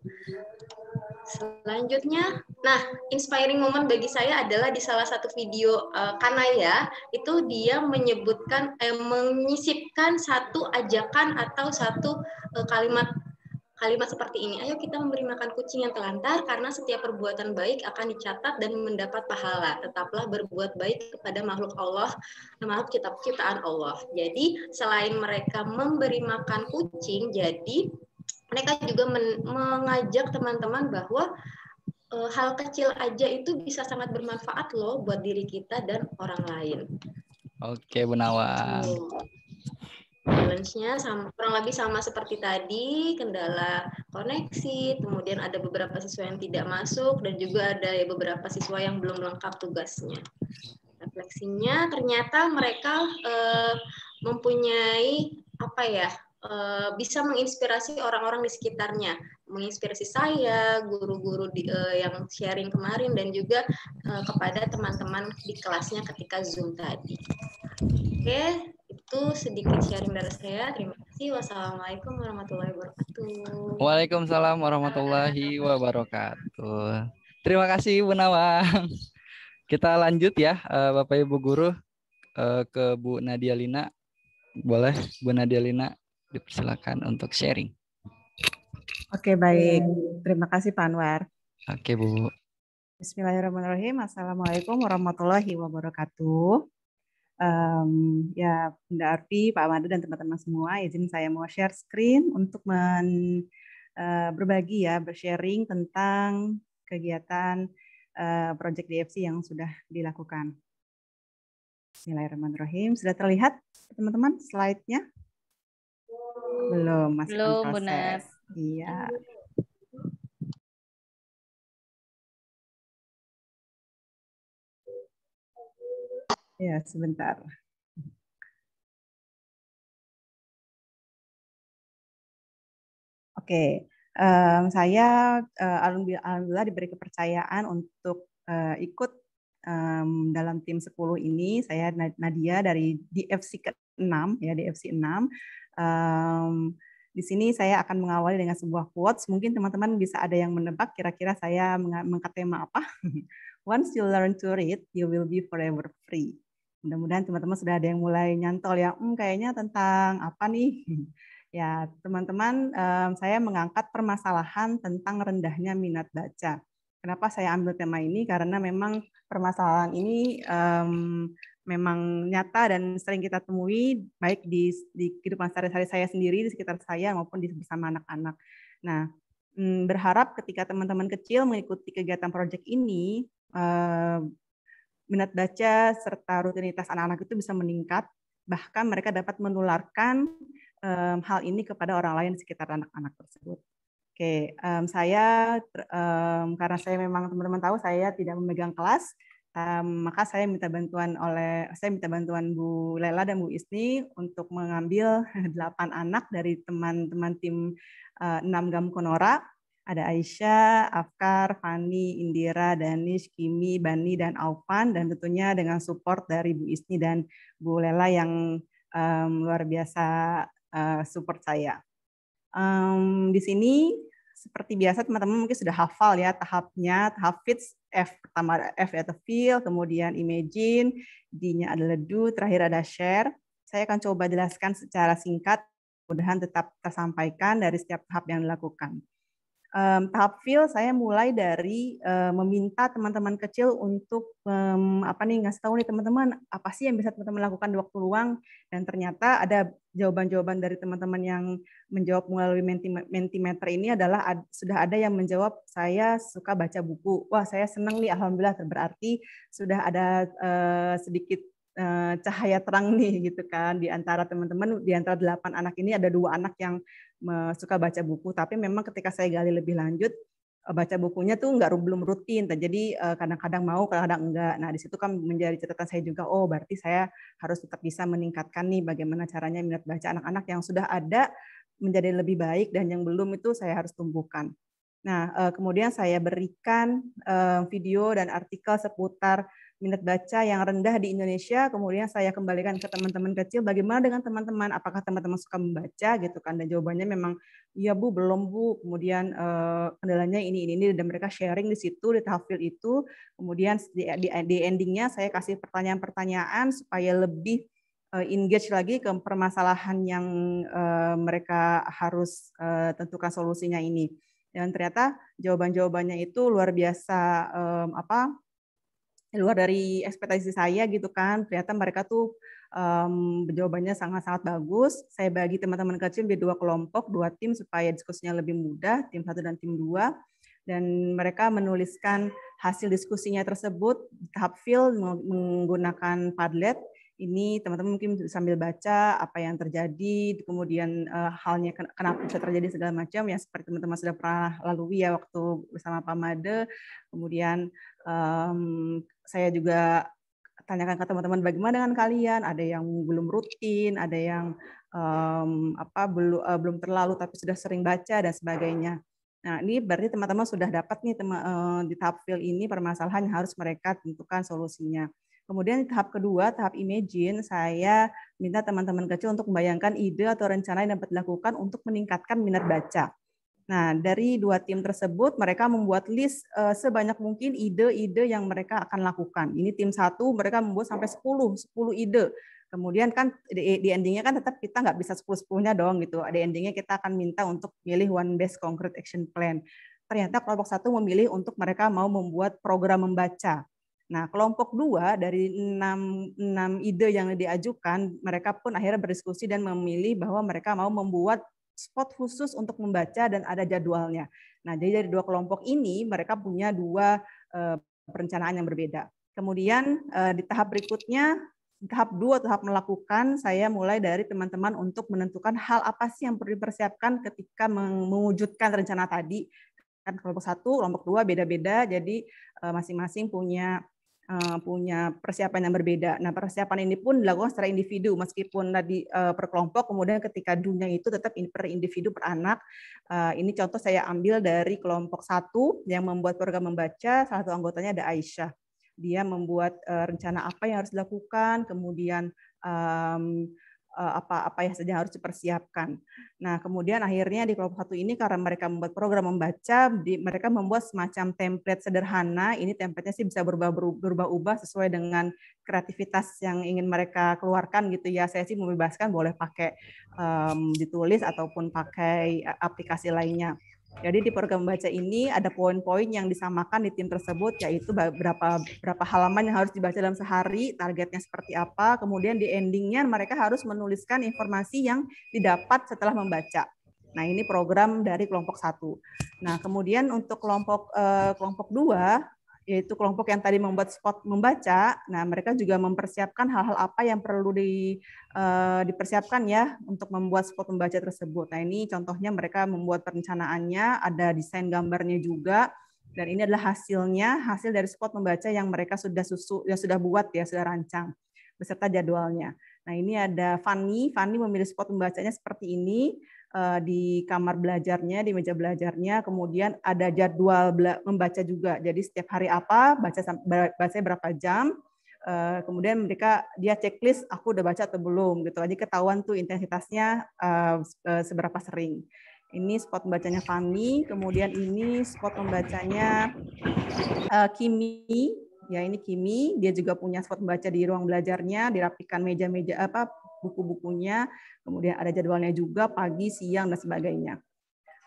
Selanjutnya, nah inspiring moment bagi saya adalah di salah satu video uh, Kanaya itu dia menyebutkan eh, menyisipkan satu ajakan atau satu uh, kalimat Kalimat seperti ini, ayo kita memberi makan kucing yang telantar karena setiap perbuatan baik akan dicatat dan mendapat pahala. Tetaplah berbuat baik kepada makhluk Allah, makhluk kitab ciptaan Allah. Jadi selain mereka memberi makan kucing, jadi mereka juga men mengajak teman-teman bahwa e, hal kecil aja itu bisa sangat bermanfaat loh buat diri kita dan orang lain. Oke, Bu Nawang. Gitu challenge-nya kurang lebih sama seperti tadi, kendala koneksi, kemudian ada beberapa siswa yang tidak masuk dan juga ada ya beberapa siswa yang belum lengkap tugasnya. Refleksinya ternyata mereka eh, mempunyai apa ya? Eh, bisa menginspirasi orang-orang di sekitarnya, menginspirasi saya, guru-guru eh, yang sharing kemarin dan juga eh, kepada teman-teman di kelasnya ketika Zoom tadi. Oke, itu sedikit sharing dari saya. Terima kasih. Wassalamualaikum warahmatullahi wabarakatuh. Waalaikumsalam warahmatullahi wabarakatuh. Terima kasih Bu Nawang. [laughs] Kita lanjut ya eh, Bapak Ibu guru eh, ke Bu Nadia Lina. Boleh Bu Nadia Lina dipersilakan untuk sharing. Oke, baik. Terima kasih Pak Anwar. Oke, Bu. Bismillahirrahmanirrahim. Assalamualaikum warahmatullahi wabarakatuh um, ya Bunda Arfi, Pak Amanda dan teman-teman semua, izin saya mau share screen untuk men, uh, berbagi ya, bersharing tentang kegiatan uh, eh, proyek DFC yang sudah dilakukan. Bismillahirrahmanirrahim. Sudah terlihat teman-teman slide-nya? Belum, masih Belum, proses. Iya. Ya, sebentar. Oke, um, saya uh, alhamdulillah diberi kepercayaan untuk uh, ikut um, dalam tim 10 ini. Saya Nadia dari DFC ke-6 ya, DFC 6. Um, di sini saya akan mengawali dengan sebuah quotes. Mungkin teman-teman bisa ada yang menebak kira-kira saya mengangkat tema apa. [laughs] Once you learn to read, you will be forever free. Mudah-mudahan teman-teman sudah ada yang mulai nyantol ya, hmm, kayaknya tentang apa nih? [laughs] ya, teman-teman, saya mengangkat permasalahan tentang rendahnya minat baca. Kenapa saya ambil tema ini? Karena memang permasalahan ini um, memang nyata dan sering kita temui baik di, di kehidupan sehari-hari saya sendiri di sekitar saya maupun di bersama anak-anak. Nah, mm, berharap ketika teman-teman kecil mengikuti kegiatan proyek ini minat baca serta rutinitas anak-anak itu bisa meningkat, bahkan mereka dapat menularkan um, hal ini kepada orang lain di sekitar anak-anak tersebut. Oke, okay, um, saya um, karena saya memang teman-teman tahu saya tidak memegang kelas, um, maka saya minta bantuan oleh saya minta bantuan Bu Lela dan Bu Isni untuk mengambil [laughs] delapan anak dari teman-teman tim uh, eh, 6 Gam Konora ada Aisyah, Afkar, Fani, Indira, Danish, Kimi, Bani, dan Aufan. Dan tentunya dengan support dari Bu Isni dan Bu Lela yang um, luar biasa uh, support saya. Um, di sini seperti biasa teman-teman mungkin sudah hafal ya tahapnya, tahap fits F pertama F yaitu feel, kemudian imagine, D-nya adalah do, terakhir ada share. Saya akan coba jelaskan secara singkat, mudah mudahan tetap tersampaikan dari setiap tahap yang dilakukan um, tahap feel saya mulai dari uh, meminta teman-teman kecil untuk um, apa nih ngasih tahu nih teman-teman apa sih yang bisa teman-teman lakukan di waktu luang dan ternyata ada jawaban-jawaban dari teman-teman yang menjawab melalui mentimeter ini adalah ad, sudah ada yang menjawab saya suka baca buku wah saya senang nih alhamdulillah berarti sudah ada uh, sedikit Eh, cahaya terang nih gitu kan di antara teman-teman di antara delapan anak ini ada dua anak yang suka baca buku tapi memang ketika saya gali lebih lanjut eh, baca bukunya tuh nggak belum rutin nah, jadi eh, kadang-kadang mau kadang-kadang enggak nah di situ kan menjadi catatan saya juga oh berarti saya harus tetap bisa meningkatkan nih bagaimana caranya minat baca anak-anak yang sudah ada menjadi lebih baik dan yang belum itu saya harus tumbuhkan Nah, eh, kemudian saya berikan eh, video dan artikel seputar minat baca yang rendah di Indonesia, kemudian saya kembalikan ke teman-teman kecil, bagaimana dengan teman-teman, apakah teman-teman suka membaca gitu kan, dan jawabannya memang, ya bu, belum bu, kemudian eh, kendalanya ini, ini, ini, dan mereka sharing di situ, di tahfil itu, kemudian di, di, endingnya saya kasih pertanyaan-pertanyaan supaya lebih engage lagi ke permasalahan yang mereka harus tentukan solusinya ini dan ternyata jawaban-jawabannya itu luar biasa um, apa luar dari ekspektasi saya gitu kan ternyata mereka tuh um, jawabannya sangat-sangat bagus saya bagi teman-teman kecil di dua kelompok dua tim supaya diskusinya lebih mudah tim satu dan tim dua dan mereka menuliskan hasil diskusinya tersebut di tahap fill menggunakan Padlet ini teman-teman mungkin sambil baca apa yang terjadi, kemudian uh, halnya kenapa bisa terjadi segala macam ya seperti teman-teman sudah pernah lalui ya waktu bersama Pak Made. Kemudian um, saya juga tanyakan ke teman-teman bagaimana dengan kalian, ada yang belum rutin, ada yang um, apa belum uh, eh, belum terlalu tapi sudah sering baca dan sebagainya. Nah, ini berarti teman-teman sudah dapat nih teman, uh, eh, di tahap fill ini permasalahan yang harus mereka tentukan solusinya. Kemudian tahap kedua, tahap imagine, saya minta teman-teman kecil untuk membayangkan ide atau rencana yang dapat dilakukan untuk meningkatkan minat baca. Nah, dari dua tim tersebut, mereka membuat list eh, sebanyak mungkin ide-ide yang mereka akan lakukan. Ini tim satu, mereka membuat sampai 10, 10 ide. Kemudian kan di, endingnya kan tetap kita nggak bisa 10-10-nya dong gitu. Di endingnya kita akan minta untuk milih one best concrete action plan. Ternyata kelompok satu memilih untuk mereka mau membuat program membaca. Nah, kelompok dua dari enam, enam ide yang diajukan, mereka pun akhirnya berdiskusi dan memilih bahwa mereka mau membuat spot khusus untuk membaca dan ada jadwalnya. Nah, jadi dari dua kelompok ini mereka punya dua uh, perencanaan yang berbeda. Kemudian uh, di tahap berikutnya tahap dua tahap melakukan saya mulai dari teman-teman untuk menentukan hal apa sih yang perlu dipersiapkan ketika mewujudkan rencana tadi kan kelompok satu kelompok dua beda-beda jadi eh, masing-masing punya Eh, punya persiapan yang berbeda. Nah, persiapan ini pun dilakukan secara individu, meskipun tadi per eh, kelompok, kemudian ketika dunia itu tetap per individu, per anak. Eh, ini contoh saya ambil dari kelompok satu yang membuat program membaca, salah satu anggotanya ada Aisyah. Dia membuat rencana apa yang harus dilakukan, kemudian apa-apa eh, yang saja harus dipersiapkan. Nah, kemudian akhirnya di kelompok satu ini karena mereka membuat program membaca, di, mereka membuat semacam template sederhana. Ini templatenya sih bisa berubah-ubah sesuai dengan kreativitas yang ingin mereka keluarkan gitu ya. Saya sih membebaskan boleh pakai um, ditulis ataupun pakai e, aplikasi lainnya. Jadi di program baca ini ada poin-poin yang disamakan di tim tersebut yaitu berapa berapa halaman yang harus dibaca dalam sehari, targetnya seperti apa, kemudian di endingnya mereka harus menuliskan informasi yang didapat setelah membaca. Nah ini program dari kelompok satu. Nah kemudian untuk kelompok eh, kelompok dua yaitu kelompok yang tadi membuat spot membaca. Nah, mereka juga mempersiapkan hal-hal apa yang perlu di, uh, dipersiapkan ya untuk membuat spot membaca tersebut. Nah, ini contohnya mereka membuat perencanaannya, ada desain gambarnya juga. Dan ini adalah hasilnya, hasil dari spot membaca yang mereka sudah susu, ya sudah buat ya, sudah rancang beserta jadwalnya. Nah, ini ada Fanny. Fanny memilih spot membacanya seperti ini. Eh, di kamar belajarnya, di meja belajarnya, kemudian ada jadwal membaca juga. Jadi setiap hari apa, baca baca berapa jam, eh, kemudian mereka dia checklist aku udah baca atau belum gitu. Jadi ketahuan tuh intensitasnya eh, seberapa sering. Ini spot membacanya Fani, kemudian ini spot membacanya Kimi. Ya ini Kimi, dia juga punya spot membaca di ruang belajarnya, dirapikan meja-meja apa buku-bukunya, kemudian ada jadwalnya juga pagi, siang, dan sebagainya.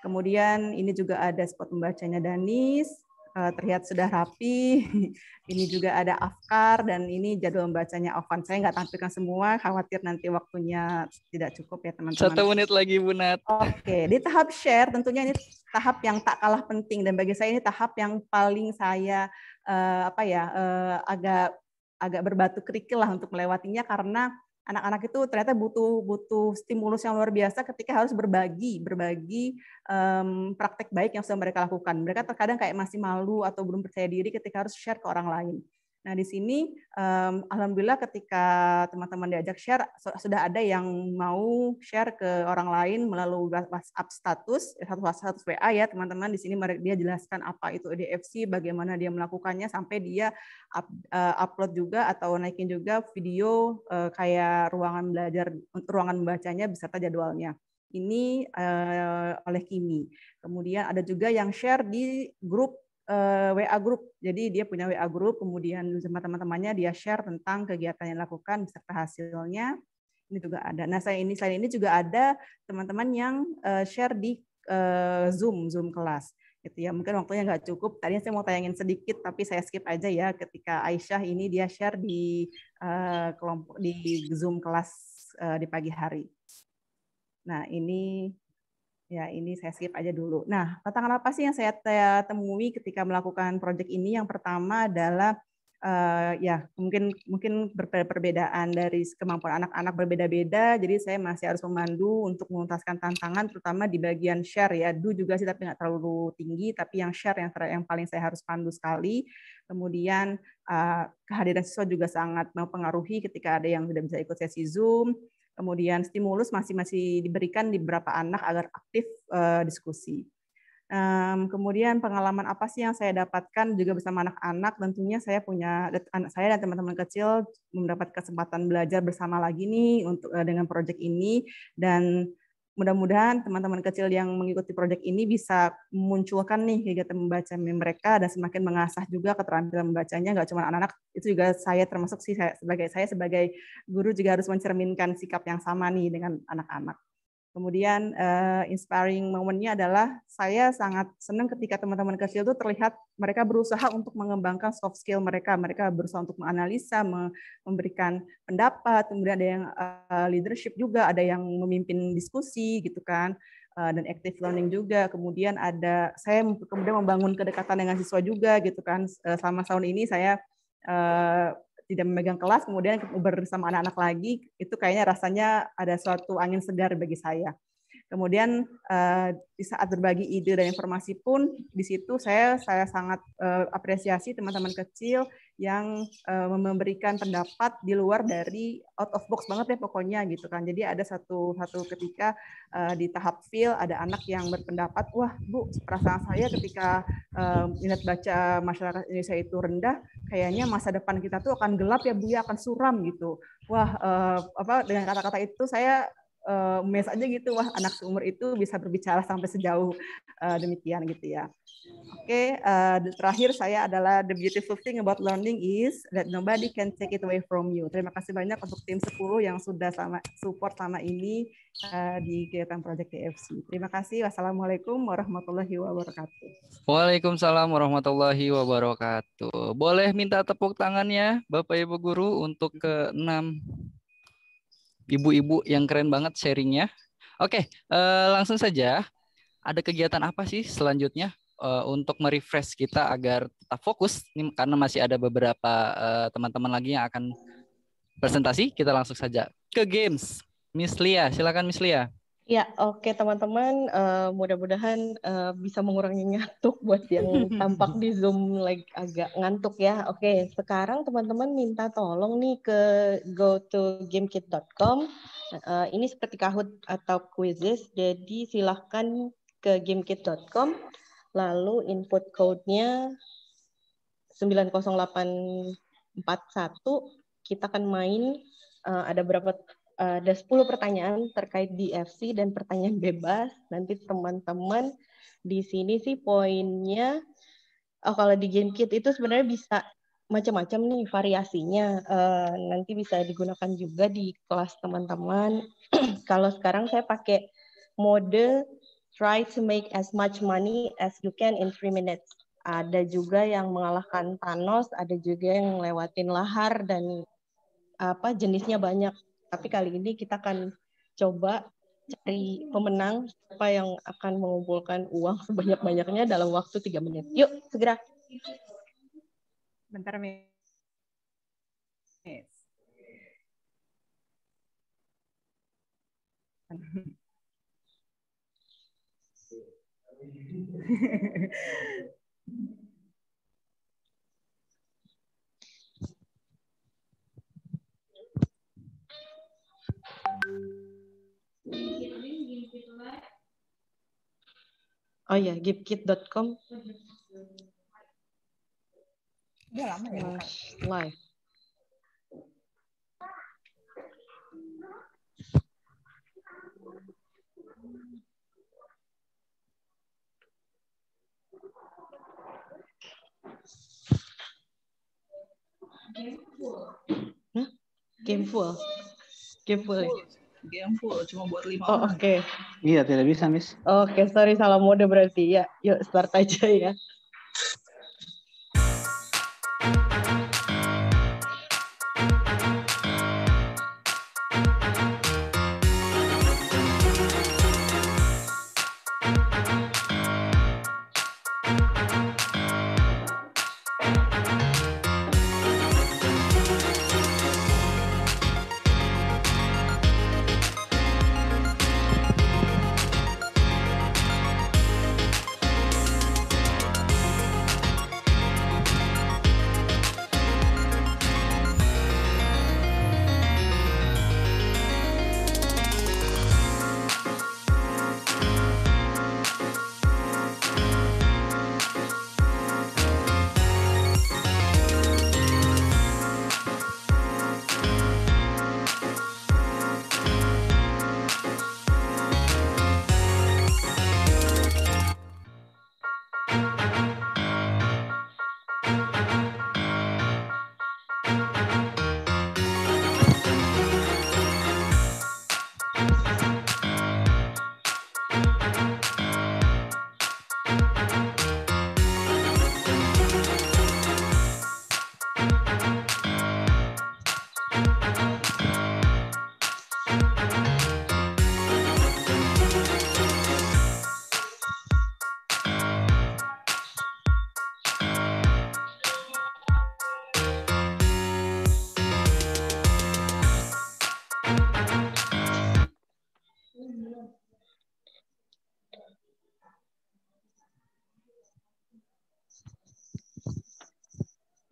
Kemudian ini juga ada spot membacanya Danis, eh, terlihat sudah rapi. [laughs] Ini juga ada Afkar dan ini jadwal membacanya Ovan. Saya nggak tampilkan semua, khawatir nanti waktunya tidak cukup ya teman-teman. Satu menit lagi Bu Nat. Oke, di tahap share tentunya ini tahap yang tak kalah penting dan bagi saya ini tahap yang paling saya eh, apa ya eh, agak agak berbatu kerikil lah untuk melewatinya karena anak-anak itu ternyata butuh butuh stimulus yang luar biasa ketika harus berbagi berbagi um, praktek baik yang sudah mereka lakukan mereka terkadang kayak masih malu atau belum percaya diri ketika harus share ke orang lain Nah, di sini um, alhamdulillah ketika teman-teman diajak share sudah ada yang mau share ke orang lain melalui WhatsApp status satu status WA ya, teman-teman di sini dia jelaskan apa itu EDFC, bagaimana dia melakukannya sampai dia up, uh, upload juga atau naikin juga video uh, kayak ruangan belajar ruangan membacanya beserta jadwalnya ini uh, oleh Kimi. Kemudian ada juga yang share di grup uh, eh, WA group. Jadi dia punya WA group, kemudian sama teman-temannya dia share tentang kegiatan yang dilakukan serta hasilnya. Ini juga ada. Nah, saya ini selain ini juga ada teman-teman yang uh, share di uh, Zoom, Zoom kelas. Gitu ya. Mungkin waktunya nggak cukup. Tadi saya mau tayangin sedikit, tapi saya skip aja ya. Ketika Aisyah ini dia share di uh, kelompok di Zoom kelas uh, di pagi hari. Nah, ini Ya, ini saya skip aja dulu. Nah, tantangan apa sih yang saya temui ketika melakukan proyek ini? Yang pertama adalah uh, ya mungkin mungkin perbedaan dari kemampuan anak-anak berbeda-beda. Jadi saya masih harus memandu untuk menuntaskan tantangan, terutama di bagian share ya. Do juga sih tapi nggak terlalu tinggi, tapi yang share yang yang paling saya harus pandu sekali. Kemudian uh, kehadiran siswa juga sangat mempengaruhi ketika ada yang tidak bisa ikut sesi Zoom Kemudian stimulus masih masih diberikan di beberapa anak agar aktif uh, diskusi. Um, kemudian pengalaman apa sih yang saya dapatkan juga bersama anak-anak? Tentunya saya punya anak saya dan teman-teman kecil mendapat kesempatan belajar bersama lagi nih untuk uh, dengan proyek ini dan mudah-mudahan teman-teman kecil yang mengikuti proyek ini bisa munculkan nih kegiatan membaca mereka dan semakin mengasah juga keterampilan membacanya nggak cuma anak-anak itu juga saya termasuk sih saya, sebagai saya sebagai guru juga harus mencerminkan sikap yang sama nih dengan anak-anak Kemudian uh, inspiring momennya adalah saya sangat senang ketika teman-teman kecil itu terlihat mereka berusaha untuk mengembangkan soft skill mereka. Mereka berusaha untuk menganalisa, memberikan pendapat, kemudian ada yang uh, leadership juga, ada yang memimpin diskusi gitu kan, uh, dan active learning juga. Kemudian ada saya kemudian membangun kedekatan dengan siswa juga gitu kan. Uh, selama tahun ini saya uh, tidak memegang kelas kemudian bersama anak-anak lagi itu kayaknya rasanya ada suatu angin segar bagi saya Kemudian uh, di saat berbagi ide dan informasi pun di situ saya saya sangat uh, apresiasi teman-teman kecil yang uh, memberikan pendapat di luar dari out of box banget ya pokoknya gitu kan. Jadi ada satu satu ketika uh, di tahap feel ada anak yang berpendapat, "Wah, Bu, perasaan saya ketika uh, minat baca masyarakat Indonesia itu rendah, kayaknya masa depan kita tuh akan gelap ya Bu, ya akan suram gitu." Wah, uh, apa dengan kata-kata itu saya uh, eh, mes aja gitu wah anak seumur itu bisa berbicara sampai sejauh uh, demikian gitu ya. Oke, okay, uh, eh, terakhir saya adalah the beautiful thing about learning is that nobody can take it away from you. Terima kasih banyak untuk tim 10 yang sudah sama support sama ini uh, di kegiatan Project KFC. Terima kasih. Wassalamualaikum warahmatullahi wabarakatuh. Waalaikumsalam warahmatullahi wabarakatuh. Boleh minta tepuk tangannya Bapak Ibu guru untuk ke-6 ibu-ibu yang keren banget sharingnya. Oke, eh, langsung saja. Ada kegiatan apa sih selanjutnya eh, untuk merefresh kita agar tetap fokus? Ini karena masih ada beberapa eh, teman-teman uh, lagi yang akan presentasi. Kita langsung saja ke games. Miss Lia, silakan Miss Lia. Ya, oke okay, teman-teman, uh, mudah-mudahan uh, bisa mengurangi ngantuk buat yang [laughs] tampak di Zoom like agak ngantuk ya. Oke, okay, sekarang teman-teman minta tolong nih ke go to gamekit.com. Uh, eh, ini seperti Kahoot atau quizzes, jadi silahkan ke gamekit.com lalu input code-nya 90841 kita akan main uh, ada berapa Eh, ada 10 pertanyaan terkait DFC dan pertanyaan [laughs] bebas. Nanti teman-teman di sini sih poinnya oh kalau di game kit itu sebenarnya bisa macam-macam nih variasinya. Uh, nanti bisa digunakan juga di kelas teman-teman. [clears throat] kalau sekarang saya pakai mode try to make as much money as you can in three minutes. Ada juga yang mengalahkan Thanos, ada juga yang lewatin lahar dan apa jenisnya banyak tapi kali ini kita akan coba cari pemenang apa yang akan mengumpulkan uang sebanyak-banyaknya [laughs] dalam waktu tiga menit. Yuk, segera. Bentar, Miss. Yes. [laughs] Oh iya, giftkit.com. Live. Game full. Hah? Game full. Game full. Game full. game full cuma buat lima oh, Oke. Okay. Iya tidak bisa miss. Oke okay, sorry salah mode berarti ya. Yuk start aja ya.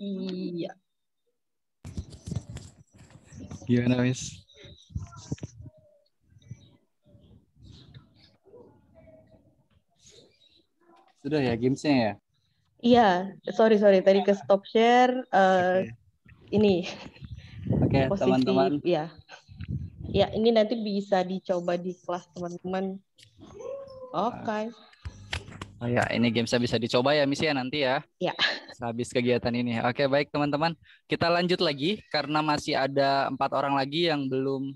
Iya. Gimana, Miss? Sudah ya gamesnya ya? Iya, sorry sorry tadi ke stop share uh, eh, okay. ini. Oke, okay, teman-teman. Ya. Ya, ini nanti bisa dicoba di kelas teman-teman. Oke. Okay. Oh ya, ini gamesnya bisa dicoba ya, Miss ya nanti ya. Iya habis kegiatan ini. Oke, baik teman-teman. Kita lanjut lagi karena masih ada empat orang lagi yang belum.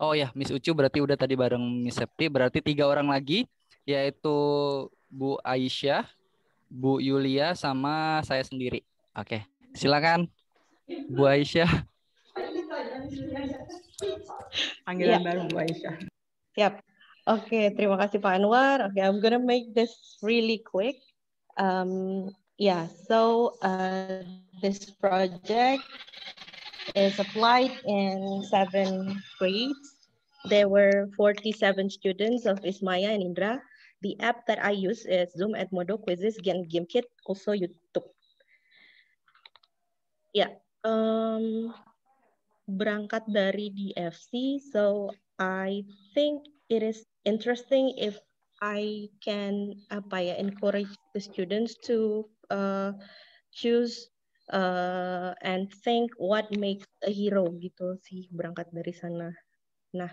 Oh ya, Miss Ucu berarti udah tadi bareng Miss Septi. Berarti tiga orang lagi, yaitu Bu Aisyah, Bu Yulia, sama saya sendiri. Oke, silakan Bu Aisyah. Panggilan yeah. baru Bu Aisyah. Yap. Oke, okay, terima kasih Pak Anwar. Oke, okay, I'm gonna make this really quick. Um, Yeah, so uh, this project is applied in seven grades. There were 47 students of Ismaya and Indra. The app that I use is Zoom at Modo Quizzes and Game Kit, also YouTube. Yeah, um, berangkat dari DFC, so I think it is interesting if I can apa ya, encourage the students to uh, choose uh, and think what makes a hero gitu sih berangkat dari sana. Nah,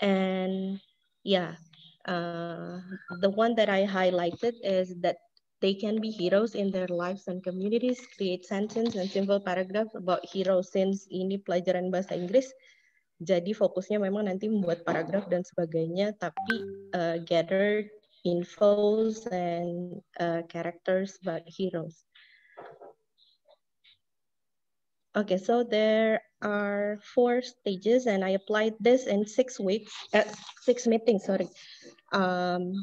and yeah, uh, the one that I highlighted is that they can be heroes in their lives and communities. Create sentence and simple paragraph about heroes since ini pelajaran bahasa Inggris. Jadi fokusnya memang nanti membuat paragraf dan sebagainya, tapi uh, gather infos and uh, characters but heroes. Okay, so there are four stages and I applied this in six weeks, uh, six meetings, sorry. Um,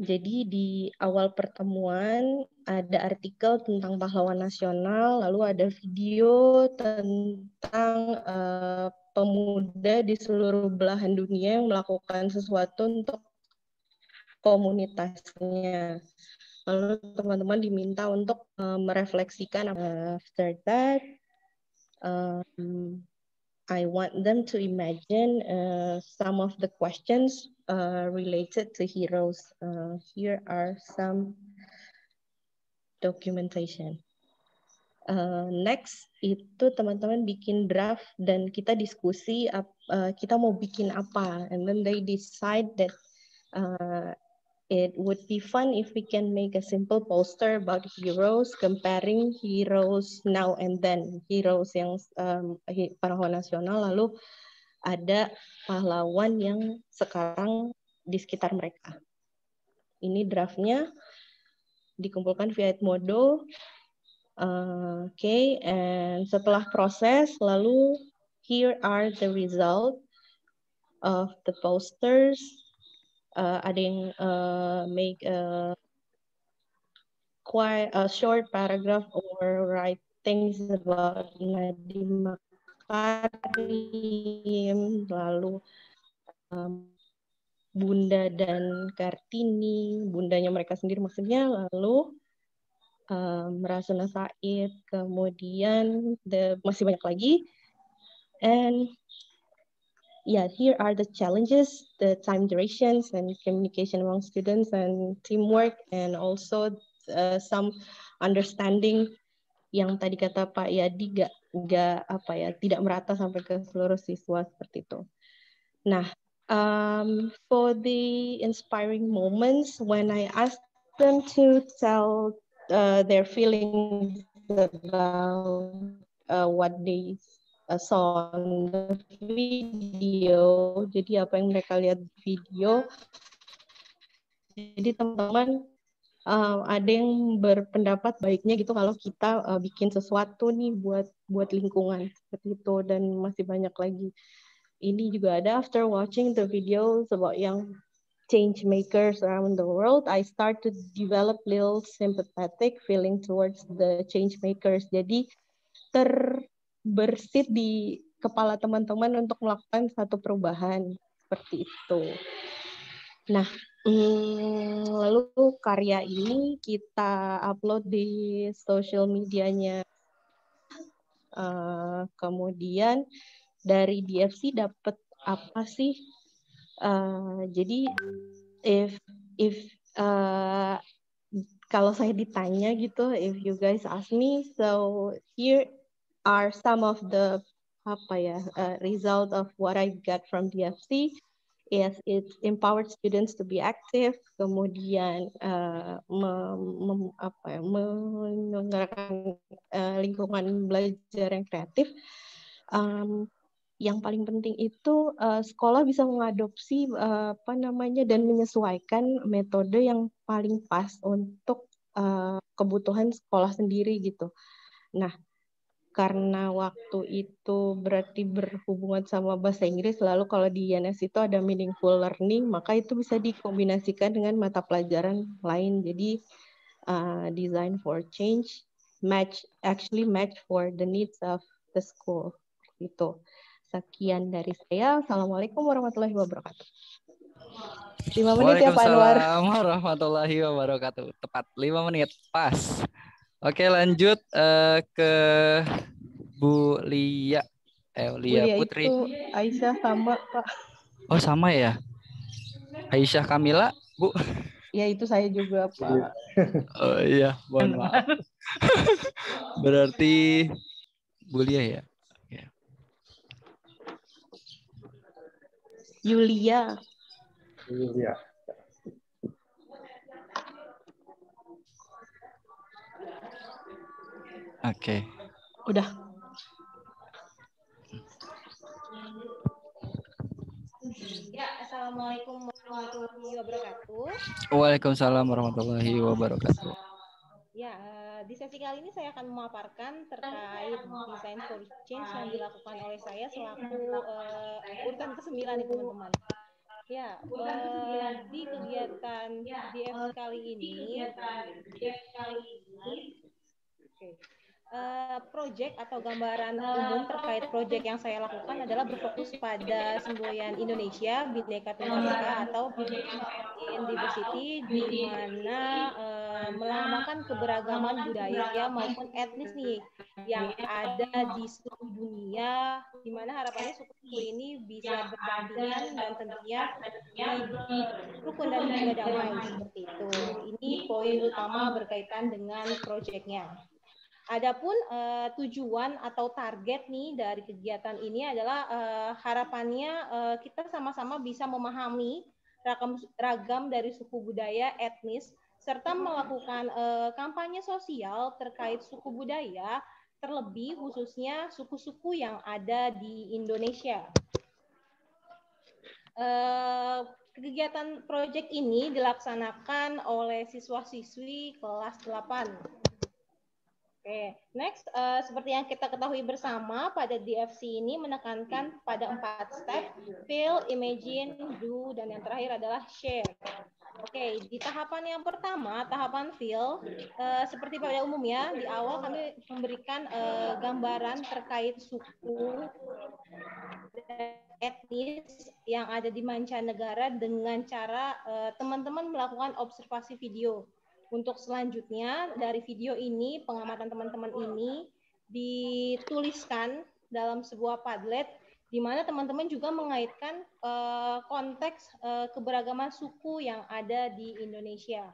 jadi di awal pertemuan ada artikel tentang pahlawan nasional, lalu ada video tentang uh, pemuda di seluruh belahan dunia yang melakukan sesuatu untuk komunitasnya. Lalu teman-teman diminta untuk uh, merefleksikan eh, after that um, I want them to imagine uh, some of the questions uh, related to heroes. Uh, here are some documentation. Uh, next itu teman-teman bikin draft dan kita diskusi uh, kita mau bikin apa and then they decide that uh, it would be fun if we can make a simple poster about heroes comparing heroes now and then heroes yang um, pahlawan nasional lalu ada pahlawan yang sekarang di sekitar mereka ini draftnya dikumpulkan via Edmodo Uh, okay, and setelah proses, lalu here are the result of the posters. Uh, ada yang uh, make a uh, quite a uh, short paragraph or write things about Nadiem Makarim, lalu um, Bunda dan Kartini, bundanya mereka sendiri maksudnya, lalu um, Rasuna Said, kemudian the, masih banyak lagi. And yeah, here are the challenges, the time durations and communication among students and teamwork and also uh, some understanding yang tadi kata Pak Yadi gak, gak apa ya tidak merata sampai ke seluruh siswa seperti itu. Nah, um, for the inspiring moments when I asked them to tell uh, their feelings about uh, what they uh, saw on the video. Jadi apa yang mereka lihat video. Jadi teman-teman uh, ada yang berpendapat baiknya gitu kalau kita uh, bikin sesuatu nih buat buat lingkungan seperti itu dan masih banyak lagi. Ini juga ada after watching the video sebab yang change makers around the world, I start to develop little sympathetic feeling towards the change makers. Jadi terbersit di kepala teman-teman untuk melakukan satu perubahan seperti itu. Nah, hmm, lalu karya ini kita upload di social medianya. Uh, kemudian dari DFC dapat apa sih Eh, jadi if if uh, kalau saya ditanya gitu, if you guys ask me, so here are some of the apa ya uh, result of what I got from DFC yes it empowered students to be active, kemudian uh, mem, mem, apa ya, menyelenggarakan uh, lingkungan belajar yang kreatif, um, yang paling penting itu uh, sekolah bisa mengadopsi uh, apa namanya dan menyesuaikan metode yang paling pas untuk uh, kebutuhan sekolah sendiri gitu. Nah, karena waktu itu berarti berhubungan sama bahasa Inggris lalu kalau di INS itu ada meaningful learning, maka itu bisa dikombinasikan dengan mata pelajaran lain. Jadi uh, design for change match actually match for the needs of the school gitu. Sekian dari saya. Assalamualaikum warahmatullahi wabarakatuh. Lima menit ya Pak Anwar. warahmatullahi wabarakatuh. Tepat lima menit. Pas. Oke, lanjut uh, ke Bu Lia. Eh, Lia, Lia Putri. Itu Aisyah sama Pak. Oh, sama ya. Aisyah Kamila, Bu. Ya itu saya juga Pak. Oh iya, mohon maaf. [laughs] Berarti Bu Lia ya. Yulia. Yulia. Oke. Okay. Udah. Ya, Assalamualaikum warahmatullahi wabarakatuh. Waalaikumsalam warahmatullahi wabarakatuh. Ya, eh, di sesi kali ini saya akan memaparkan terkait desain for change yang dilakukan oleh saya selaku uh, eh, urutan ke-9 nih teman-teman. Ya, uh, di kegiatan ya, DF kali ini, Oke. Uh, project atau gambaran umum terkait project yang saya lakukan adalah berfokus pada semboyan Indonesia, Bidneka Tunggal atau Indian Diversity di mana uh, melambangkan keberagaman budaya ya, maupun etnis nih yang iya. ada di seluruh dunia di mana harapannya suku-suku ini bisa berdampingan dan tentunya rukun dan juga damai seperti itu. Ini poin utama berkaitan dengan proyeknya. Adapun uh, tujuan atau target nih dari kegiatan ini adalah uh, harapannya uh, kita sama-sama bisa memahami ragam dari suku budaya etnis serta melakukan uh, kampanye sosial terkait suku budaya, terlebih khususnya suku-suku yang ada di Indonesia. Uh, kegiatan proyek ini dilaksanakan oleh siswa-siswi kelas 8. Oke, okay. next uh, seperti yang kita ketahui bersama pada DFC ini menekankan pada empat step: feel, imagine, do, dan yang terakhir adalah share. Oke, di tahapan yang pertama, tahapan feel, uh, seperti pada umumnya, di awal kami memberikan uh, gambaran terkait suku etnis yang ada di mancanegara dengan cara eh, teman-teman uh, melakukan observasi video. Untuk selanjutnya, dari video ini, pengamatan teman-teman ini dituliskan dalam sebuah Padlet di mana teman-teman juga mengaitkan uh, konteks uh, keberagaman suku yang ada di Indonesia.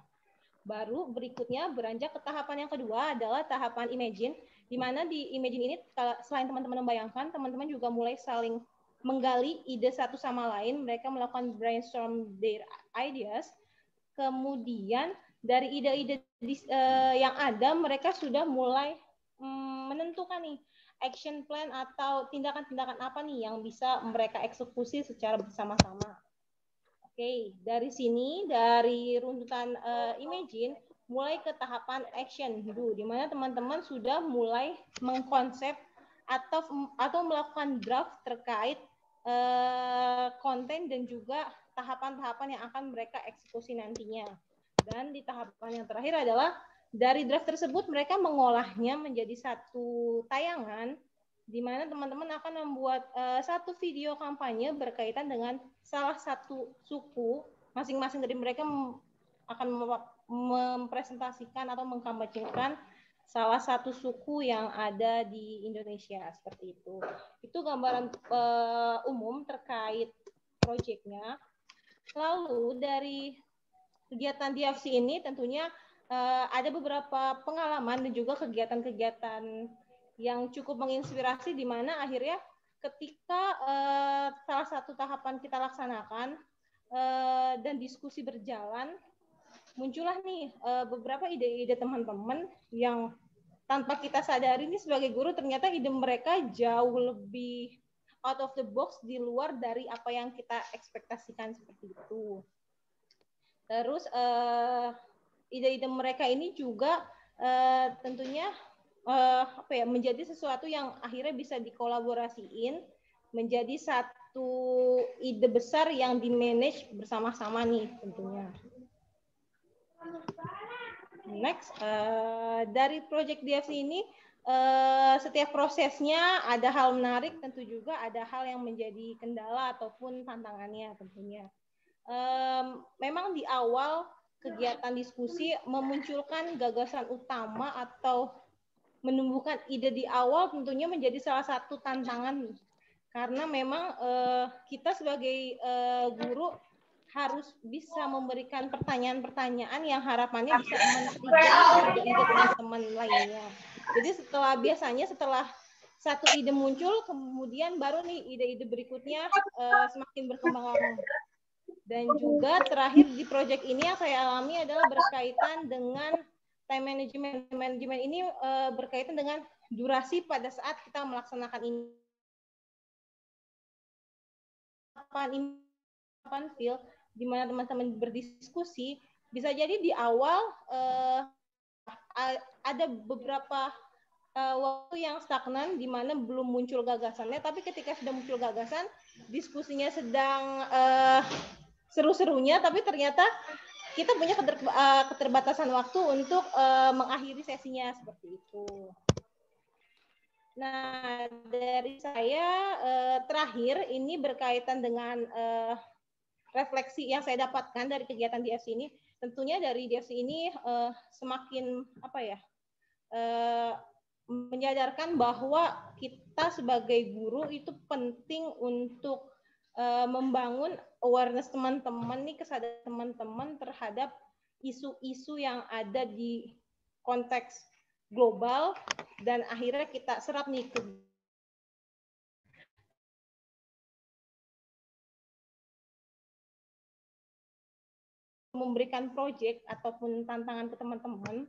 Baru berikutnya beranjak ke tahapan yang kedua adalah tahapan imagine, di mana di imagine ini selain teman-teman membayangkan, teman-teman juga mulai saling menggali ide satu sama lain, mereka melakukan brainstorm their ideas. Kemudian dari ide-ide uh, yang ada, mereka sudah mulai um, menentukan nih action plan atau tindakan-tindakan apa nih yang bisa mereka eksekusi secara bersama-sama. Oke, okay. dari sini dari runtutan uh, Imagine mulai ke tahapan action dulu, di mana teman-teman sudah mulai mengkonsep atau atau melakukan draft terkait uh, konten dan juga tahapan-tahapan yang akan mereka eksekusi nantinya. Dan di tahapan yang terakhir adalah dari draft tersebut mereka mengolahnya menjadi satu tayangan di mana teman-teman akan membuat uh, satu video kampanye berkaitan dengan salah satu suku masing-masing dari mereka akan mempresentasikan atau mengkampanyekan salah satu suku yang ada di Indonesia seperti itu. Itu gambaran uh, umum terkait proyeknya. Lalu dari kegiatan DFC ini tentunya uh, ada beberapa pengalaman dan juga kegiatan-kegiatan yang cukup menginspirasi di mana akhirnya ketika uh, salah satu tahapan kita laksanakan uh, dan diskusi berjalan muncullah nih uh, beberapa ide-ide teman-teman yang tanpa kita sadari ini sebagai guru ternyata ide mereka jauh lebih out of the box di luar dari apa yang kita ekspektasikan seperti itu. Terus uh, ide-ide mereka ini juga uh, tentunya uh, apa ya menjadi sesuatu yang akhirnya bisa dikolaborasiin menjadi satu ide besar yang di manage bersama-sama nih tentunya. Next uh, dari project DFC ini uh, setiap prosesnya ada hal menarik tentu juga ada hal yang menjadi kendala ataupun tantangannya tentunya. Um, memang di awal kegiatan diskusi memunculkan gagasan utama atau menumbuhkan ide di awal tentunya menjadi salah satu tantangan karena memang uh, kita sebagai uh, guru harus bisa memberikan pertanyaan-pertanyaan yang harapannya bisa menarik ide teman-teman lainnya. Jadi setelah biasanya setelah satu ide muncul, kemudian baru nih ide-ide berikutnya uh, semakin berkembang dan juga terakhir di proyek ini yang saya alami adalah berkaitan dengan time management. Time management ini uh, berkaitan dengan durasi pada saat kita melaksanakan ini. Kapan feel di mana teman-teman berdiskusi bisa jadi di awal uh, ada beberapa uh, waktu yang stagnan di mana belum muncul gagasannya tapi ketika sudah muncul gagasan diskusinya sedang uh, seru-serunya tapi ternyata kita punya keter, uh, keterbatasan waktu untuk uh, mengakhiri sesinya seperti itu. Nah, dari saya uh, terakhir ini berkaitan dengan uh, refleksi yang saya dapatkan dari kegiatan di ini. Tentunya dari DFC ini uh, semakin apa ya? Uh, menyadarkan bahwa kita sebagai guru itu penting untuk uh, membangun awareness teman-teman nih kesadaran teman-teman terhadap isu-isu yang ada di konteks global dan akhirnya kita serap nih ke memberikan proyek ataupun tantangan ke teman-teman,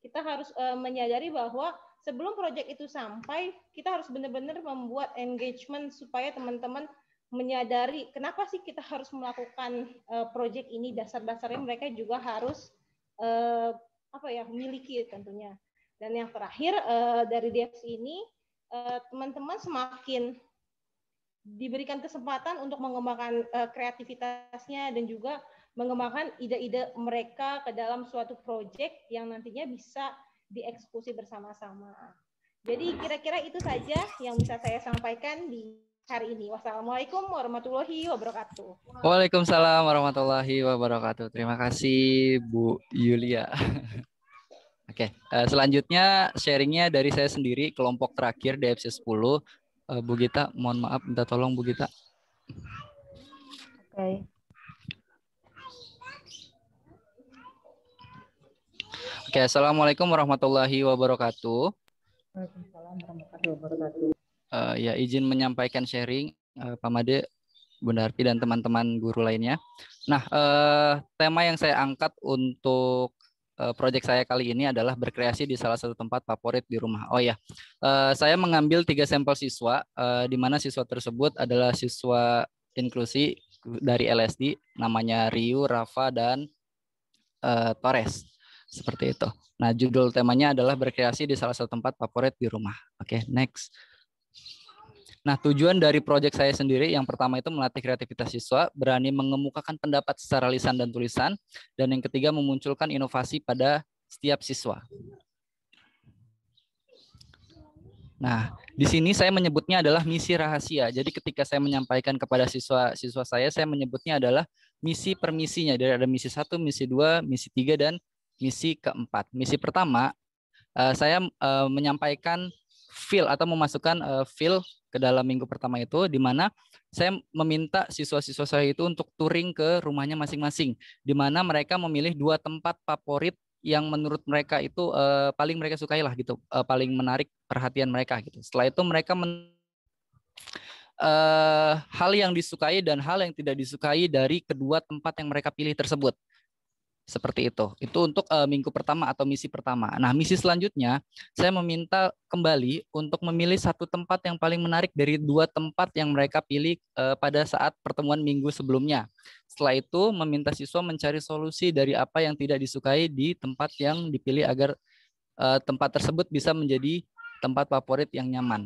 kita harus uh, menyadari bahwa sebelum proyek itu sampai, kita harus benar-benar membuat engagement supaya teman-teman menyadari kenapa sih kita harus melakukan uh, eh, proyek ini dasar-dasarnya mereka juga harus uh, apa ya miliki tentunya dan yang terakhir uh, dari DFC ini teman-teman uh, semakin diberikan kesempatan untuk mengembangkan uh, kreativitasnya dan juga mengembangkan ide-ide mereka ke dalam suatu proyek yang nantinya bisa dieksekusi bersama-sama. Jadi kira-kira itu saja yang bisa saya sampaikan di hari ini. Wassalamualaikum warahmatullahi wabarakatuh. Waalaikumsalam warahmatullahi wabarakatuh. Terima kasih Bu Yulia. [laughs] Oke, okay. uh, eh, selanjutnya sharingnya dari saya sendiri kelompok terakhir DFC 10. Uh, Bu Gita, mohon maaf minta tolong Bu Gita. Oke. Okay. Oke, okay, assalamualaikum warahmatullahi wabarakatuh. Waalaikumsalam warahmatullahi wabarakatuh uh, ya izin menyampaikan sharing uh, Pak Made, Bunda Arpi dan teman-teman guru lainnya. Nah, uh, tema yang saya angkat untuk proyek saya kali ini adalah berkreasi di salah satu tempat favorit di rumah. Oh ya, saya mengambil tiga sampel siswa, di mana siswa tersebut adalah siswa inklusi dari LSD, namanya Ryu, Rafa, dan Torres. Seperti itu. Nah, judul temanya adalah berkreasi di salah satu tempat favorit di rumah. Oke, okay, next. Nah, tujuan dari proyek saya sendiri yang pertama itu melatih kreativitas siswa, berani mengemukakan pendapat secara lisan dan tulisan, dan yang ketiga memunculkan inovasi pada setiap siswa. Nah, di sini saya menyebutnya adalah misi rahasia. Jadi ketika saya menyampaikan kepada siswa-siswa saya, saya menyebutnya adalah misi permisinya. Dari ada misi satu, misi dua, misi tiga, dan misi keempat. Misi pertama, eh, saya eh, menyampaikan feel atau memasukkan uh, feel ke dalam minggu pertama itu di mana saya meminta siswa-siswa saya itu untuk touring ke rumahnya masing-masing di mana mereka memilih dua tempat favorit yang menurut mereka itu uh, paling mereka sukai lah gitu uh, paling menarik perhatian mereka gitu setelah itu mereka men uh, hal yang disukai dan hal yang tidak disukai dari kedua tempat yang mereka pilih tersebut seperti itu. Itu untuk uh, minggu pertama atau misi pertama. Nah, misi selanjutnya saya meminta kembali untuk memilih satu tempat yang paling menarik dari dua tempat yang mereka pilih uh, pada saat pertemuan minggu sebelumnya. Setelah itu meminta siswa mencari solusi dari apa yang tidak disukai di tempat yang dipilih agar uh, tempat tersebut bisa menjadi tempat favorit yang nyaman.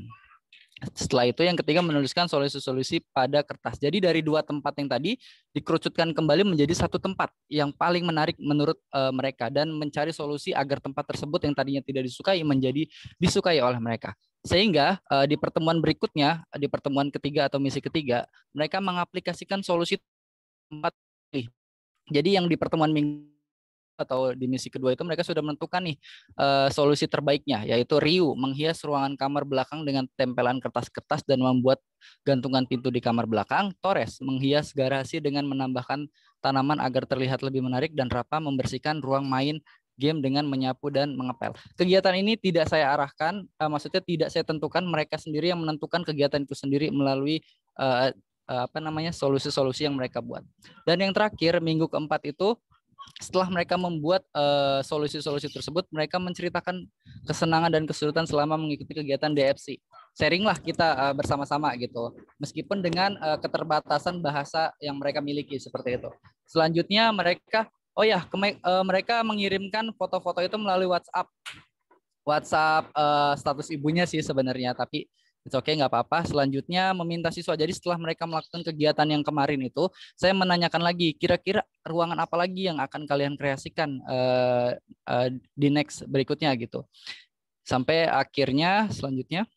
Setelah itu yang ketiga menuliskan solusi-solusi pada kertas. Jadi dari dua tempat yang tadi dikerucutkan kembali menjadi satu tempat yang paling menarik menurut uh, mereka dan mencari solusi agar tempat tersebut yang tadinya tidak disukai menjadi disukai oleh mereka. Sehingga uh, di pertemuan berikutnya, di pertemuan ketiga atau misi ketiga, mereka mengaplikasikan solusi tempat. Jadi yang di pertemuan minggu atau di kedua itu mereka sudah menentukan nih uh, solusi terbaiknya yaitu Ryu menghias ruangan kamar belakang dengan tempelan kertas-kertas dan membuat gantungan pintu di kamar belakang. Torres menghias garasi dengan menambahkan tanaman agar terlihat lebih menarik dan Rapa membersihkan ruang main game dengan menyapu dan mengepel. Kegiatan ini tidak saya arahkan, uh, maksudnya tidak saya tentukan, mereka sendiri yang menentukan kegiatan itu sendiri melalui uh, apa namanya solusi-solusi yang mereka buat. Dan yang terakhir minggu keempat itu setelah mereka membuat eh, solusi-solusi uh, tersebut, mereka menceritakan kesenangan dan kesulitan selama mengikuti kegiatan DFC. Sharinglah kita uh, bersama-sama gitu, meskipun dengan uh, keterbatasan bahasa yang mereka miliki seperti itu. Selanjutnya mereka, oh ya, uh, mereka mengirimkan foto-foto itu melalui WhatsApp, WhatsApp uh, status ibunya sih sebenarnya, tapi Oke, okay, nggak apa-apa. Selanjutnya meminta siswa. Jadi setelah mereka melakukan kegiatan yang kemarin itu, saya menanyakan lagi, kira-kira ruangan apa lagi yang akan kalian kreasikan uh, uh, di next berikutnya gitu. Sampai akhirnya selanjutnya.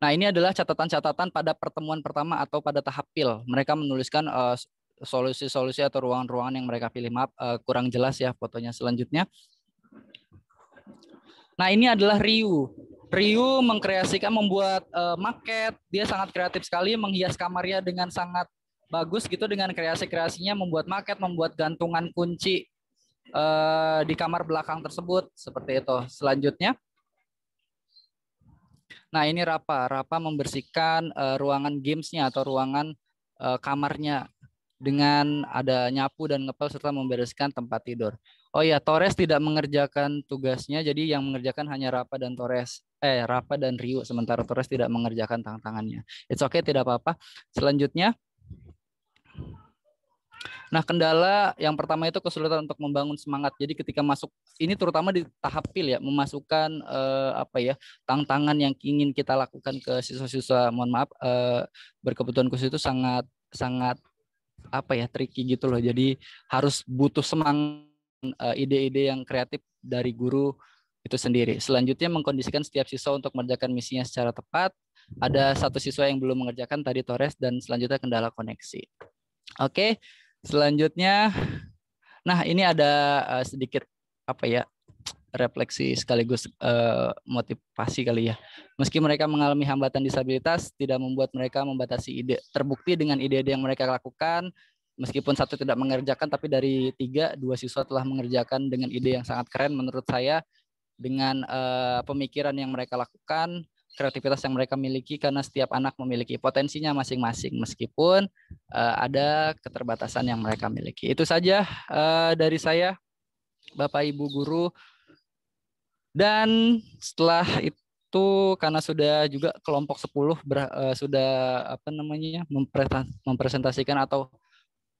Nah ini adalah catatan-catatan pada pertemuan pertama atau pada tahap pil. Mereka menuliskan eh, solusi solusi-solusi atau ruangan-ruangan yang mereka pilih. Maaf, uh, kurang jelas ya fotonya selanjutnya. Nah ini adalah Ryu. Ryu mengkreasikan membuat uh, eh, maket. Dia sangat kreatif sekali menghias kamarnya dengan sangat bagus gitu dengan kreasi-kreasinya membuat maket, membuat gantungan kunci uh, di kamar belakang tersebut seperti itu. Selanjutnya Nah, ini Rapa. Rapa membersihkan uh, ruangan gamesnya atau ruangan uh, kamarnya dengan ada nyapu dan ngepel serta membereskan tempat tidur. Oh ya, Torres tidak mengerjakan tugasnya, jadi yang mengerjakan hanya Rafa dan Torres. Eh, Rafa dan Rio, sementara Torres tidak mengerjakan tantangannya. It's okay, tidak apa-apa. Selanjutnya, Nah, kendala yang pertama itu kesulitan untuk membangun semangat. Jadi ketika masuk ini terutama di tahap pil ya, memasukkan eh, apa ya, tantangan yang ingin kita lakukan ke siswa-siswa. Mohon maaf, eh, berkebutuhan khusus itu sangat sangat apa ya, tricky gitu loh. Jadi harus butuh semangat Eh, ide-ide yang kreatif dari guru itu sendiri. Selanjutnya mengkondisikan setiap siswa untuk mengerjakan misinya secara tepat. Ada satu siswa yang belum mengerjakan tadi Torres dan selanjutnya kendala koneksi. Oke, selanjutnya, nah ini ada eh, sedikit apa ya refleksi sekaligus uh, motivasi kali ya. Meski mereka mengalami hambatan disabilitas, tidak membuat mereka membatasi ide. Terbukti dengan ide-ide yang mereka lakukan, meskipun satu tidak mengerjakan tapi dari tiga dua siswa telah mengerjakan dengan ide yang sangat keren menurut saya dengan uh, pemikiran yang mereka lakukan kreativitas yang mereka miliki karena setiap anak memiliki potensinya masing-masing meskipun uh, ada keterbatasan yang mereka miliki itu saja uh, dari saya bapak ibu guru dan setelah itu karena sudah juga kelompok 10 ber, uh, sudah apa namanya mempresentasikan atau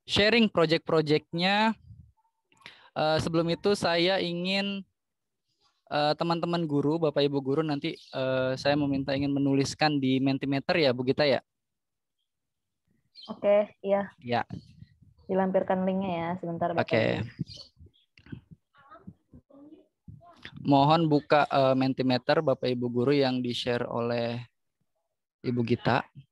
sharing project-projectnya. Uh, sebelum itu saya ingin eh, teman-teman uh, guru, Bapak Ibu guru nanti uh, saya meminta ingin menuliskan di Mentimeter ya, Bu Gita ya? Oke, iya. Ya. Dilampirkan linknya ya, sebentar. Oke. Okay. Mohon buka uh, Mentimeter Bapak Ibu guru yang di-share oleh Ibu Gita. Oke.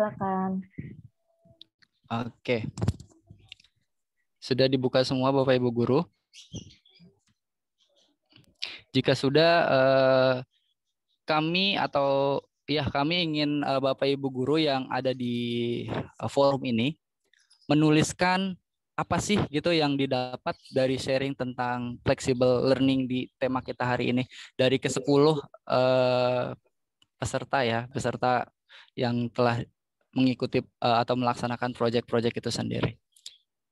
silakan. Oke. Sudah dibuka semua Bapak Ibu guru? Jika sudah eh, kami atau ya kami ingin eh, Bapak Ibu guru yang ada di eh, forum ini menuliskan apa sih gitu yang didapat dari sharing tentang flexible learning di tema kita hari ini dari ke-10 peserta ya, peserta yang telah mengikuti uh, atau melaksanakan project-project itu sendiri.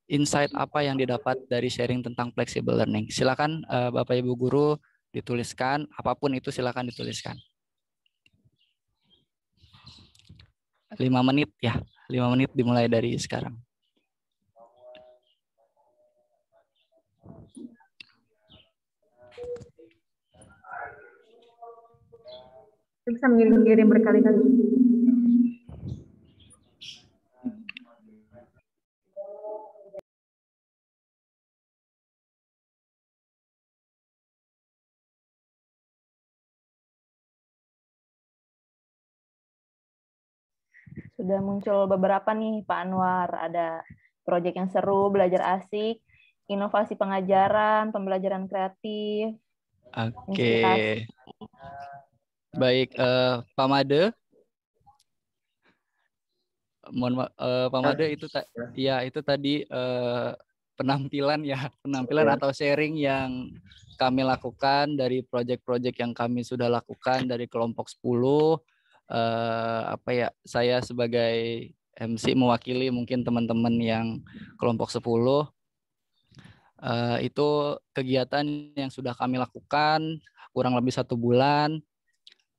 Insight apa yang didapat dari sharing tentang flexible learning? Silakan uh, Bapak Ibu guru dituliskan, apapun itu silakan dituliskan. 5 menit ya. 5 menit dimulai dari sekarang. Bisa mengirim-ngirim berkali-kali. sudah muncul beberapa nih Pak Anwar, ada proyek yang seru, belajar asik, inovasi pengajaran, pembelajaran kreatif. Oke. Okay. Baik, uh, Pak Made. Mohon uh, Pak Made itu ya itu tadi uh, penampilan ya, [laughs] penampilan okay. Iya. atau sharing yang kami lakukan dari proyek-proyek yang kami sudah lakukan dari kelompok 10 uh, apa ya saya sebagai MC mewakili mungkin teman-teman yang kelompok 10 Uh, eh, itu kegiatan yang sudah kami lakukan kurang lebih satu bulan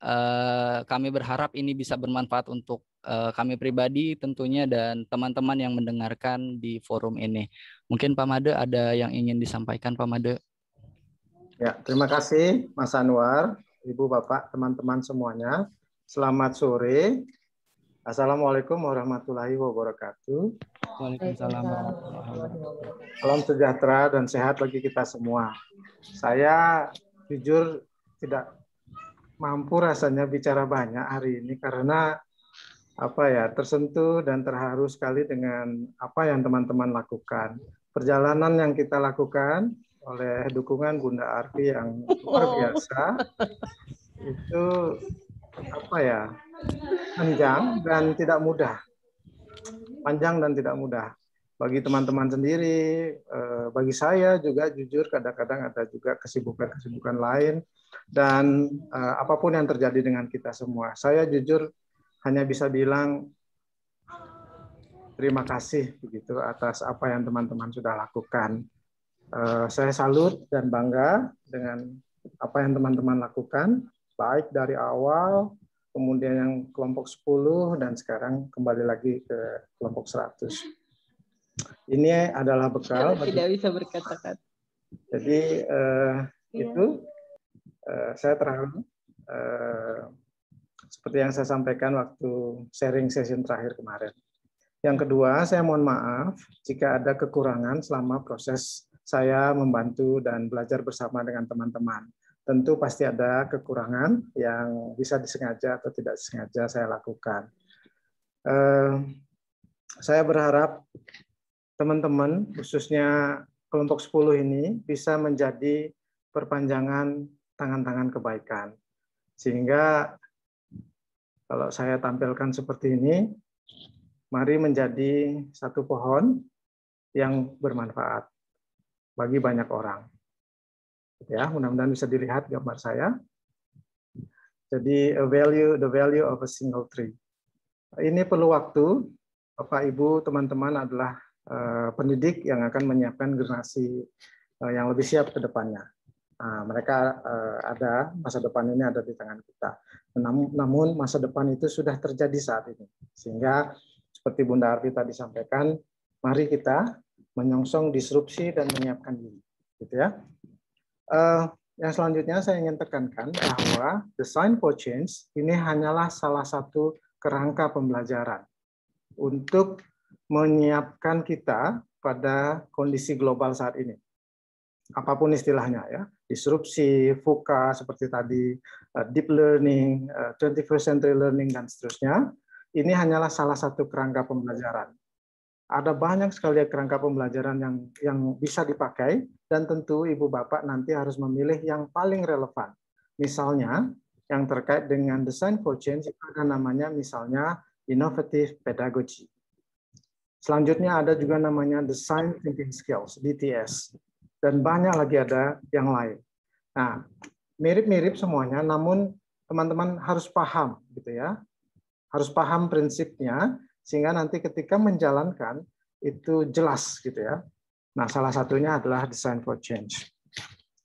Uh, kami berharap ini bisa bermanfaat untuk uh, kami pribadi tentunya dan teman-teman yang mendengarkan di forum ini mungkin Pak Made ada yang ingin disampaikan Pak Made Ya, terima kasih Mas Anwar, Ibu, Bapak, teman-teman semuanya. Selamat sore. Assalamualaikum warahmatullahi wabarakatuh. Waalaikumsalam warahmatullahi wabarakatuh. Salam sejahtera dan sehat bagi kita semua. Saya jujur tidak mampu rasanya bicara banyak hari ini karena apa ya tersentuh dan terharu sekali dengan apa yang teman-teman lakukan. Perjalanan yang kita lakukan oleh dukungan Bunda Arfi yang luar oh. biasa itu apa ya panjang dan tidak mudah panjang dan tidak mudah bagi teman-teman sendiri eh, bagi saya juga jujur kadang-kadang ada juga kesibukan-kesibukan lain dan eh, apapun yang terjadi dengan kita semua saya jujur hanya bisa bilang terima kasih begitu atas apa yang teman-teman sudah lakukan eh, saya salut dan bangga dengan apa yang teman-teman lakukan baik dari awal, kemudian yang kelompok 10, dan sekarang kembali lagi ke kelompok 100. Ini adalah bekal. Bagi... tidak bisa berkata-kata. Jadi eh, ya. itu eh, saya terang Eh, seperti yang saya sampaikan waktu sharing session terakhir kemarin. Yang kedua, saya mohon maaf jika ada kekurangan selama proses saya membantu dan belajar bersama dengan teman-teman tentu pasti ada kekurangan yang bisa disengaja atau tidak disengaja saya lakukan. Ehm, saya berharap teman-teman, khususnya kelompok 10 ini, bisa menjadi perpanjangan tangan-tangan kebaikan. Sehingga kalau saya tampilkan seperti ini, mari menjadi satu pohon yang bermanfaat bagi banyak orang. Ya, mudah-mudahan bisa dilihat gambar saya. Jadi a value the value of a single tree. Ini perlu waktu. Bapak Ibu, teman-teman adalah eh, pendidik yang akan menyiapkan generasi eh, yang lebih siap ke depannya. Nah, mereka eh, ada masa depan ini ada di tangan kita. Namun masa depan itu sudah terjadi saat ini. Sehingga seperti Bunda Arfi tadi sampaikan, mari kita menyongsong disrupsi dan menyiapkan diri, gitu ya. Uh, yang selanjutnya saya ingin tekankan bahwa design for change ini hanyalah salah satu kerangka pembelajaran untuk menyiapkan kita pada kondisi global saat ini. Apapun istilahnya ya, disrupsi, VUCA seperti tadi, eh, deep learning, 21st eh, century learning dan seterusnya. Ini hanyalah salah satu kerangka pembelajaran. Ada banyak sekali kerangka pembelajaran yang yang bisa dipakai dan tentu ibu bapak nanti harus memilih yang paling relevan. Misalnya yang terkait dengan design for change ada namanya misalnya innovative pedagogy. Selanjutnya ada juga namanya design thinking skills (DTS) dan banyak lagi ada yang lain. Nah, mirip-mirip semuanya, namun teman-teman harus paham gitu ya harus paham prinsipnya sehingga nanti ketika menjalankan itu jelas gitu ya. Nah, salah satunya adalah design for change.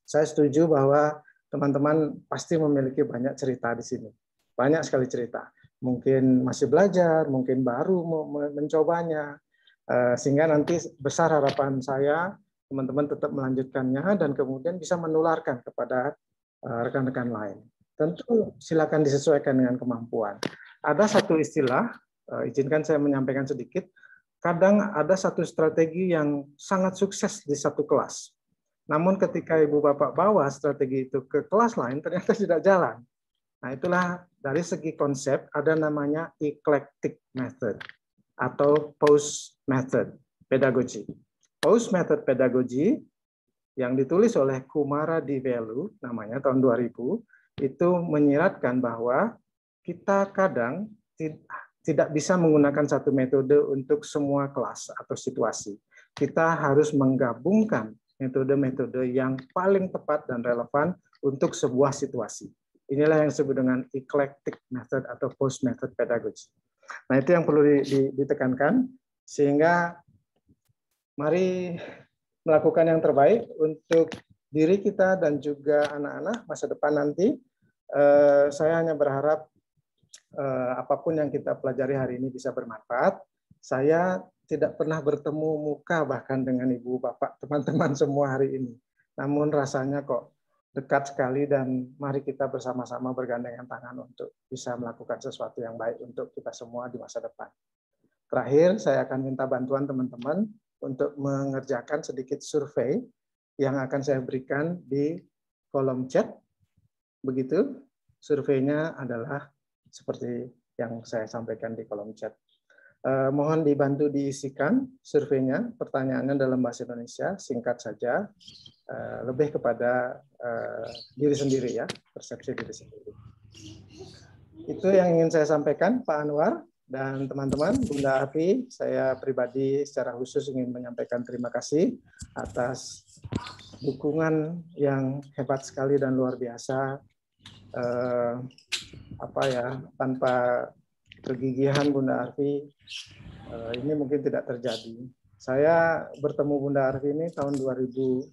Saya setuju bahwa teman-teman pasti memiliki banyak cerita di sini. Banyak sekali cerita. Mungkin masih belajar, mungkin baru mencobanya. Eh, sehingga nanti besar harapan saya teman-teman tetap melanjutkannya dan kemudian bisa menularkan kepada eh, rekan-rekan lain. Tentu silakan disesuaikan dengan kemampuan. Ada satu istilah Eh, izinkan saya menyampaikan sedikit. Kadang ada satu strategi yang sangat sukses di satu kelas. Namun ketika ibu bapak bawa strategi itu ke kelas lain, ternyata [laughs] tidak jalan. Nah itulah dari segi konsep ada namanya eclectic method atau post method pedagogi. post method pedagogi yang ditulis oleh Kumara Divelu namanya tahun 2000 itu menyiratkan bahwa kita kadang tidak bisa menggunakan satu metode untuk semua kelas atau situasi. Kita harus menggabungkan metode-metode yang paling tepat dan relevan untuk sebuah situasi. Inilah yang disebut dengan eclectic method atau post method pedagogy. Nah, itu yang perlu ditekankan sehingga mari melakukan yang terbaik untuk diri kita dan juga anak-anak masa depan nanti. Eh, saya hanya berharap eh, apapun yang kita pelajari hari ini bisa bermanfaat. Saya tidak pernah bertemu muka bahkan dengan ibu bapak teman-teman [laughs] semua hari ini. Namun rasanya kok dekat sekali dan mari kita bersama-sama bergandengan tangan untuk bisa melakukan sesuatu yang baik untuk kita semua di masa depan. Terakhir, saya akan minta bantuan teman-teman untuk mengerjakan sedikit survei yang akan saya berikan di kolom chat. Begitu, surveinya adalah seperti yang saya sampaikan di kolom chat. Eh, mohon dibantu diisikan surveinya, pertanyaannya dalam bahasa Indonesia, singkat saja, eh, lebih kepada eh, diri sendiri ya, persepsi diri sendiri. Itu yang ingin saya sampaikan, Pak Anwar dan teman-teman, Bunda Api, saya pribadi secara khusus ingin menyampaikan terima kasih atas dukungan yang hebat sekali dan luar biasa eh, apa ya tanpa kegigihan Bunda Arfi eh, ini mungkin tidak terjadi. Saya bertemu Bunda Arfi ini tahun 2019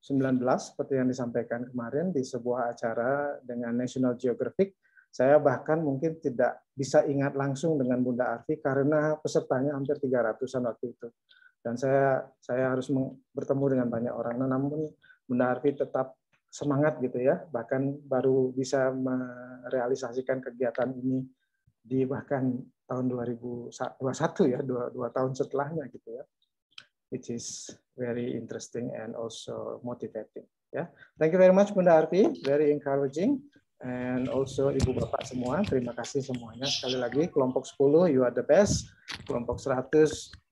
seperti yang disampaikan kemarin di sebuah acara dengan National Geographic. Saya bahkan mungkin tidak bisa ingat langsung dengan Bunda Arfi karena pesertanya hampir 300-an waktu itu. Dan saya saya harus bertemu dengan banyak orang. Nah, namun Bunda Arfi tetap semangat gitu ya bahkan baru bisa merealisasikan kegiatan ini di bahkan tahun 2021 ya dua, dua tahun setelahnya gitu ya which is very interesting and also motivating ya yeah. thank you very much Bunda Arfi very encouraging and also Ibu Bapak semua terima kasih semuanya sekali lagi kelompok 10 you are the best kelompok 100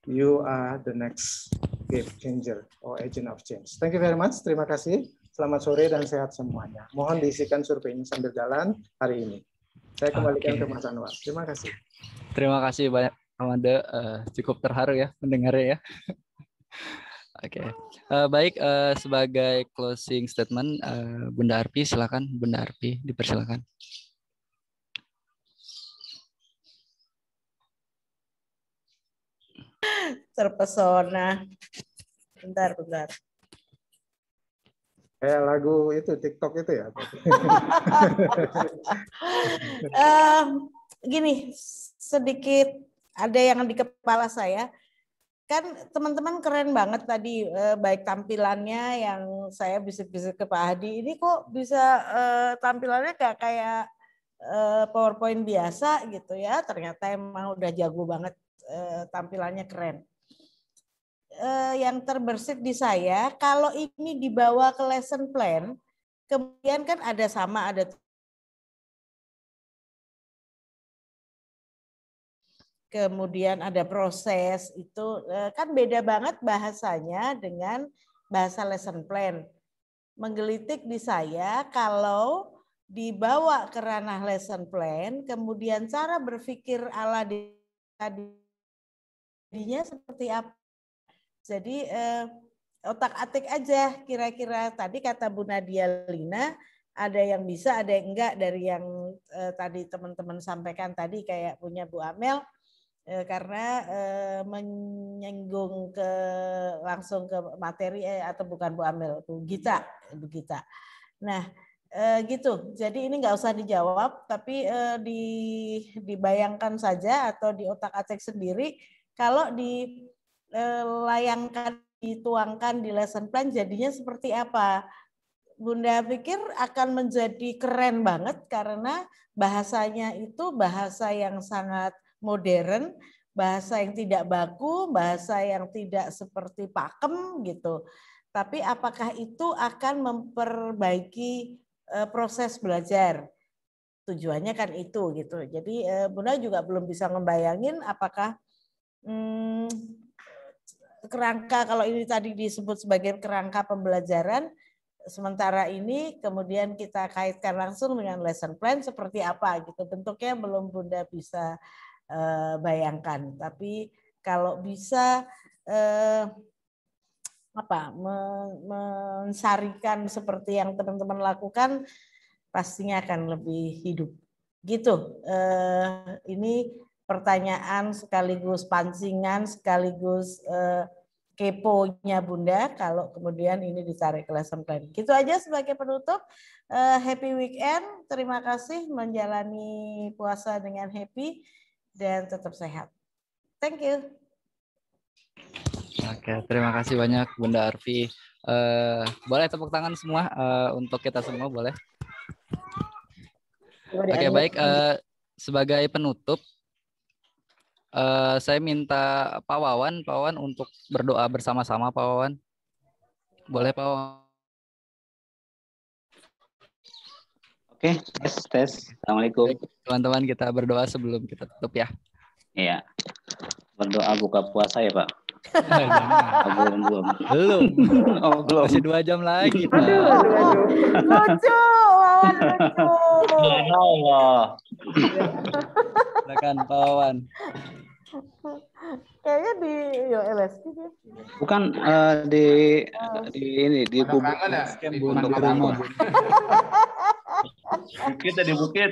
you are the next game changer or agent of change thank you very much terima kasih Selamat sore dan sehat semuanya. Mohon diisikan surveinya sambil jalan hari ini. Saya kembalikan okay. ke Mas Anwar. Terima kasih. Terima kasih banyak Amanda. Uh, cukup terharu ya mendengarnya ya. [laughs] Oke, okay. uh, eh, baik uh, sebagai closing statement, uh, Bunda Arpi silakan, Bunda Arpi dipersilakan. Terpesona. Bentar, bentar. Kayak lagu itu TikTok itu ya? uh, [laughs] gini, sedikit ada yang di kepala saya. Kan teman-teman keren banget tadi, uh, baik tampilannya yang saya bisik-bisik ke Pak Hadi. Ini kok bisa uh, tampilannya gak kayak uh, PowerPoint biasa gitu ya. Ternyata emang udah jago banget uh, tampilannya keren eh, yang terbersit di saya kalau ini dibawa ke lesson plan kemudian kan ada sama ada kemudian ada proses itu eh, kan beda banget bahasanya dengan bahasa lesson plan. Menggelitik di saya kalau dibawa ke ranah lesson plan, kemudian cara berpikir ala dirinya seperti apa? Jadi eh, otak-atik aja kira-kira tadi kata Bu Nadia Lina ada yang bisa ada yang enggak dari yang eh, tadi teman-teman sampaikan tadi kayak punya Bu Amel eh, karena eh, menyinggung ke langsung ke materi eh, atau bukan Bu Amel Bu Gita Bu Gita. Nah eh, gitu jadi ini nggak usah dijawab tapi eh, di dibayangkan saja atau di otak-atik sendiri kalau di dilayangkan, dituangkan di lesson plan jadinya seperti apa. Bunda pikir akan menjadi keren banget karena bahasanya itu bahasa yang sangat modern, bahasa yang tidak baku, bahasa yang tidak seperti pakem gitu. Tapi apakah itu akan memperbaiki e, proses belajar? Tujuannya kan itu gitu. Jadi e, Bunda juga belum bisa membayangin apakah hmm, kerangka kalau ini tadi disebut sebagai kerangka pembelajaran sementara ini kemudian kita kaitkan langsung dengan lesson plan seperti apa gitu bentuknya belum bunda bisa eh, bayangkan tapi kalau bisa eh, apa mensarikan seperti yang teman-teman lakukan pastinya akan lebih hidup gitu eh, ini pertanyaan sekaligus pancingan sekaligus eh, keponya Bunda kalau kemudian ini ditarik ke lesson plan. Gitu aja sebagai penutup. Uh, happy weekend. Terima kasih menjalani puasa dengan happy dan tetap sehat. Thank you. Oke, terima kasih banyak Bunda Arfi. Uh, boleh tepuk tangan semua uh, untuk kita semua boleh. Oke, okay, baik. Uh, sebagai penutup, Uh, saya minta Pak Wawan, Pak Wawan untuk berdoa bersama-sama Pak Wawan. Boleh Pak Wawan? Oke, tes, tes. Assalamualaikum. Teman-teman kita berdoa sebelum kita tutup ya. Iya berdoa buka puasa ya Pak? oh, [laughs] belum belum. Belum. [laughs] Oh belum. Masih dua jam lagi. Pak. Aduh, aduh, aduh. Lucu, Wawan lucu. Allah. Silakan Pak Wawan. Kayaknya di ULSK sih. Bukan uh, di uh, di ini di bubuk untuk bukit di bukit.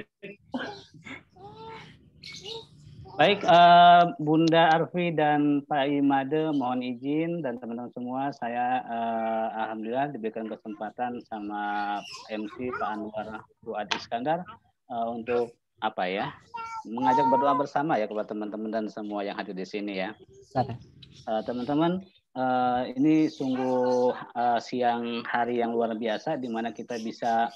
Baik, uh, Bunda Arfi dan Pak Imade mohon izin dan teman-teman semua saya uh, alhamdulillah diberikan kesempatan sama MC Pak Anwar Fuad Iskandar uh, untuk apa ya mengajak berdoa bersama ya kepada teman-teman dan semua yang hadir di sini ya. teman teman-teman uh, ini sungguh uh, siang hari yang luar biasa di mana kita bisa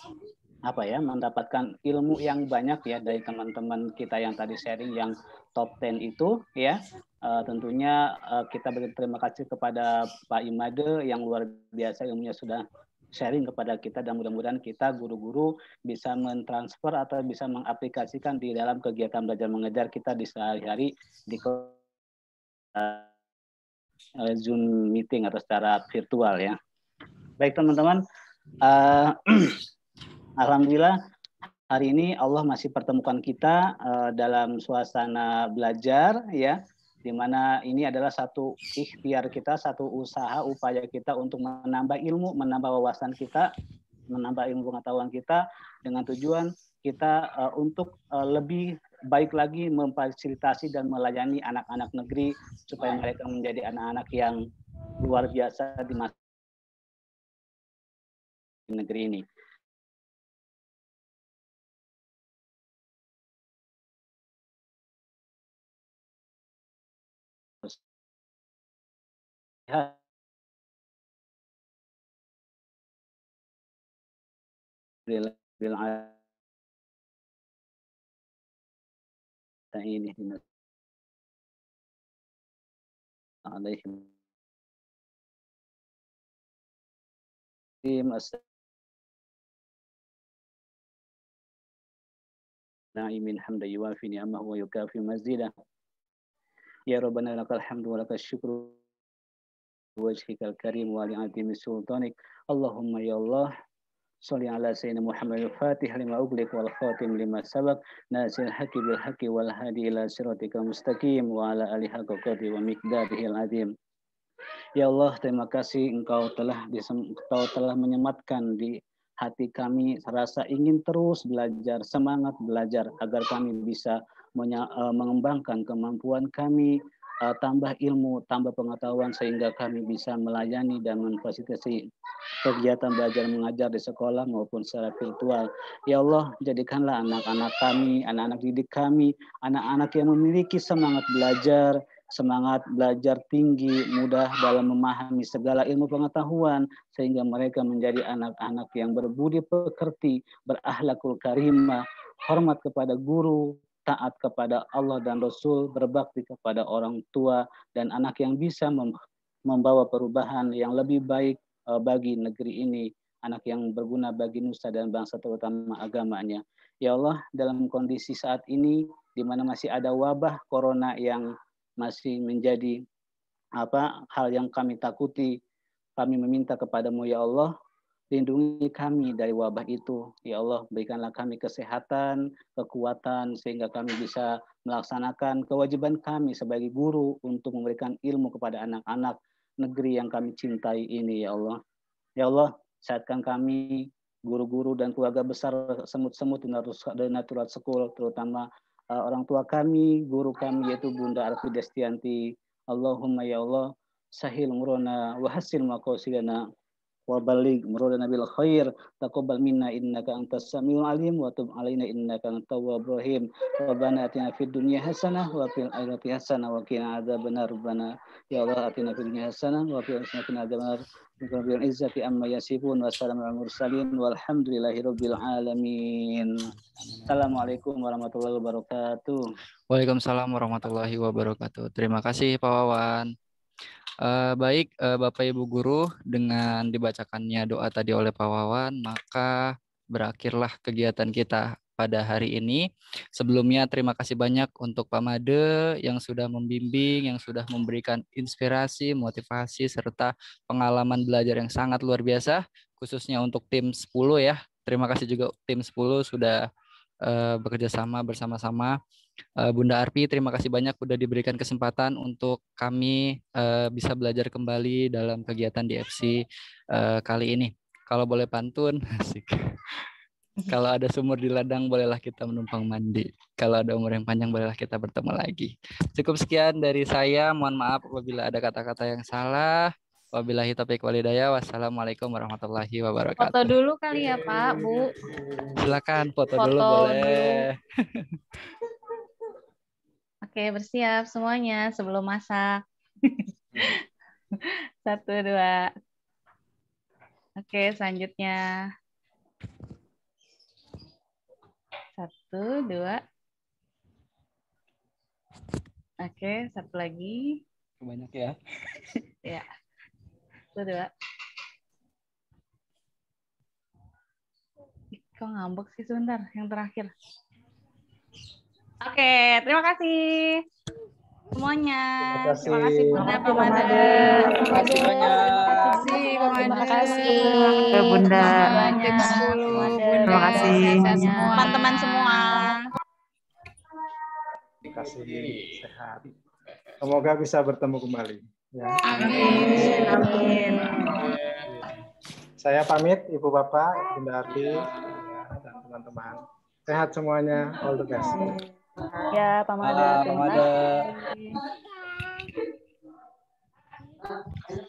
apa ya mendapatkan ilmu yang banyak ya dari teman-teman kita yang tadi sharing yang top 10 itu ya uh, tentunya uh, kita berterima kasih kepada Pak Imade yang luar biasa ilmunya sudah sharing kepada kita dan mudah-mudahan kita guru-guru bisa mentransfer atau bisa mengaplikasikan di dalam kegiatan belajar mengejar kita di sehari-hari di eh, Zoom meeting atau secara virtual ya. Baik teman-teman, uh, [clears throat] Alhamdulillah hari ini Allah masih pertemukan kita uh, dalam suasana belajar ya di mana ini adalah satu ikhtiar kita, satu usaha upaya kita untuk menambah ilmu, menambah wawasan kita, menambah ilmu pengetahuan kita dengan tujuan kita uh, untuk uh, lebih baik lagi memfasilitasi dan melayani anak-anak negeri supaya mereka menjadi anak-anak yang luar biasa di masa negeri ini. عليهم نعيم الحمد يوافي نعمه ويكافي مزيدا يا ربنا لك الحمد ولك الشكر wajhikal karim wa li adimi sultanik. Allahumma ya Allah. Salli ala Sayyidina Muhammad Fatih lima uglik wal khatim lima sabak nasil haki bil haki wal hadi ila siratika mustaqim wa ala alihi haqqati wa miqdarihi al adim. Ya Allah, terima kasih Engkau telah disem, Engkau telah menyematkan di hati kami rasa ingin terus belajar, semangat belajar agar kami bisa eh, mengembangkan kemampuan kami uh, tambah ilmu, tambah pengetahuan sehingga kami bisa melayani dan memfasilitasi kegiatan belajar mengajar di sekolah maupun secara virtual. Ya Allah, jadikanlah anak-anak kami, anak-anak didik kami, anak-anak yang memiliki semangat belajar, semangat belajar tinggi, mudah dalam memahami segala ilmu pengetahuan, sehingga mereka menjadi anak-anak yang berbudi pekerti, berahlakul karimah, hormat kepada guru, taat kepada Allah dan Rasul, berbakti kepada orang tua dan anak yang bisa membawa perubahan yang lebih baik eh, bagi negeri ini, anak yang berguna bagi nusa dan bangsa terutama agamanya. Ya Allah, dalam kondisi saat ini di mana masih ada wabah corona yang masih menjadi apa hal yang kami takuti, kami meminta kepadamu ya Allah Lindungi kami dari wabah itu. Ya Allah, berikanlah kami kesehatan, kekuatan, sehingga kami bisa melaksanakan kewajiban kami sebagai guru untuk memberikan ilmu kepada anak-anak negeri yang kami cintai ini, Ya Allah. Ya Allah, sehatkan kami, guru-guru dan keluarga besar semut-semut di Natural School, terutama uh, orang tua kami, guru kami, yaitu Bunda Arfi Destianti. Allahumma ya Allah, sahil murona wa hasil makosilana wa balig murad nabil khair taqabbal minna innaka antas samiul alim wa tub alaina innaka antawwabur rahim rabbana atina fid dunya hasanah wa fil akhirati hasanah wa qina adzabannar rabbana ya allah atina fid dunya hasanah wa fil akhirati hasanah wa qina adzabannar izzati amma yasifun wa salamul mursalin walhamdulillahi rabbil alamin assalamualaikum warahmatullahi wabarakatuh waalaikumsalam warahmatullahi wabarakatuh terima kasih pak wawan Uh, baik, uh, Bapak Ibu Guru, dengan dibacakannya doa tadi oleh Pak Wawan, maka berakhirlah kegiatan kita pada hari ini. Sebelumnya terima kasih banyak untuk Pak Made yang sudah membimbing, yang sudah memberikan inspirasi, motivasi, serta pengalaman belajar yang sangat luar biasa, khususnya untuk tim 10 ya. Terima kasih juga tim 10 sudah uh, bekerja sama bersama-sama Eh, Bunda Arpi, terima kasih banyak sudah diberikan kesempatan untuk kami eh, bisa belajar kembali dalam kegiatan di DFC eh, kali ini. Kalau boleh pantun, [laughs] asik. Kalau ada sumur di ladang, bolehlah kita menumpang mandi. Kalau ada umur yang panjang, bolehlah kita bertemu lagi. Cukup sekian dari saya. Mohon maaf apabila ada kata-kata yang salah. Wabillahi taufiq walidaya. Wassalamualaikum warahmatullahi wabarakatuh. Foto dulu kali ya Pak, Bu. Silakan foto, foto dulu boleh. Dulu. [laughs] Oke, bersiap semuanya sebelum masak. [laughs] Satu, dua. Oke, selanjutnya. Satu, dua. Oke, satu lagi. Banyak ya. [laughs] ya. Satu, dua. Kok ngambek sih sebentar, yang terakhir. Oke, terima kasih semuanya. Terima kasih Bunda Pamada. Terima kasih banyak. Terima kasih Bunda. Terima kasih teman-teman semua. Terima kasih sehat. Semoga bisa bertemu kembali. Ya. Amin. Amin. Saya pamit Ibu Bapak, Bunda Arti, dan teman-teman. Sehat semuanya, all the best. Ya, Pamada. Pamada.